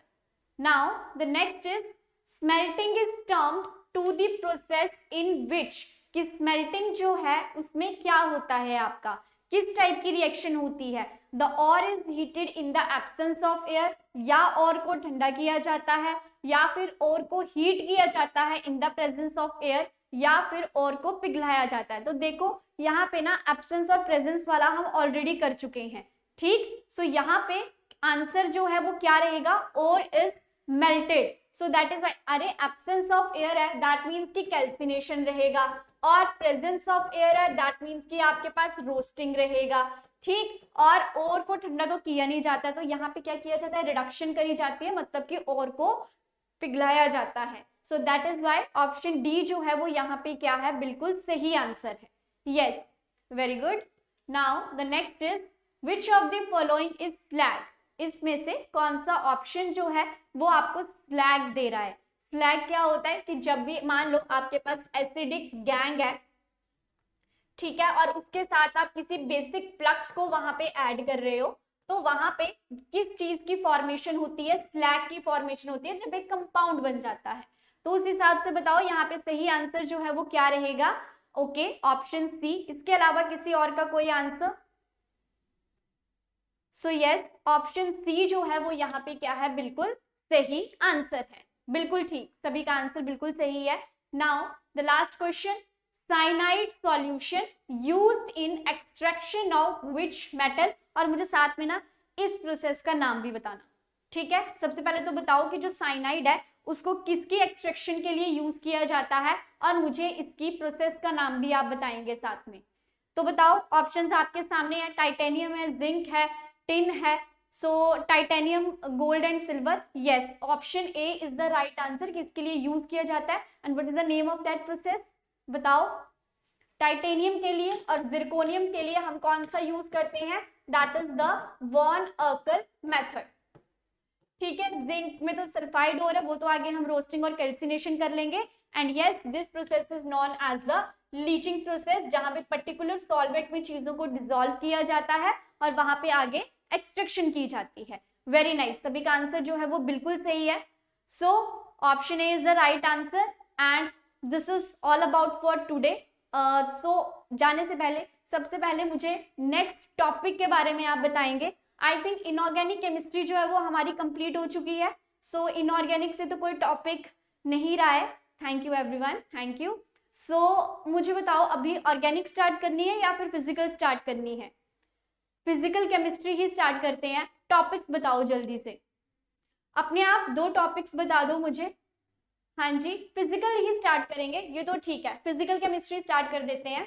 now the next is smelting is termed to the process in which कि स्मेल्टिंग जो है उसमें क्या होता है आपका किस टाइप की रिएक्शन होती है the ore is heated in the absence of air या और को ठंडा किया जाता है या फिर और को हीट किया जाता है in the presence of air या फिर और को पिघलाया जाता है तो देखो यहाँ पे ना एब्सेंस और प्रेजेंस वाला हम ऑलरेडी कर चुके हैं ठीक सो so, यहाँ पे आंसर जो है वो क्या रहेगा ore is melted so that is why अरे एब्सेंस ऑफ एयर है दैट मीन्स की कैल्सिनेशन रहेगा और प्रेजेंस ऑफ एयर है दैट मीन्स की आपके पास रोस्टिंग रहेगा ठीक और ओर को ठंडा तो किया नहीं जाता तो यहाँ पे क्या किया जाता है रिडक्शन करी जाती है मतलब कि ओर को पिघलाया जाता है so that is why option D जो है वो यहाँ पे क्या है बिल्कुल सही आंसर है yes very good now the next is which of the following is slag इसमें से कौन सा ऑप्शन जो है वो आपको स्लैग दे रहा है स्लैग क्या होता है कि जब भी मान लो आपके पास एसिडिक गैंग है ठीक है और उसके साथ आप किसी बेसिक प्लक्स को वहां पे ऐड कर रहे हो तो वहां पे किस चीज की फॉर्मेशन होती है स्लैग की फॉर्मेशन होती है जब एक कंपाउंड बन जाता है तो उस हिसाब से बताओ यहाँ पे सही आंसर जो है वो क्या रहेगा ओके ऑप्शन सी इसके अलावा किसी और का कोई answer so yes option C जो है वो यहाँ पे क्या है बिल्कुल सही आंसर है बिल्कुल ठीक सभी का आंसर बिल्कुल सही है now the last question cyanide solution used in extraction of which metal और मुझे साथ में ना इस प्रोसेस का नाम भी बताना ठीक है सबसे पहले तो बताओ कि जो साइनाइड है उसको किसकी एक्सट्रैक्शन के लिए यूज किया जाता है और मुझे इसकी प्रोसेस का नाम भी आप बताएंगे साथ में तो बताओ ऑप्शंस आपके सामने है टाइटेनियम है जिंक है टिन है so titanium gold and silver yes option A is the right answer किसके लिए यूज किया जाता है and what is the name of that process बताओ टाइटेनियम के लिए और जिरकोनियम के लिए हम कौन सा यूज करते हैं that is the van Arkel method ठीक है जिंक में तो सल्फाइड हो रहा है वो तो आगे हम रोस्टिंग और कैल्सिनेशन कर लेंगे and yes this process is known as the leaching process जहां पे पर्टिकुलर सॉल्वेंट में चीजों को डिजोल्व किया जाता है और वहां पे आगे एक्सट्रक्शन की जाती है वेरी नाइस nice. सभी का आंसर जो है वो बिल्कुल सही है so option A is the right answer and this is all about for today so जाने से पहले सबसे पहले मुझे नेक्स्ट टॉपिक के बारे में आप बताएंगे आई थिंक इनऑर्गेनिक केमिस्ट्री जो है वो हमारी कंप्लीट हो चुकी है सो so, इनऑर्गेनिक से तो कोई टॉपिक नहीं रहा है thank you everyone thank you so मुझे बताओ अभी ऑर्गेनिक स्टार्ट करनी है या फिर फिजिकल स्टार्ट करनी है फिजिकल केमिस्ट्री ही स्टार्ट करते हैं टॉपिक्स बताओ जल्दी से अपने आप दो टॉपिक्स बता दो मुझे हाँ जी फिजिकल ही स्टार्ट करेंगे ये तो ठीक है फिजिकल केमिस्ट्री स्टार्ट कर देते हैं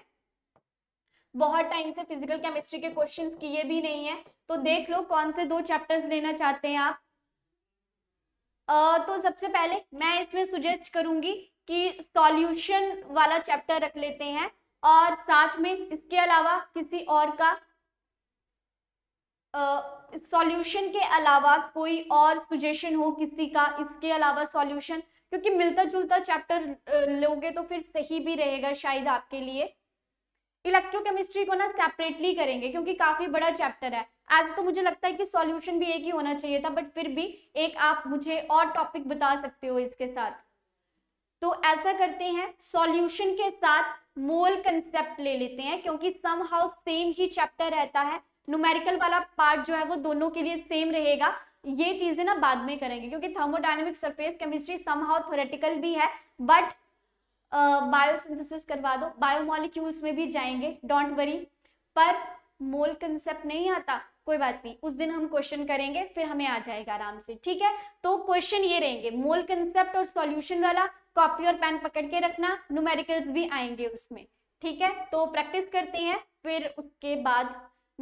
बहुत टाइम से फिजिकल केमिस्ट्री के क्वेश्चंस किए भी नहीं है तो देख लो कौन से दो चैप्टर्स लेना चाहते हैं आप आ, तो सबसे पहले मैं इसमें सुजेस्ट करूंगी कि सॉल्यूशन वाला चैप्टर रख लेते हैं और साथ में इसके अलावा किसी और का सॉल्यूशन के अलावा कोई और सुजेशन हो किसी का इसके अलावा सॉल्यूशन क्योंकि मिलता जुलता चैप्टर लोगे तो फिर सही भी रहेगा शायद आपके लिए इलेक्ट्रोकेमिस्ट्री को ना सेपरेटली करेंगे क्योंकि काफी बड़ा चैप्टर है एज तो मुझे लगता है कि सॉल्यूशन भी एक ही होना चाहिए था बट फिर भी एक आप मुझे और टॉपिक बता सकते हो इसके साथ तो ऐसा करते हैं सॉल्यूशन के साथ मोल कंसेप्ट ले लेते हैं क्योंकि सम हाउ सेम ही चैप्टर रहता है न्यूमेरिकल वाला पार्ट जो है वो दोनों के लिए सेम रहेगा ये चीजें ना बाद में करेंगे क्योंकि thermodynamic surface chemistry somehow theoretical भी है बट बायोसिंथेसिस uh, करवा दो बायोमोलिक्यूल्स में भी जाएंगे डोंट वरी पर मोल कंसेप्ट नहीं आता कोई बात नहीं उस दिन हम क्वेश्चन करेंगे फिर हमें आ जाएगा आराम से ठीक है तो क्वेश्चन ये रहेंगे मोल कंसेप्ट और सॉल्यूशन वाला कॉपी और पेन पकड़ के रखना न्यूमेरिकल्स भी आएंगे उसमें ठीक है तो प्रैक्टिस करते हैं फिर उसके बाद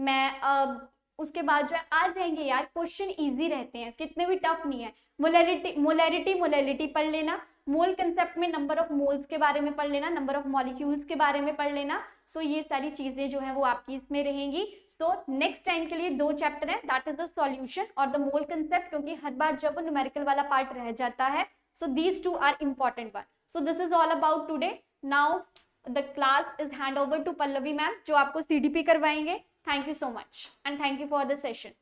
मैं अब उसके बाद जो है आ जाएंगे यार क्वेश्चन इजी रहते हैं कितने भी टफ नहीं है मोलैरिटी मोलैरिटी मोलैरिटी पढ़ लेना मोल कंसेप्ट में नंबर ऑफ मोल्स के बारे में पढ़ लेना नंबर ऑफ मॉलिक्यूल्स के बारे में पढ़ लेना सो so ये सारी चीजें जो है वो आपकी इसमें रहेंगी सो नेक्स्ट टाइम के लिए दो चैप्टर है दैट इज द सॉल्यूशन और द मोल कंसेप्ट क्योंकि हर बार जब न्यूमेरिकल वाला पार्ट रह जाता है so these two are important one so this is all about today now the class is hand over to Pallavi ma'am जो आपको सी करवाएंगे Thank you so much and thank you for the session.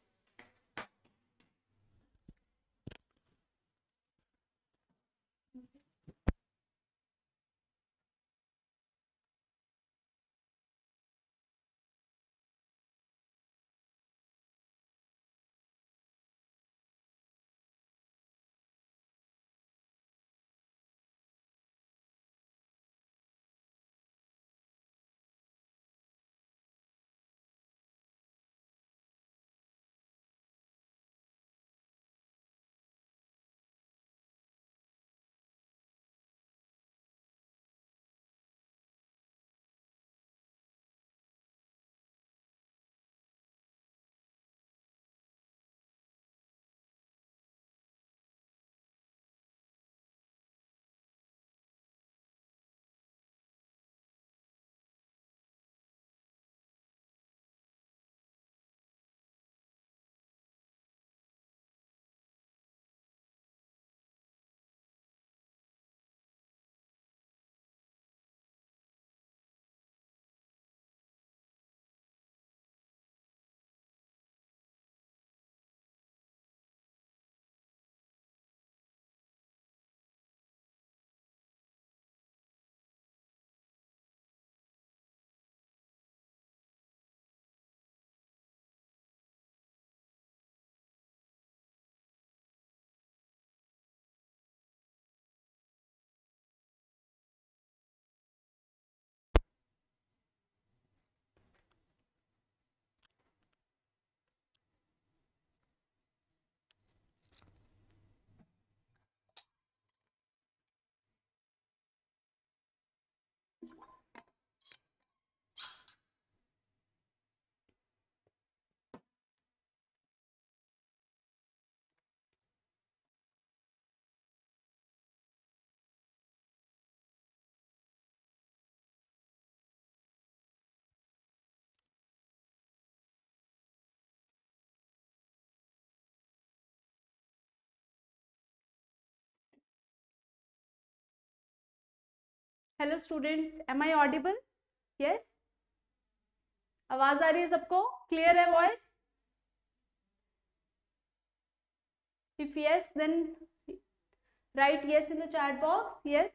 Hello students am I audible yes आवाज आ रही है सबको clear है voice if yes then write yes in the chat box yes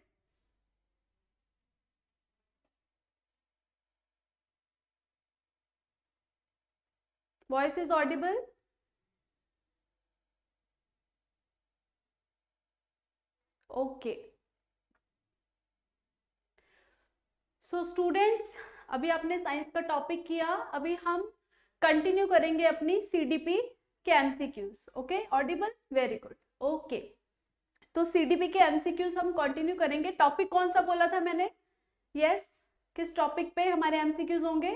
is audible okay okay so students अभी आपने science का topic किया अभी हम कंटिन्यू करेंगे अपनी सी डी पी के M C Qs okay audible very good okay तो सी डी पी के एम सी क्यूज हम कंटिन्यू करेंगे टॉपिक कौन सा बोला था मैंने यस yes. किस टॉपिक पे हमारे एम सी क्यूज होंगे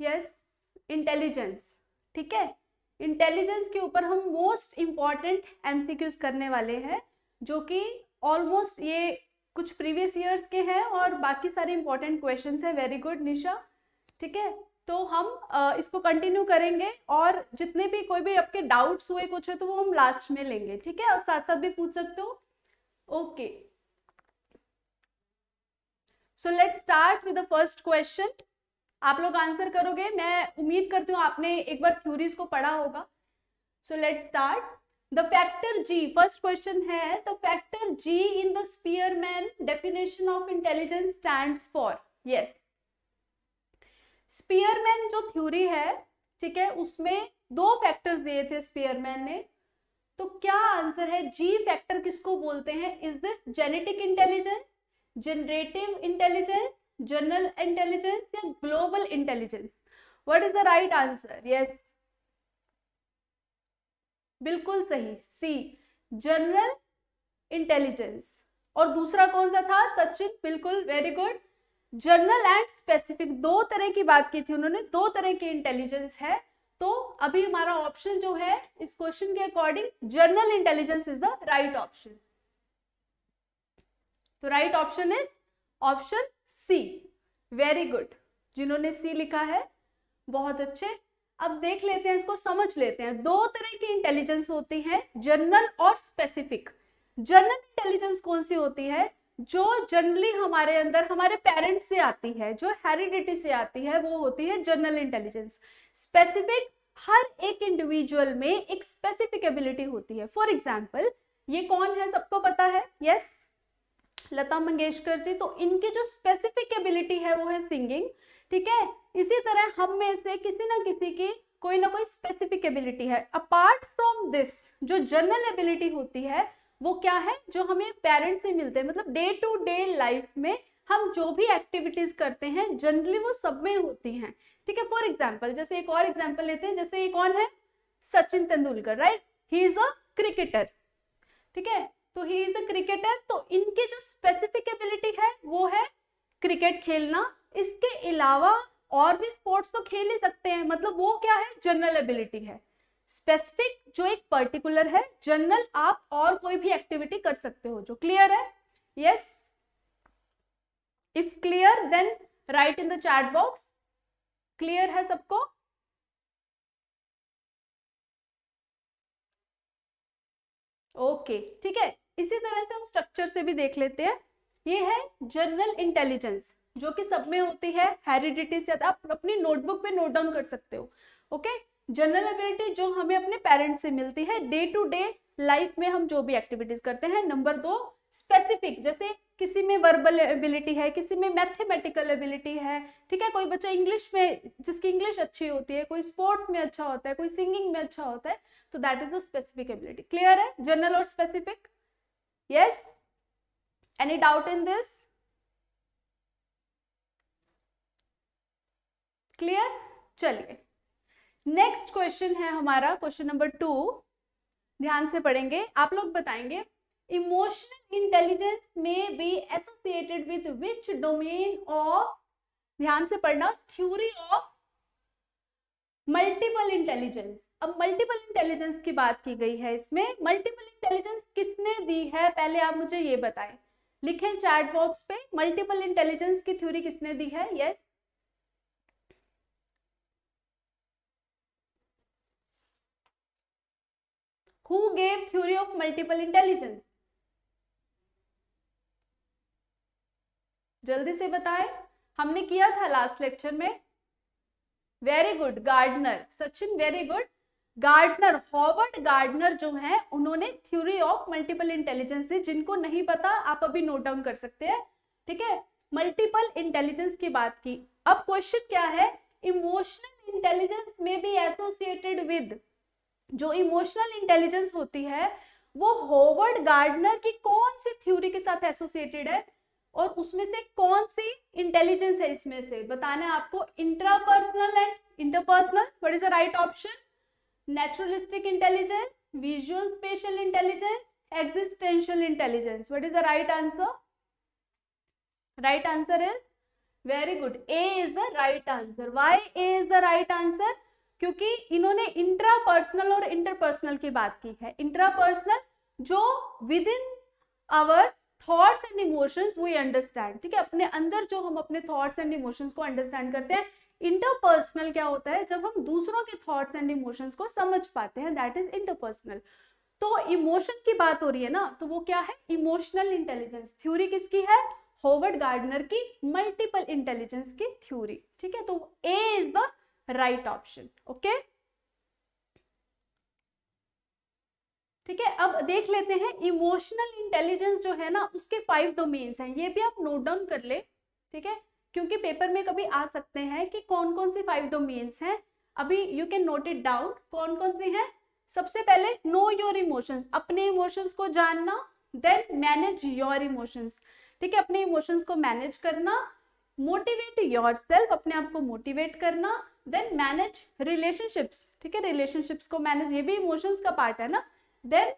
यस इंटेलिजेंस ठीक है इंटेलिजेंस के ऊपर हम मोस्ट इम्पॉर्टेंट एमसीक्यूज करने वाले हैं जो कि ऑलमोस्ट ये कुछ प्रीवियस ईयर्स के हैं और बाकी सारे इंपॉर्टेंट क्वेश्चन है वेरी गुड निशा ठीक है तो हम इसको कंटिन्यू करेंगे और जितने भी कोई भी आपके डाउट्स हुए कुछ है तो वो हम लास्ट में लेंगे ठीक है और साथ साथ भी पूछ सकते हो okay so let start with the first question आप लोग आंसर करोगे मैं उम्मीद करती हूँ आपने एक बार थ्यूरीज को पढ़ा होगा so let start factor G first question है the factor G in the Spearman definition of intelligence stand for yes Spearman जो थ्योरी है ठीक है उसमें दो फैक्टर्स दिए थे स्पीयरमैन ने तो क्या आंसर है जी फैक्टर किसको बोलते हैं is this genetic intelligence generative intelligence general intelligence या global intelligence what is the right answer yes बिल्कुल सही सी जनरल इंटेलिजेंस और दूसरा कौन सा था सचिन बिल्कुल very good general and specific दो तरह की बात की थी उन्होंने दो तरह की इंटेलिजेंस है तो अभी हमारा ऑप्शन जो है इस क्वेश्चन के according general intelligence is the right option तो right option is option C very good जिन्होंने सी लिखा है बहुत अच्छे अब देख लेते हैं इसको समझ लेते हैं दो तरह की इंटेलिजेंस होती है जनरल और स्पेसिफिक जनरल इंटेलिजेंस कौन सी होती है जो जनरली हमारे अंदर हमारे पेरेंट्स से आती है जो हेरिडिटी से आती है वो होती है जनरल इंटेलिजेंस स्पेसिफिक हर एक इंडिविजुअल में एक स्पेसिफिक एबिलिटी होती है फॉर एग्जाम्पल ये कौन है सबको पता है यस yes, लता मंगेशकर जी तो इनकी जो स्पेसिफिक एबिलिटी है वो है सिंगिंग ठीक है इसी तरह हम में से किसी ना किसी की कोई ना कोई स्पेसिफिक एबिलिटी है अपार्ट फ्रॉम दिस जो जनरल एबिलिटी होती है वो क्या है जो हमें पेरेंट्स से मिलते हैं मतलब डे टू डे लाइफ में हम जो भी एक्टिविटीज करते हैं जनरली वो सब में होती हैं ठीक है फॉर एग्जाम्पल जैसे एक और एग्जाम्पल लेते हैं जैसे ये कौन है Sachin Tendulkar right he is a cricketer ठीक है तो ही इज अ क्रिकेटर तो इनकी जो स्पेसिफिक एबिलिटी है वो है क्रिकेट खेलना इसके अलावा और भी स्पोर्ट्स तो खेल ही सकते हैं मतलब वो क्या है जनरल एबिलिटी है स्पेसिफिक जो एक पर्टिकुलर है जनरल आप और कोई भी एक्टिविटी कर सकते हो जो क्लियर है yes if clear then write in the chat box clear है सबको ओके okay, ठीक है इसी तरह से हम स्ट्रक्चर से भी देख लेते हैं ये है जनरल इंटेलिजेंस जो कि सब में होती है हेरिडिटी से तो आप अपनी नोटबुक पे नोट डाउन कर सकते हो ओके जनरल एबिलिटी जो हमें अपने पेरेंट्स से मिलती है डे टू डे लाइफ में हम जो भी एक्टिविटीज करते हैं नंबर दो स्पेसिफिक जैसे किसी में वर्बल एबिलिटी है किसी में मैथमेटिकल एबिलिटी है ठीक है कोई बच्चा इंग्लिश में जिसकी इंग्लिश अच्छी होती है कोई स्पोर्ट्स में अच्छा होता है कोई सिंगिंग में अच्छा होता है तो that is the specific ability clear है जनरल और specific yes any doubt in this clear चलिए नेक्स्ट क्वेश्चन है हमारा क्वेश्चन नंबर टू ध्यान से पढ़ेंगे आप लोग बताएंगे इमोशनल इंटेलिजेंस में be associated with which domain of ध्यान से पढ़ना थ्योरी ऑफ मल्टीपल इंटेलिजेंस अब मल्टीपल इंटेलिजेंस की बात की गई है इसमें मल्टीपल इंटेलिजेंस किसने दी है पहले आप मुझे ये बताएं लिखें चैट बॉक्स पे मल्टीपल इंटेलिजेंस की थ्योरी किसने दी है yes yes, who gave theory of multiple intelligence जल्दी से बताएं हमने किया था लास्ट लेक्चर में very good Gardner Sachin very good Gardner Howard Gardner जो है उन्होंने थ्योरी ऑफ मल्टीपल इंटेलिजेंस दी जिनको नहीं पता आप अभी नोट डाउन कर सकते हैं ठीक है मल्टीपल इंटेलिजेंस की बात की अब क्वेश्चन क्या है इमोशनल इंटेलिजेंस में बी एसोसिएटेड विद जो इमोशनल इंटेलिजेंस होती है वो होवर्ड गार्डनर की कौन सी थ्योरी के साथ एसोसिएटेड है और उसमें से कौन सी इंटेलिजेंस है इसमें से बताना है आपको intrapersonal and interpersonal what is the right option naturalistic intelligence visual spatial intelligence existential intelligence what is the right answer right answer is very good A is the right answer why A is the right answer क्योंकि इन्होंने intrapersonal और interpersonal की बात की है intrapersonal जो within our thoughts and emotions we understand ठीक है अपने अंदर जो हम अपने थॉट्स एंड इमोशंस को अंडरस्टैंड करते हैं इंटरपर्सनल क्या होता है जब हम दूसरों के थॉट्स एंड इमोशंस को समझ पाते हैं दैट इज इंटरपर्सनल तो इमोशन की बात हो रही है ना तो वो क्या है इमोशनल इंटेलिजेंस थ्योरी किसकी है होवर्ड गार्डनर की मल्टीपल इंटेलिजेंस की थ्योरी ठीक है तो A is the right option okay ठीक है अब देख लेते हैं इमोशनल इंटेलिजेंस जो है ना उसके फाइव डोमेन्स हैं ये भी आप नोट डाउन कर ले ठीक है क्योंकि पेपर में कभी आ सकते हैं कि कौन कौन से फाइव डोमेन्स हैं अभी you can note it down कौन कौन से हैं सबसे पहले नो योर इमोशंस अपने इमोशंस को जानना देन मैनेज योर इमोशंस ठीक है अपने इमोशंस को मैनेज करना मोटिवेट योर सेल्फ अपने आप को मोटिवेट करना देन मैनेज रिलेशनशिप्स ठीक है रिलेशनशिप्स को मैनेज ये भी इमोशंस का पार्ट है ना then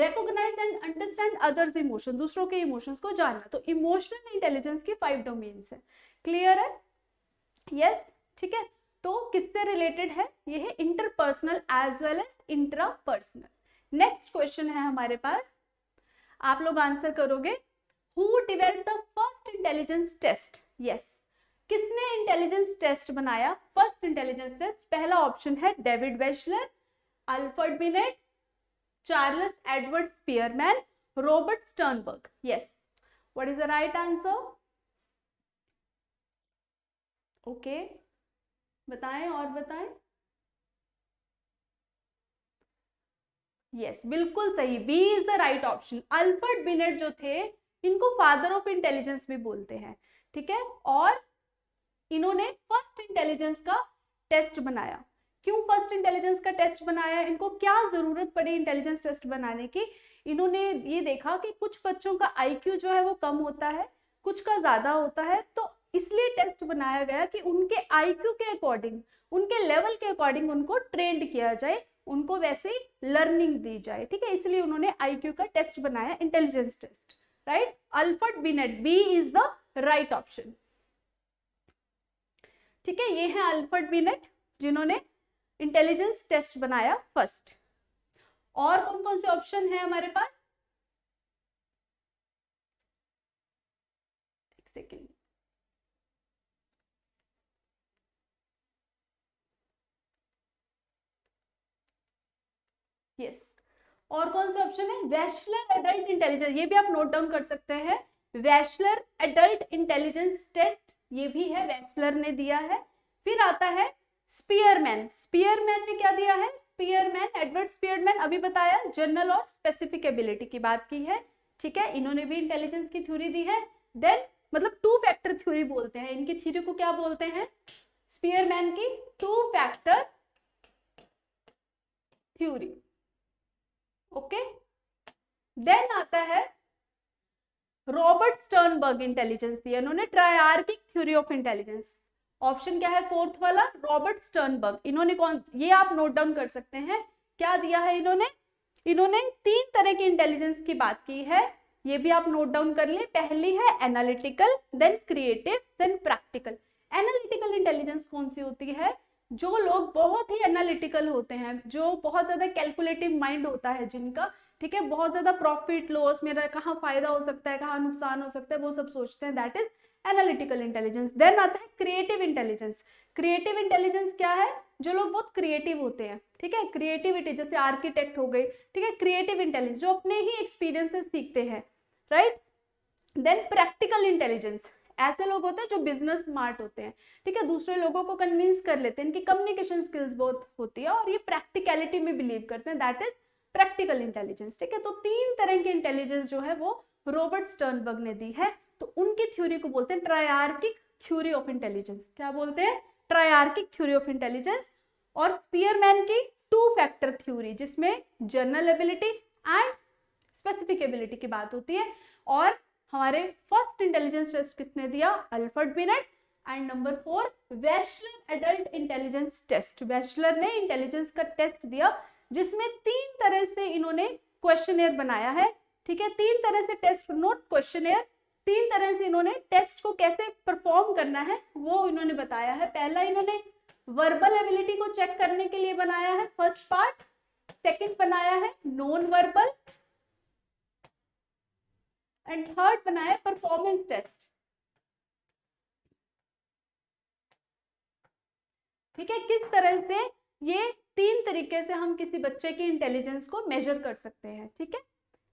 recognise and understand others emotion दूसरों के इमोशंस को जानना तो इमोशनल इंटेलिजेंस की फाइव डोमेन्स है क्लियर है यस yes, ठीक है तो किससे रिलेटेड है ये है interpersonal as well as intrapersonal next question है हमारे पास आप लोग आंसर करोगे who develop the first intelligence test yes किसने इंटेलिजेंस टेस्ट बनाया फर्स्ट इंटेलिजेंस टेस्ट पहला ऑप्शन है David Wechsler Alfred Binet Charles Edward Spearman Robert Sternberg yes what is the right answer okay बताएं और बताएं यस yes, बिल्कुल सही B is the right option Alfred Binet जो थे इनको फादर ऑफ इंटेलिजेंस भी बोलते हैं ठीक है और इन्होंने फर्स्ट इंटेलिजेंस का टेस्ट बनाया क्यों फर्स्ट इंटेलिजेंस का टेस्ट बनाया इनको क्या जरूरत पड़ी इंटेलिजेंस टेस्ट बनाने की इन्होंने ये देखा कि कुछ बच्चों का आई जो है वो कम होता है कुछ का ज्यादा होता है तो इसलिए टेस्ट बनाया गया कि उनके आईक्यू के अकॉर्डिंग उनके लेवल के अकॉर्डिंग उनको ट्रेंड किया जाए उनको वैसे ही लर्निंग दी जाए ठीक है इसलिए उन्होंने आईक्यू का टेस्ट बनाया intelligence test right Alfred Binet B is the right option ठीक है ये हैं अल्फर्ड बीनेट जिन्होंने इंटेलिजेंस टेस्ट बनाया फर्स्ट और कौन कौन से ऑप्शन है हमारे पास एक सेकेंड यस और कौन से ऑप्शन है वैशलर एडल्ट इंटेलिजेंस ये भी आप नोट डाउन कर सकते हैं वैशलर एडल्ट इंटेलिजेंस टेस्ट ये भी है वेस्लर ने दिया है फिर आता है स्पीयरमैन स्पीयरमैन ने क्या दिया है स्पीयरमैन एडवर्ड स्पीयरमैन अभी बताया जनरल और स्पेसिफिक एबिलिटी की बात की है ठीक है इन्होंने भी इंटेलिजेंस की थ्योरी दी है देन मतलब टू फैक्टर थ्योरी बोलते हैं इनकी थ्योरी को क्या बोलते हैं स्पीयरमैन की two factor theory okay then आता है रॉबर्ट स्टर्नबर्ग इंटेलिजेंस दिया इन्होंने triarchic theory of intelligence option क्या है फोर्थ वाला रॉबर्ट स्टर्नबर्ग इन्होंने कौन ये आप नोट डाउन कर सकते हैं क्या दिया है इन्होंने इन्होंने तीन तरह की इंटेलिजेंस की बात की है ये भी आप नोट डाउन कर लिए पहली है analytical then creative then practical analytical intelligence कौन सी होती है जो लोग बहुत ही एनालिटिकल होते हैं जो बहुत ज्यादा कैलकुलेटिव माइंड होता है जिनका ठीक है बहुत ज़्यादा प्रॉफिट लॉस मेरा कहाँ फ़ायदा हो सकता है कहाँ नुकसान हो सकता है वो सब सोचते हैं that is analytical intelligence then आता है क्रिएटिव इंटेलिजेंस क्रिएटिव इंटेलिजेंस क्या है जो लोग बहुत क्रिएटिव होते हैं ठीक है क्रिएटिविटी जैसे आर्किटेक्ट हो गए ठीक है क्रिएटिव इंटेलिजेंस जो अपने ही एक्सपीरियंस से सीखते हैं राइट देन प्रैक्टिकल इंटेलिजेंस ऐसे लोग होते हैं जो बिजनेस स्मार्ट होते हैं ठीक है दूसरे लोगों को कन्विंस कर लेते हैं इनकी कम्युनिकेशन स्किल्स बहुत होती है और ये प्रैक्टिकलिटी में बिलीव करते हैं दैट इज प्रैक्टिकल इंटेलिजेंस ठीक है तो तीन तरह की इंटेलिजेंस जो है वो रॉबर्ट स्टर्नबर्ग ने दी है तो उनकी थ्योरी को बोलते हैं ट्रायार्किक थ्योरी ऑफ इंटेलिजेंस क्या बोलते हैं ट्रायार्किक थ्योरी ऑफ इंटेलिजेंस और स्पीयरमैन की टू फैक्टर थ्योरी जिसमें general ability and specific ability की बात होती है और हमारे फर्स्ट इंटेलिजेंस टेस्ट किसने दिया Alfred Binet and number four Wechsler adult intelligence test Wechsler ने इंटेलिजेंस का टेस्ट दिया जिसमें तीन तरह से इन्होंने क्वेश्चन बनाया है ठीक है तीन तरह से टेस्ट नोट क्वेश्चन तीन तरह से इन्होंने टेस्ट को कैसे परफॉर्म करना है वो इन्होंने बताया है पहला इन्होंने वर्बल एबिलिटी को चेक करने के लिए बनाया है फर्स्ट पार्ट सेकंड बनाया है नॉन वर्बल एंड थर्ड बनाया परफॉर्मेंस टेस्ट ठीक है किस तरह से ये तीन तरीके से हम किसी बच्चे की इंटेलिजेंस को मेजर कर सकते हैं ठीक है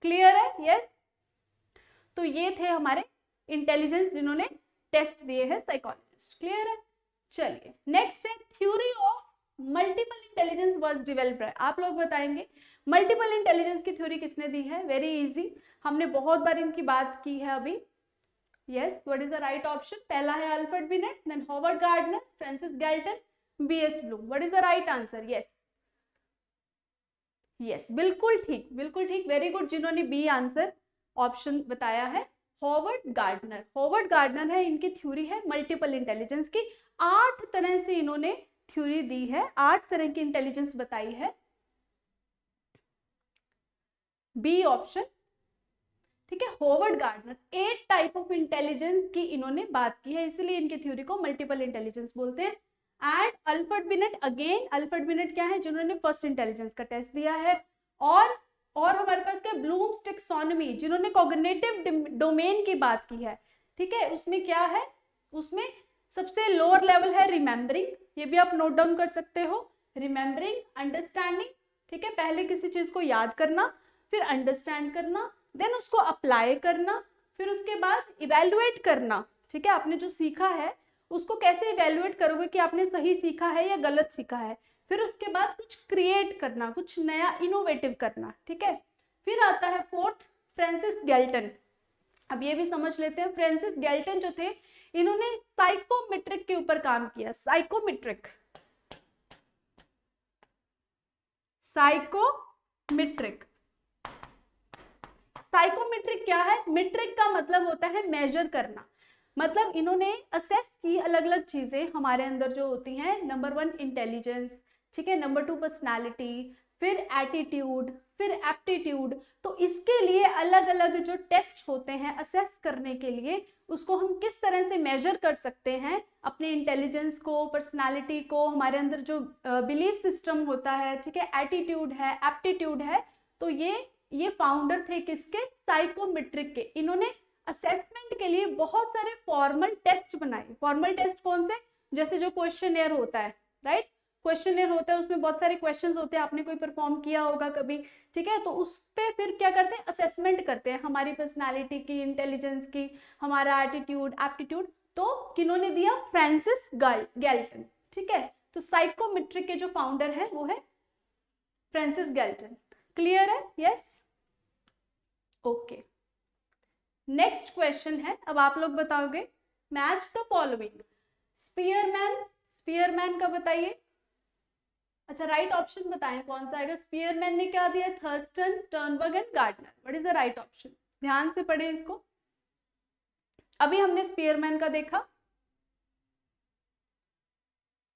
क्लियर है यस yes? तो ये थे हमारे इंटेलिजेंस जिन्होंने टेस्ट दिए हैं साइकोलॉजिस्ट क्लियर है चलिए नेक्स्ट है theory of multiple intelligence was develop आप लोग बताएंगे मल्टीपल इंटेलिजेंस की थ्योरी किसने दी है वेरी इजी हमने बहुत बार इनकी बात की है अभी yes what is the right option पहला है Alfred Binet then Howard Gardner Francis Galton B S Bloom what is the right answer yes yes बिल्कुल ठीक बिल्कुल ठीक वेरी गुड जिन्होंने बी आंसर ऑप्शन बताया है हॉवर्ड गार्डनर हॉवर्ड गार्डनर है इनकी थ्योरी है मल्टीपल इंटेलिजेंस की आठ तरह से इन्होंने थ्योरी दी है आठ तरह की इंटेलिजेंस बताई है बी ऑप्शन ठीक है Howard Gardner eight type of intelligence की इन्होंने बात की है इसलिए इनकी थ्योरी को मल्टीपल इंटेलिजेंस बोलते हैं and Alfred Binet again Alfred Binet क्या है जिन्होंने फर्स्ट इंटेलिजेंस का टेस्ट दिया है और और हमारे पास क्या ब्लूम्स टेक्सोनमी जिन्होंने कॉग्नेटिव डोमेन की बात की है ठीक है उसमें क्या है उसमें सबसे लोअर लेवल है रिमेम्बरिंग ये भी आप नोट डाउन कर सकते हो रिमेम्बरिंग अंडरस्टैंडिंग ठीक है पहले किसी चीज को याद करना फिर अंडरस्टैंड करना देन उसको अप्लाई करना फिर उसके बाद इवेल्युएट करना ठीक है आपने जो सीखा है उसको कैसे इवेल्युएट करोगे कि आपने सही सीखा है या गलत सीखा है फिर उसके बाद कुछ क्रिएट करना कुछ नया इनोवेटिव करना ठीक है फिर आता है फोर्थ फ्रेंसिस गैल्टन अब ये भी समझ लेते हैं फ्रेंसिस गैल्टन जो थे इन्होंने साइकोमेट्रिक के ऊपर काम किया साइकोमेट्रिक साइकोमेट्रिक साइकोमेट्रिक क्या है मेट्रिक का मतलब होता है मेजर करना मतलब इन्होंने असेस की अलग अलग चीज़ें हमारे अंदर जो होती हैं नंबर वन इंटेलिजेंस ठीक है नंबर टू पर्सनैलिटी फिर एटीट्यूड फिर एप्टीट्यूड तो इसके लिए अलग अलग जो टेस्ट होते हैं असेस करने के लिए उसको हम किस तरह से मेजर कर सकते हैं अपने इंटेलिजेंस को पर्सनालिटी को हमारे अंदर जो बिलीफ सिस्टम होता है ठीक है एटीट्यूड है एप्टीट्यूड है तो ये ये फाउंडर थे किसके साइकोमेट्रिक के इन्होंने असेसमेंट के लिए बहुत सारे फॉर्मल टेस्ट बनाए फॉर्मल टेस्ट कौन से जैसे जो क्वेश्चन एयर होता है राइट क्वेश्चन एयर होता है उसमें बहुत सारे क्वेश्चन होते हैं आपने कोई परफॉर्म किया होगा कभी ठीक है तो उस पर फिर क्या करते हैं असेसमेंट करते हैं हमारी पर्सनैलिटी की इंटेलिजेंस की हमारा एटीट्यूड एप्टीट्यूड तो किन्होंने दिया फ्रांसिस गैल्टन ठीक है तो साइकोमेट्रिक के जो फाउंडर है वो है फ्रांसिस गैल्टन क्लियर है yes yes? Okay okay. Next question है अब आप लोग बताओगे match the following Spearman Spearman का बताइए अच्छा राइट ऑप्शन बताएं कौन सा आएगा स्पीयरमैन ने क्या दिया Thurstone Sternberg and Gardner what is the right option ध्यान से पढ़े इसको अभी हमने स्पीयरमैन का देखा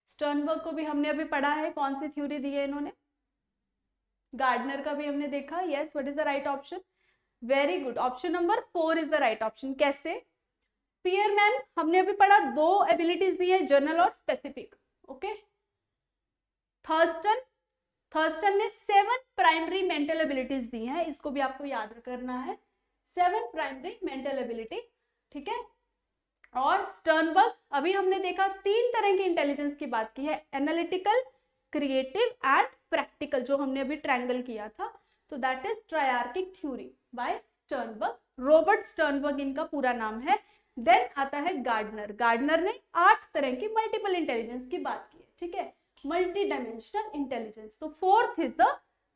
स्टर्नबर्ग को भी हमने अभी पढ़ा है कौन सी थ्योरी दी है इन्होंने गार्डनर का भी हमने देखा yes what is the right option very good option number four is the right option कैसे स्पीयरमैन हमने अभी पढ़ा दो एबिलिटीज दी है जनरल और स्पेसिफिक ओके थर्स्टन थर्स्टन ने सेवन प्राइमरी मेंटल एबिलिटीज दी हैं इसको भी आपको याद करना है सेवन प्राइमरी मेंटल एबिलिटी ठीक है और स्टर्नबर्ग अभी हमने देखा तीन तरह की इंटेलिजेंस की बात की है एनालिटिकल क्रिएटिव एंड प्रैक्टिकल जो हमने अभी ट्रायंगल किया था तो that is triarchic theory by Sternberg Robert Sternberg इनका पूरा नाम है देन आता है गार्डनर गार्डनर ने आठ तरह की मल्टीपल इंटेलिजेंस की बात की है ठीक है मल्टी डायमेंशनल इंटेलिजेंस तो fourth is the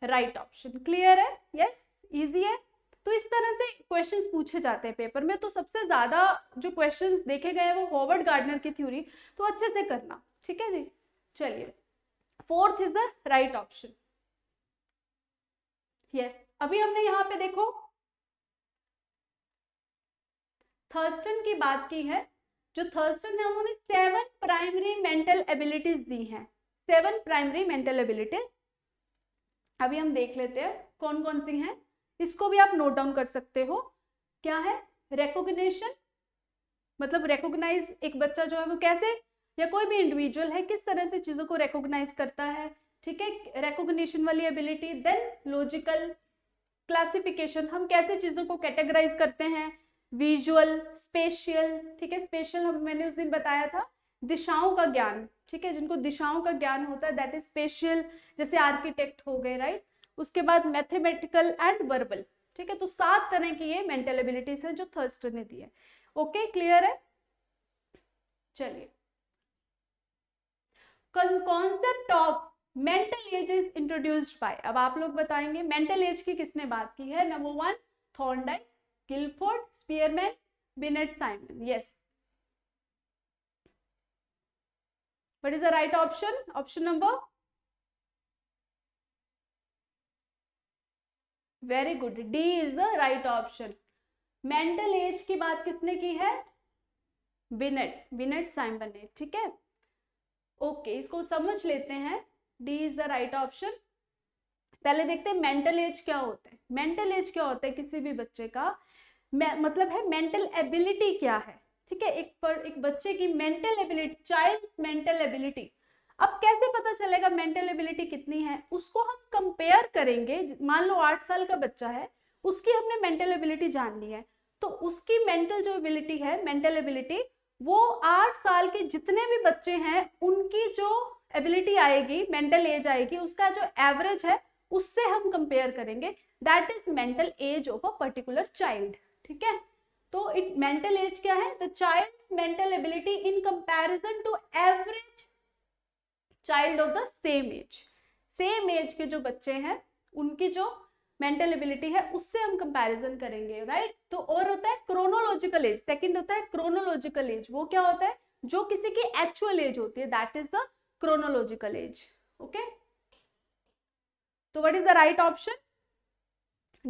right option clear है यस yes, इजी है तो इस तरह से क्वेश्चंस पूछे जाते हैं पेपर में तो सबसे ज्यादा जो क्वेश्चंस देखे गए हैं वो हॉवर्ड गार्डनर की थ्योरी तो अच्छे से करना ठीक है जी चलिए fourth is the right option yes अभी हमने यहाँ पे देखो थर्स्टन की बात की है जो थर्स्टन है उन्होंने सेवन प्राइमरी मेंटल एबिलिटीज दी हैं सेवन प्राइमरी मेंटल एबिलिटीज अभी हम देख लेते हैं कौन कौन सी हैं इसको भी आप नोट डाउन कर सकते हो क्या है रिकॉग्निशन मतलब रेकोगनाइज एक बच्चा जो है वो कैसे या कोई भी इंडिविजुअल है किस तरह से चीज़ों को रेकोगनाइज करता है ठीक है रिकॉग्निशन वाली एबिलिटी देन लॉजिकल क्लासिफिकेशन हम कैसे चीज़ों को कैटेगराइज करते हैं विजुअल स्पेशियल ठीक है स्पेशल हम मैंने उस दिन बताया था दिशाओं का ज्ञान ठीक है जिनको दिशाओं का ज्ञान होता है दैट इज स्पेशियल जैसे आर्किटेक्ट हो गए राइट उसके बाद मैथमेटिकल एंड वर्बल ठीक है तो सात तरह की ये मेंटल एबिलिटीज है जो थर्स्ट ने दी है ओके क्लियर है चलिए concept of mental age is introduced by अब आप लोग बताएंगे मेंटल एज की किसने बात की है number one Thorndike Guilford Spearman Binet Simon yes what is the right option option number very good D is the right option mental age की बात किसने की है बिनेट बिनेट साइमन ने ठीक है ओके okay, इसको समझ लेते हैं D is the right option पहले देखते हैं मेंटल एज क्या होता है मेंटल एज क्या होता है किसी भी बच्चे का मतलब है मेंटल एबिलिटी क्या है ठीक है एक पर एक बच्चे की mental ability child mental ability अब कैसे पता चलेगा मेंटल एबिलिटी कितनी है उसको हम कंपेयर करेंगे मान लो आठ साल का बच्चा है उसकी हमने मेंटल एबिलिटी जाननी है तो उसकी मेंटल जो एबिलिटी है मेंटल एबिलिटी वो आठ साल के जितने भी बच्चे हैं उनकी जो एबिलिटी आएगी मेंटल एज आएगी उसका जो एवरेज है उससे हम कंपेयर करेंगे that is mental age of a particular child ठीक है तो इट मेंटल एज क्या है the child mental ability in comparison to average child of the same age same age के जो बच्चे हैं उनकी जो मेंटल एबिलिटी है उससे हम कंपैरिजन करेंगे राइट तो और होता है क्रोनोलॉजिकल एज सेकंड होता है क्रोनोलॉजिकल एज वो क्या होता है जो किसी की एक्चुअल एज होती है that is the chronological age okay तो what is the right option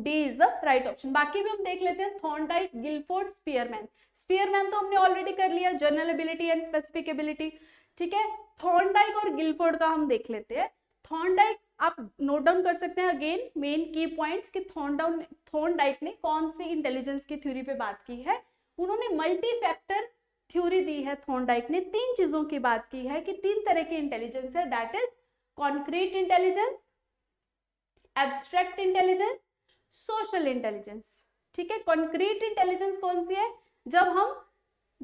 D is the right option बाकी भी हम देख लेते हैं थॉर्नडाइक गिलफोर्ड स्पीयरमैन स्पीयरमैन तो हमने ऑलरेडी कर लिया general ability and specific ability ठीक है थॉर्नडाइक और गिलफोर्ड का हम देख लेते हैं थॉर्नडाइक आप नोट डाउन कर सकते हैं अगेन मेन की पॉइंट्स कि थॉर्नडाउन थॉर्नडाइक ने कौन सी इंटेलिजेंस की थ्योरी पे बात की है उन्होंने मल्टी फैक्टर थ्योरी दी है थॉर्नडाइक ने तीन चीजों की बात की है कि तीन तरह की इंटेलिजेंस है that is concrete intelligence abstract intelligence social intelligence ठीक है कॉन्क्रीट इंटेलिजेंस कौन सी है जब हम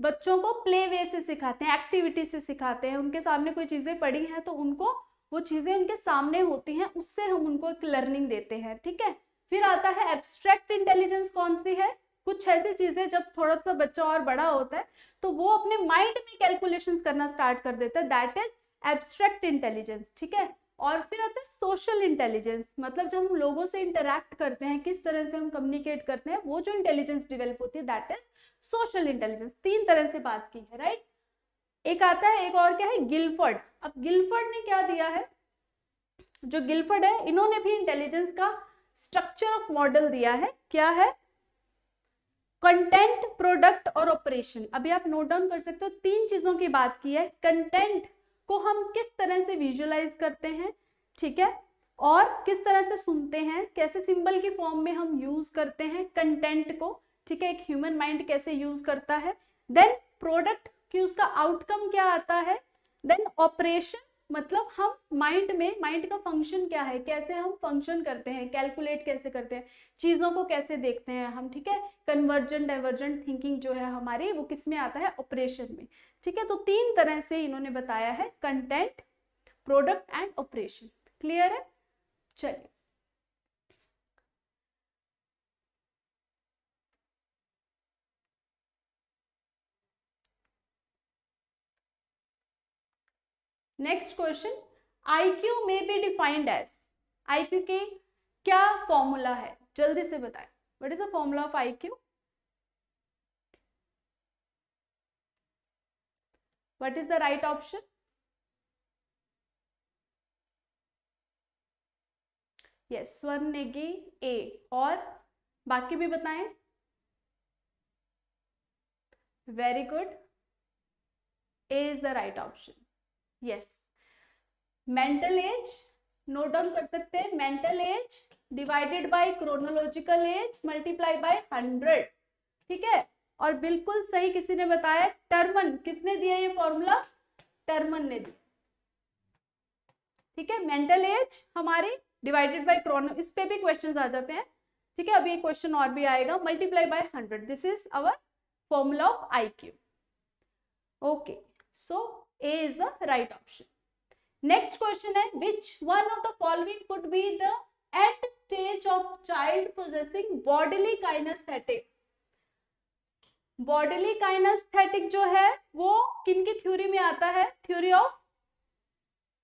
बच्चों को प्ले वे से सिखाते हैं एक्टिविटी से सिखाते हैं उनके सामने कोई चीज़ें पड़ी हैं तो उनको वो चीज़ें उनके सामने होती हैं उससे हम उनको एक लर्निंग देते हैं ठीक है फिर आता है एब्स्ट्रैक्ट इंटेलिजेंस कौन सी है कुछ ऐसी चीज़ें जब थोड़ा सा बच्चा और बड़ा होता है तो वो अपने माइंड में कैलकुलेशंस करना स्टार्ट कर देता है दैट इज एब्स्ट्रैक्ट इंटेलिजेंस ठीक है और फिर आता है सोशल इंटेलिजेंस मतलब जब हम लोगों से इंटरेक्ट करते हैं किस तरह से हम कम्युनिकेट करते हैं वो जो इंटेलिजेंस डेवलप होती है दैट इज सोशल इंटेलिजेंस तीन तरह से बात की है राइट एक आता है एक और क्या है गिलफर्ड अब गिलफर्ड ने क्या दिया है जो गिलफर्ड है इन्होंने भी इंटेलिजेंस का स्ट्रक्चर ऑफ मॉडल दिया है क्या है कंटेंट प्रोडक्ट और ऑपरेशन अभी आप नोट डाउन कर सकते हो तीन चीजों की बात की है कंटेंट को हम किस तरह से विजुअलाइज करते हैं ठीक है और किस तरह से सुनते हैं कैसे सिंबल की फॉर्म में हम यूज करते हैं कंटेंट को ठीक है एक ह्यूमन माइंड कैसे यूज करता है देन प्रोडक्ट की उसका आउटकम क्या आता है देन ऑपरेशन मतलब हम माइंड में माइंड का फंक्शन क्या है कैसे हम फंक्शन करते हैं कैलकुलेट कैसे करते हैं चीज़ों को कैसे देखते हैं हम ठीक है कन्वर्जेंट डाइवर्जेंट थिंकिंग जो है हमारी वो किस में आता है ऑपरेशन में ठीक है तो तीन तरह से इन्होंने बताया है content product and operation clear है चलिए next question IQ may be defined as IQ की क्या फॉर्मूला है जल्दी से बताएं what is the formula of IQ what is the right option yes Swarn Negi A और बाकी भी बताएं very good A is the right option yes mental age note down कर सकते हैं mental age divided by chronological age multiply by hundred ठीक है और बिल्कुल सही किसी ने बताया टर्मन किसने दिया ये फॉर्मूला टर्मन ने दिया ठीक है मेंटल एज हमारी डिवाइडेड बाय क्रोनो इस पे भी क्वेश्चन आ जाते हैं ठीक है अभी एक क्वेश्चन और भी आएगा multiply by hundred this is our formula of I Q okay so A is the right option next question है which one of the following could be the end stage of child processing bodily kinesthetic bodily kinesthetic जो है वो किन की theory में आता है theory of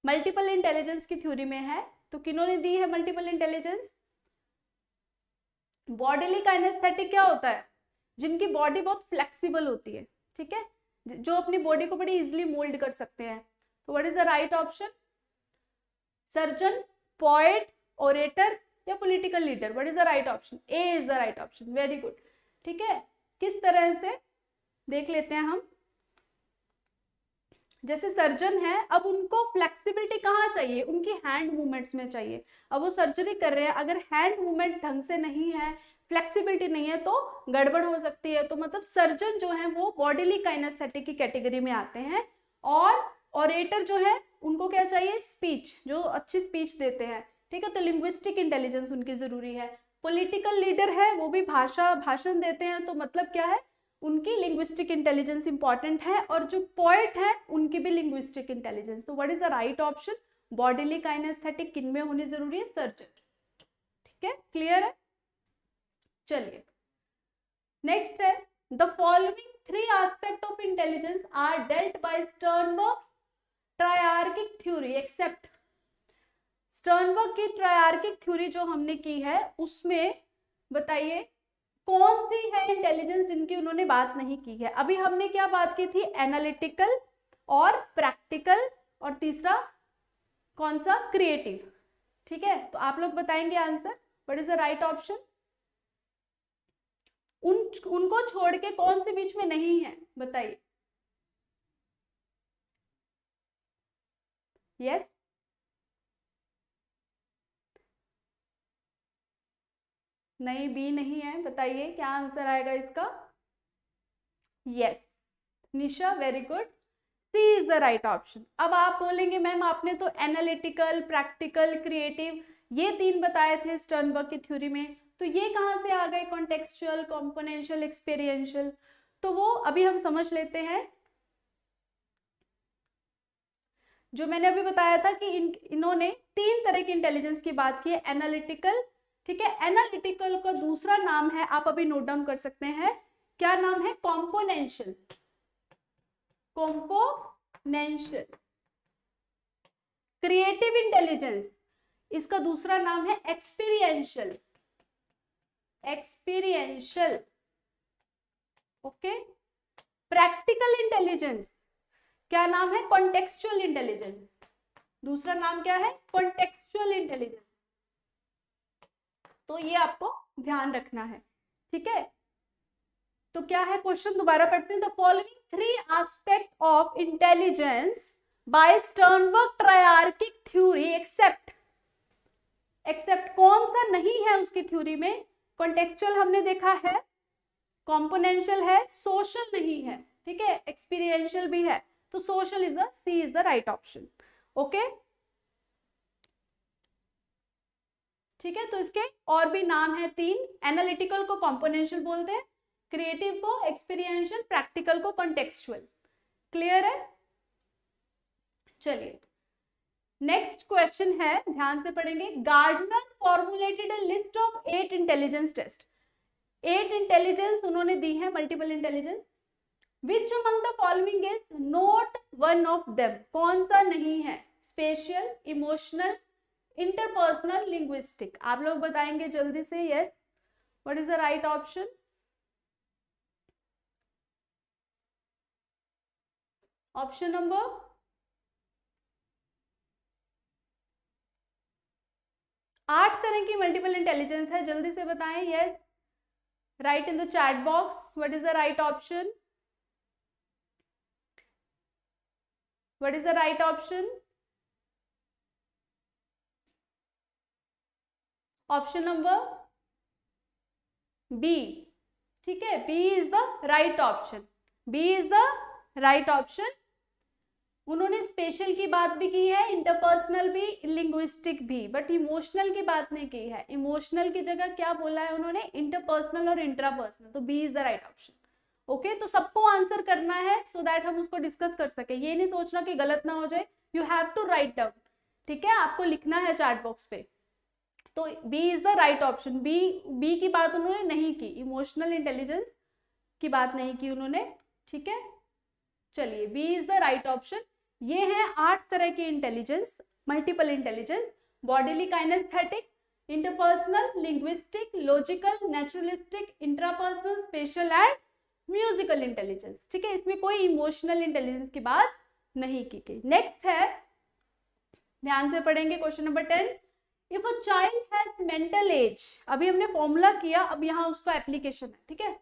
multiple intelligence की थ्योरी में है तो ने दी है मल्टीपल इंटेलिजेंस बॉडिली काइनास्थेटिक क्या होता है जिनकी बॉडी बहुत फ्लेक्सीबल होती है ठीक है जो अपनी बॉडी को बड़ी इजिली मोल्ड कर सकते हैं तो what is the right option surgeon poet orator या political leader what is the right option A is the right option very good ठीक है किस तरह से देख लेते हैं हम जैसे सर्जन है अब उनको फ्लेक्सिबिलिटी कहाँ चाहिए उनकी हैंड मूवमेंट्स में चाहिए अब वो सर्जरी कर रहे हैं अगर हैंड मूवमेंट ढंग से नहीं है फ्लेक्सिबिलिटी नहीं है तो गड़बड़ हो सकती है तो मतलब सर्जन जो है वो बॉडीली काइनेस्थेटिक की कैटेगरी में आते हैं और ऑरेटर जो है उनको क्या चाहिए स्पीच जो अच्छी स्पीच देते हैं ठीक है तो लिंग्विस्टिक इंटेलिजेंस उनकी ज़रूरी है पॉलिटिकल लीडर है वो भी भाषा भाषण देते हैं तो मतलब क्या है उनकी लिंग्विस्टिक इंटेलिजेंस इंपॉर्टेंट है और जो पोइट है उनकी भी लिंग्विस्टिक इंटेलिजेंस तो what is the right option bodily kinesthetic किन में होनी जरूरी है सर्जन ठीक है क्लियर है चलिए नेक्स्ट है the following three aspect of intelligence are dealt by Sternberg triarchic theory except Sternberg की ट्रायार्किक थ्योरी जो हमने की है उसमें बताइए कौन सी है इंटेलिजेंस जिनकी उन्होंने बात नहीं की है अभी हमने क्या बात की थी एनालिटिकल और प्रैक्टिकल और तीसरा कौन सा क्रिएटिव ठीक है तो आप लोग बताएंगे answer what is the right option उन उनको छोड़ के कौन से बीच में नहीं है बताइए यस yes? नहीं बी नहीं है बताइए क्या आंसर आएगा इसका yes Nisha very good C is the right option अब आप बोलेंगे मैम आपने तो एनालिटिकल प्रैक्टिकल क्रिएटिव ये तीन बताए थे स्टर्नबर्ग की थ्योरी में तो ये कहाँ से आ गए कॉन्टेक्चुअल कॉम्पोनेंशियल एक्सपीरियंशियल तो वो अभी हम समझ लेते हैं जो मैंने अभी बताया था कि इन इन्होंने तीन तरह की इंटेलिजेंस की बात की है एनालिटिकल ठीक है एनालिटिकल का दूसरा नाम है आप अभी नोट डाउन कर सकते हैं क्या नाम है कॉम्पोनेंशियल कॉम्पोनेंशियल क्रिएटिव इंटेलिजेंस इसका दूसरा नाम है experiential experiential okay practical intelligence क्या नाम है कॉन्टेक्चुअल इंटेलिजेंस दूसरा नाम क्या है कॉन्टेक्चुअल इंटेलिजेंस तो ये आपको ध्यान रखना है ठीक है तो क्या है क्वेश्चन दोबारा पढ़ते हैं the following three aspect of intelligence by Sternberg triarchic theory except except कौन सा नहीं है उसकी थ्योरी में कॉन्टेक्चुअल हमने देखा है कॉम्पोनेंशियल है सोशल नहीं है ठीक है एक्सपीरियंशियल भी है तो social is the C is the right option okay ठीक है तो इसके और भी नाम है तीन एनालिटिकल को कॉम्पोनेंशियल बोलते हैं क्रिएटिव को एक्सपीरियंशियल प्रैक्टिकल को कॉन्टेक्चुअल क्लियर है चलिए नेक्स्ट क्वेश्चन है ध्यान से पढ़ेंगे Gardner formulated a list of eight intelligence test eight intelligence उन्होंने दी है multiple intelligence which among the following is not one of them कौन सा नहीं है स्पेशल इमोशनल इंटरपर्सनल लिंग्विस्टिक आप लोग बताएंगे जल्दी से yes what is the right option option number आठ तरह की मल्टीपल इंटेलिजेंस है जल्दी से बताएं yes right in the chat box what is the right option what is the right option option number B ठीक है B is the right option B is the right option उन्होंने spatial की बात भी की है इंटरपर्सनल भी linguistic भी बट इमोशनल की बात नहीं की है इमोशनल की जगह क्या बोला है उन्होंने इंटरपर्सनल और इंट्रापर्सनल तो B is the right option okay तो सबको आंसर करना है सो so दैट हम उसको डिस्कस कर सके ये नहीं सोचना कि गलत ना हो जाए you have to write down ठीक है आपको लिखना है चार्ट बॉक्स पे तो B is the right option B B की बात उन्होंने नहीं की इमोशनल इंटेलिजेंस की बात नहीं की उन्होंने ठीक है चलिए B is the right option ये है आठ तरह के intelligence multiple intelligence bodily kinesthetic interpersonal linguistic logical naturalistic intrapersonal spatial and musical intelligence ठीक है इसमें कोई इमोशनल इंटेलिजेंस की बात नहीं की गई नेक्स्ट है ध्यान से पढ़ेंगे question number ten if a child has mental age अभी हमने फॉर्मूला किया अब यहाँ उसका एप्लीकेशन है ठीक है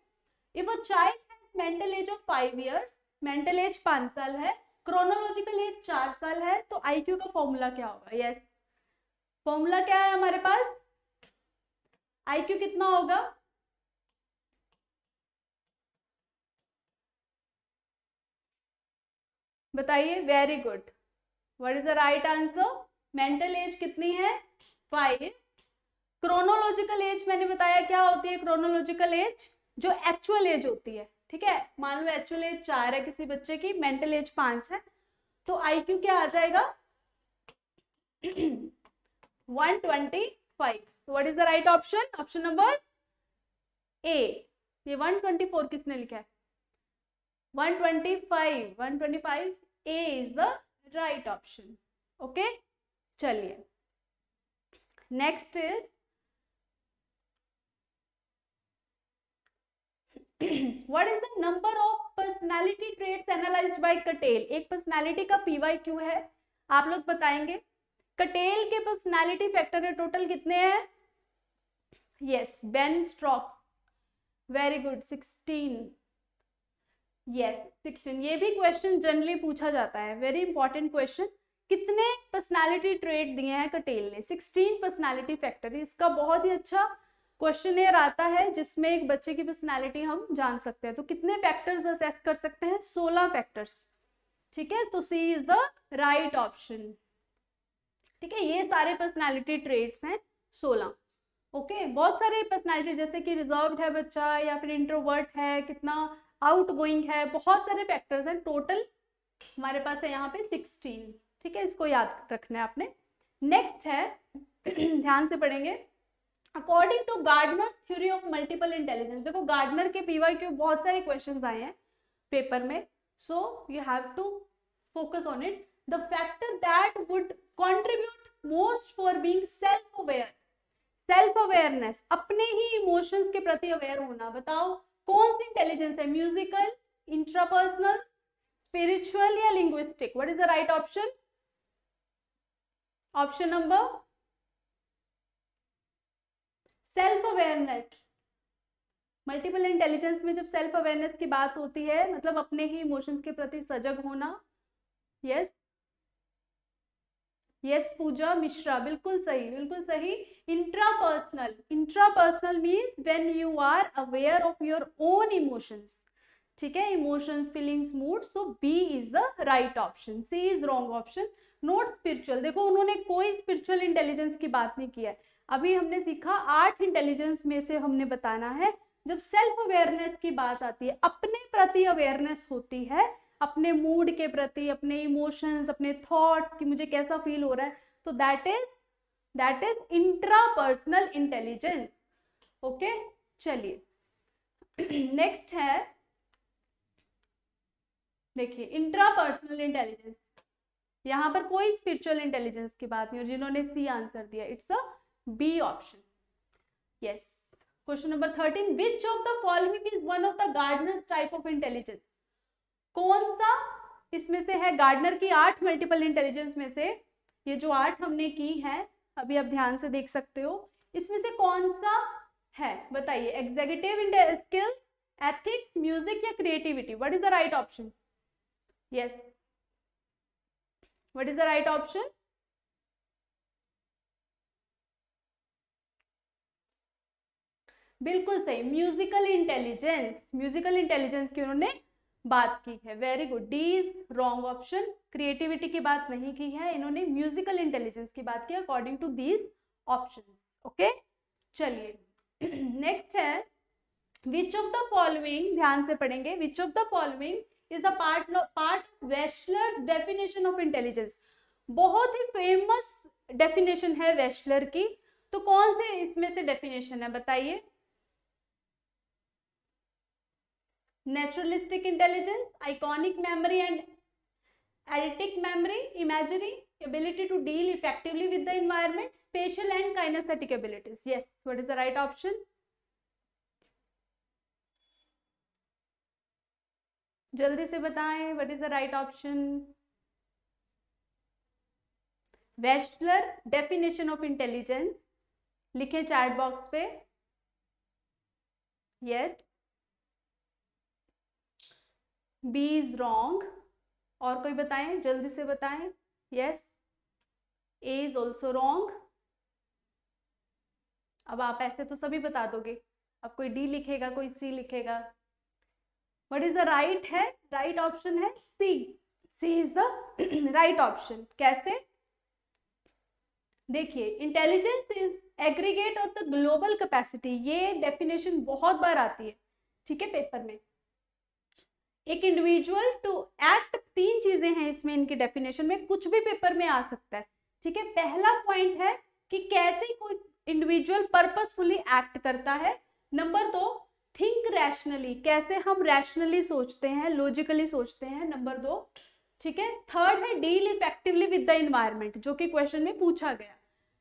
if a child has mental age of five year mental age पांच साल है क्रोनोलॉजिकल एज चार साल है तो आईक्यू का फॉर्मूला क्या होगा यस फॉर्मूला क्या है हमारे पास आईक्यू कितना होगा बताइए very good what is the right answer mental age कितनी है फाइव क्रोनोलॉजिकल एज मैंने बताया क्या होती है क्रोनोलॉजिकल एज जो एक्चुअल एज होती है ठीक है मान लो एक्चुअल एज चार है किसी बच्चे की मेंटल एज पांच है तो आई क्यू क्या आ जाएगा one twenty five what is the right option option number A ये वन ट्वेंटी फोर किसने लिखा है one twenty five one twenty five A is the right option okay चलिए next is what is the number of personality traits analysed by Cattell एक personality का PY Q है आप लोग बताएंगे कटेल के पर्सनालिटी फैक्टर है टोटल कितने हैं yes Ben Strokes very good sixteen yes sixteen ये भी क्वेश्चन जनरली पूछा जाता है वेरी इंपॉर्टेंट क्वेश्चन कितने पर्सनालिटी ट्रेट दिए हैं कटेल ने सिक्सटीन पर्सनालिटी फैक्टर इसका बहुत ही अच्छा क्वेश्चन आता है जिसमें एक बच्चे की पर्सनैलिटी हम जान सकते हैं तो कितने फैक्टर्स असेस कर सकते हैं सोलह फैक्टर्स ठीक है तो C is the right option ठीक है ये सारे पर्सनैलिटी ट्रेड्स हैं सोलह ओके okay, बहुत सारे पर्सनालिटी जैसे कि रिजर्व है बच्चा या फिर इंट्रोवर्ट है कितना आउट गोइंग है बहुत सारे फैक्टर्स हैं टोटल हमारे पास है यहाँ पे सिक्सटीन ठीक है इसको याद रखना है आपने नेक्स्ट है ध्यान से पढ़ेंगे according to Gardner theory of multiple intelligence देखो गार्डनर के पीवाई क्यू बहुत सारे क्वेश्चन आए हैं पेपर में so you have to focus on it the factor that would contribute most for being self aware self awareness अपने ही इमोशंस के प्रति अवेयर होना बताओ कौन सी इंटेलिजेंस है म्यूजिकल इंट्रापर्सनल स्पिरिचुअल या linguistic what is the right option option number self awareness multiple intelligence में जब सेल्फ अवेयरनेस की बात होती है मतलब अपने ही इमोशंस के प्रति सजग होना यस यस पूजा मिश्रा बिल्कुल सही बिल्कुल सही intrapersonal intrapersonal means when you are aware of your own emotions ठीक है emotions feelings mood so B is the right option C is wrong option not spiritual देखो उन्होंने कोई स्पिरिचुअल इंटेलिजेंस की बात नहीं किया है अभी हमने सीखा आठ इंटेलिजेंस में से हमने बताना है जब सेल्फ अवेयरनेस की बात आती है अपने प्रति अवेयरनेस होती है अपने मूड के प्रति अपने इमोशंस अपने थॉट्स कि मुझे कैसा फील हो रहा है तो that is that is intrapersonal intelligence okay चलिए नेक्स्ट है देखिए इंट्रापर्सनल इंटेलिजेंस यहां पर कोई स्पिरिचुअल इंटेलिजेंस की बात नहीं और जिन्होंने सी आंसर दिया it's a B option yes question number thirteen which of the following is one of the Gardner type of intelligence कौन सा इसमें से है गार्डनर की आठ मल्टीपल इंटेलिजेंस में से ये जो आठ हमने की है अभी आप ध्यान से देख सकते हो इसमें से कौन सा है बताइए एग्जीक्यूटिव स्किल एथिक्स म्यूजिक या creativity what is the right option yes what is the right option बिल्कुल सही म्यूजिकल इंटेलिजेंस म्यूजिकल इंटेलिजेंस की उन्होंने बात की है very good D is wrong option creativity की बात नहीं की है इन्होंने म्यूजिकल इंटेलिजेंस की बात की according to these option okay चलिए नेक्स्ट है विच ऑफ द फॉलोइंग ध्यान से पढ़ेंगे which of the following is the part part Wechsler definition of intelligence बहुत ही फेमस डेफिनेशन है वेस्लर की तो कौन से इसमें से डेफिनेशन है बताइए naturalistic intelligence iconic memory and eidetic memory imagery ability to deal effectively with the environment spatial and kinesthetic abilities yes what is the right option जल्दी से बताएं what is the right option Wechsler definition of intelligence लिखे chat box पे yes yes. B is wrong और कोई बताएं जल्दी से बताएं yes A is also wrong अब आप ऐसे तो सभी बता दोगे अब कोई डी लिखेगा कोई सी लिखेगा वट इज द राइट है राइट right ऑप्शन है C C is the right option कैसे देखिए intelligence is aggregate of the global capacity ये डेफिनेशन बहुत बार आती है ठीक है पेपर में एक इंडिविजुअल टू एक्ट तीन चीजें हैं इसमें इनके डेफिनेशन में कुछ भी पेपर में आ सकता है ठीक है पहला पॉइंट है कि कैसे कोई इंडिविजुअल पर्पसफुली एक्ट करता है नंबर दो थिंक रैशनली कैसे हम रैशनली सोचते हैं लॉजिकली सोचते हैं नंबर दो ठीक है थर्ड है deal effectively with the environment जो कि क्वेश्चन में पूछा गया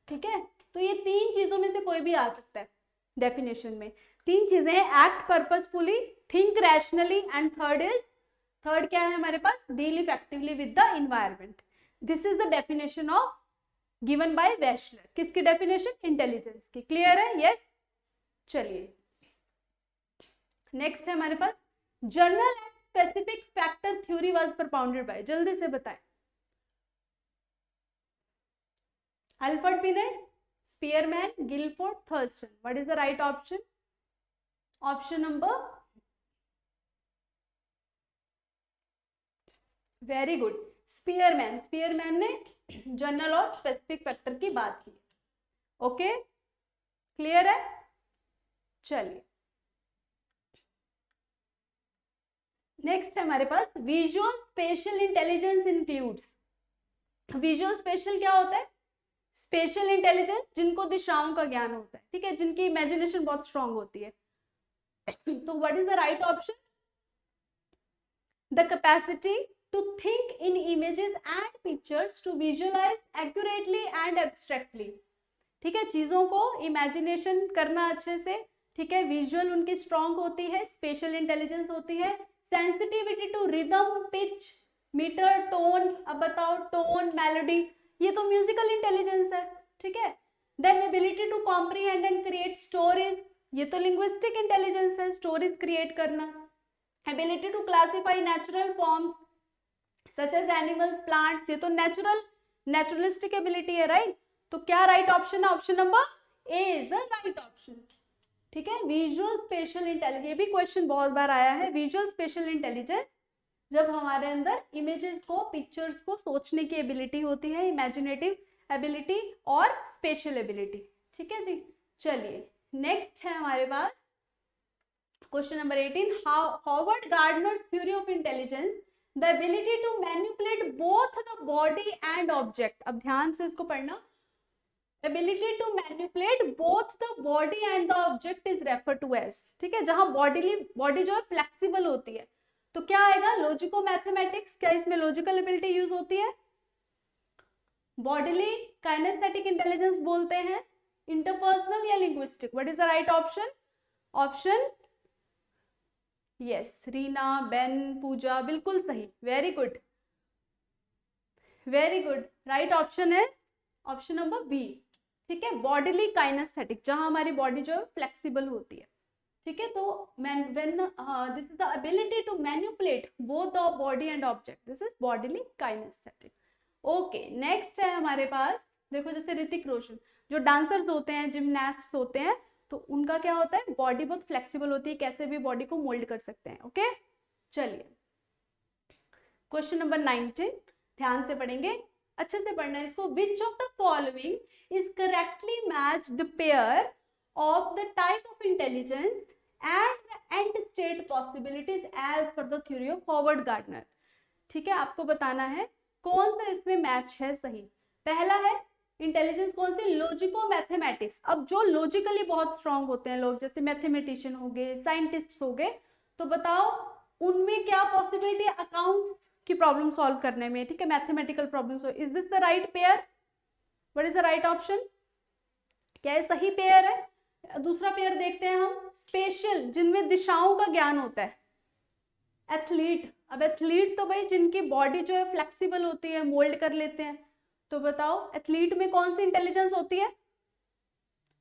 ठीक है तो ये तीन चीजों में से कोई भी आ सकता है डेफिनेशन में तीन चीजें act purposefully think rationally and third is third क्या है हमारे पास deal effectively with the environment this is the definition of given by Wechsler किसकी डेफिनेशन इंटेलिजेंस की क्लियर है यस चलिए नेक्स्ट है हमारे पास general and specific factor theory was propounded by जल्दी से बताएं Alfred Binet Spearman Guilford Thurstone what is the right option option number very good Spearman Spearman ने जनरल और स्पेसिफिक फैक्टर की बात की ओके क्लियर है चलिए नेक्स्ट हमारे पास visual spatial intelligence includes visual spatial क्या होता है स्पेशल इंटेलिजेंस जिनको दिशाओं का ज्ञान होता है ठीक है जिनकी इमेजिनेशन बहुत स्ट्रांग होती है तो what is the right option the capacity to think in images and pictures to visualise accurately and abstractly ठीक है चीज़ों को इमेजिनेशन करना अच्छे से ठीक है विजुअल उनकी स्ट्रांग होती है स्पेशल इंटेलिजेंस होती है sensitivity to rhythm pitch metre tone अब बताओ टोन मेलोडी ये तो म्यूजिकल इंटेलिजेंस है ठीक है then ability to comprehend and create stories ये तो लिंग्विस्टिक इंटेलिजेंस है स्टोरीज क्रिएट करना ability to classify natural forms such as animals plants ये तो नेचुरल नेचुरलिस्टिक एबिलिटी है राइट right? तो क्या राइट ऑप्शन है option number A is the right option ठीक है विजुअल स्पेशल इंटेलिजेंस ये भी क्वेश्चन बहुत बार आया है विजुअल स्पेशल इंटेलिजेंस जब हमारे अंदर इमेजेस को पिक्चर्स को सोचने की एबिलिटी होती है इमेजिनेटिव एबिलिटी और स्पेशल एबिलिटी ठीक है जी चलिए नेक्स्ट है हमारे पास question number eighteen how Howard Gardner theory of intelligence the ability to manipulate both the body and object अब ध्यान से इसको पढ़ना ability to manipulate both the body and the object is refer to as ठीक है जहां bodily body जो है फ्लेक्सीबल होती है तो क्या आएगा लॉजिको मैथमेटिक्स क्या इसमें लॉजिकल एबिलिटी यूज होती है बॉडीली काइनेस्थेटिक इंटेलिजेंस बोलते हैं इंटरपर्सनल या linguistic what is the right option option yes Reena ben Pooja बिल्कुल सही very good very good right option है ऑप्शन नंबर बी ठीक है बॉडीली काइनेस्थेटिक जहां हमारी बॉडी जो है फ्लेक्सीबल होती है ठीक है तो when this is the ability to manipulate both of body and object this is bodily kinesthetic okay next है हमारे पास देखो जैसे ऋतिक रोशन जो डांसर्स होते हैं जिमनास्ट होते हैं तो उनका क्या होता है बॉडी बहुत फ्लेक्सिबल होती है कैसे भी बॉडी को मोल्ड कर सकते हैं ओके चलिए क्वेश्चन नंबर नाइनटीन ध्यान से पढ़ेंगे अच्छे से पढ़ना है so which of the following is correctly match the pair of the type of intelligence and the end state possibilities as per the theory of Howard Gardner ठीक है आपको बताना है कौन सा इसमें मैच है सही पहला है इंटेलिजेंस कौन से लॉजिको मैथमेटिक्स अब जो लॉजिकली बहुत स्ट्रांग होते हैं लोग जैसे मैथमेटिशियन हो गए साइंटिस्ट हो गए तो बताओ उनमें क्या पॉसिबिलिटी है अकाउंट की प्रॉब्लम सॉल्व करने में ठीक है mathematical problem is this the right pair what is the right option क्या ये सही पेयर है दूसरा पेयर देखते हैं हम स्पेशल जिनमें दिशाओं का ज्ञान होता है एथलीट अब एथलीट तो भाई जिनकी बॉडी जो है फ्लेक्सिबल होती है मोल्ड कर लेते हैं तो बताओ एथलीट में कौन सी इंटेलिजेंस होती है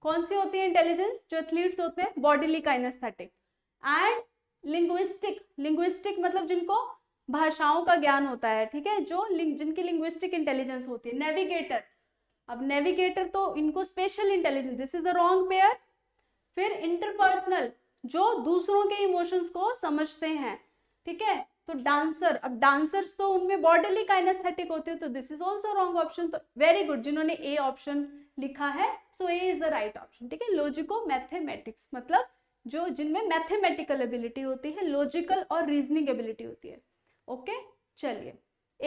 कौन सी होती है इंटेलिजेंस जो एथलीट्स होते हैं bodily kinesthetic and linguistic linguistic मतलब जिनको भाषाओं का ज्ञान होता है ठीक है जो जिनकी लिंग्विस्टिक इंटेलिजेंस होती है नेविगेटर अब नेविगेटर तो इनको spatial intelligence this is a wrong pair फिर इंटरपर्सनल जो दूसरों के इमोशंस को समझते हैं ठीक है तो डांसर अब डांसर्स तो उनमें बॉडली काइनेस्थेटिक होते हैं तो this is also wrong option तो वेरी गुड जिन्होंने ए ऑप्शन लिखा है so A is the right option ठीक है लॉजिको मैथमेटिक्स मतलब जो जिनमें मैथमेटिकल एबिलिटी होती है लॉजिकल और रीजनिंग एबिलिटी होती है ओके चलिए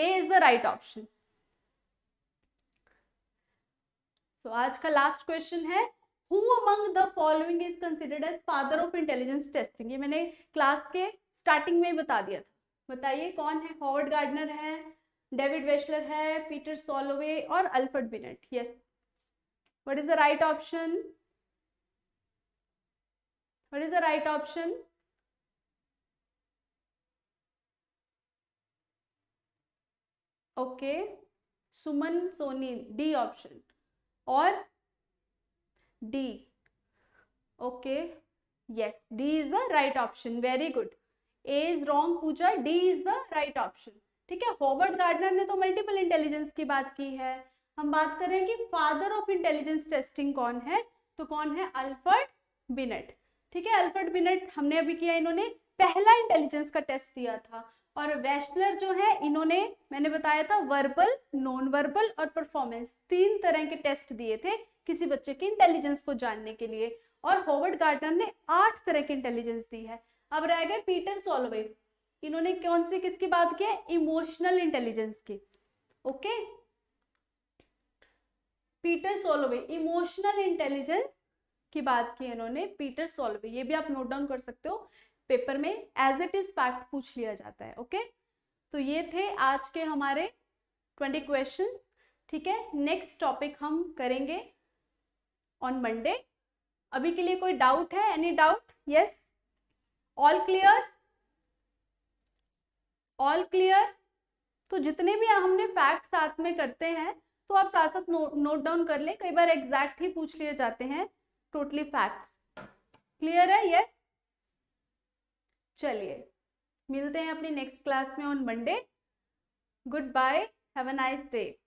A is the right option तो आज का लास्ट क्वेश्चन है who among the following is considered as father of intelligence testing ये मैंने क्लास के स्टार्टिंग में बता दिया था बताइए कौन है हॉवर्ड गार्डनर है डेविड वेस्लर है पीटर सोलोवे और Alfred Binet yes what is the right option what is the right option okay Suman Soni D option और D okay yes D is the right option very good A is wrong पूछा D is the right option ठीक है Howard gardener ने तो multiple intelligence की बात की है हम बात कर रहे हैं कि फादर ऑफ इंटेलिजेंस टेस्टिंग कौन है तो कौन है अल्फर्ड बिनेट ठीक है अल्फर्ड बिनेट हमने अभी किया इन्होंने पहला इंटेलिजेंस का टेस्ट दिया था और वेस्टलर जो है इन्होंने मैंने बताया था वर्बल नॉन वर्बल और परफॉर्मेंस तीन तरह के टेस्ट दिए थे किसी बच्चे की इंटेलिजेंस को जानने के लिए और हॉवर्ड गार्डनर ने आठ तरह की इंटेलिजेंस दी है अब रह गए पीटर सोलवे इन्होंने कौन से किसकी बात की है इमोशनल इंटेलिजेंस की okay Peter Salovey emotional intelligence की बात की इन्होंने पीटर सोलवे ये भी आप नोट डाउन कर सकते हो पेपर में एज इट इज फैक्ट पूछ लिया जाता है ओके तो ये थे आज के हमारे ट्वेंटी क्वेश्चन ठीक है नेक्स्ट टॉपिक हम करेंगे ऑन मंडे अभी के लिए कोई डाउट है any doubt yes all clear all clear तो जितने भी हमने फैक्ट साथ में करते हैं तो आप साथ साथ नोट डाउन कर लें कई बार एग्जैक्ट ही पूछ लिए जाते हैं टोटली फैक्ट्स क्लियर है यस चलिए मिलते हैं अपनी नेक्स्ट क्लास में on Monday goodbye have a nice day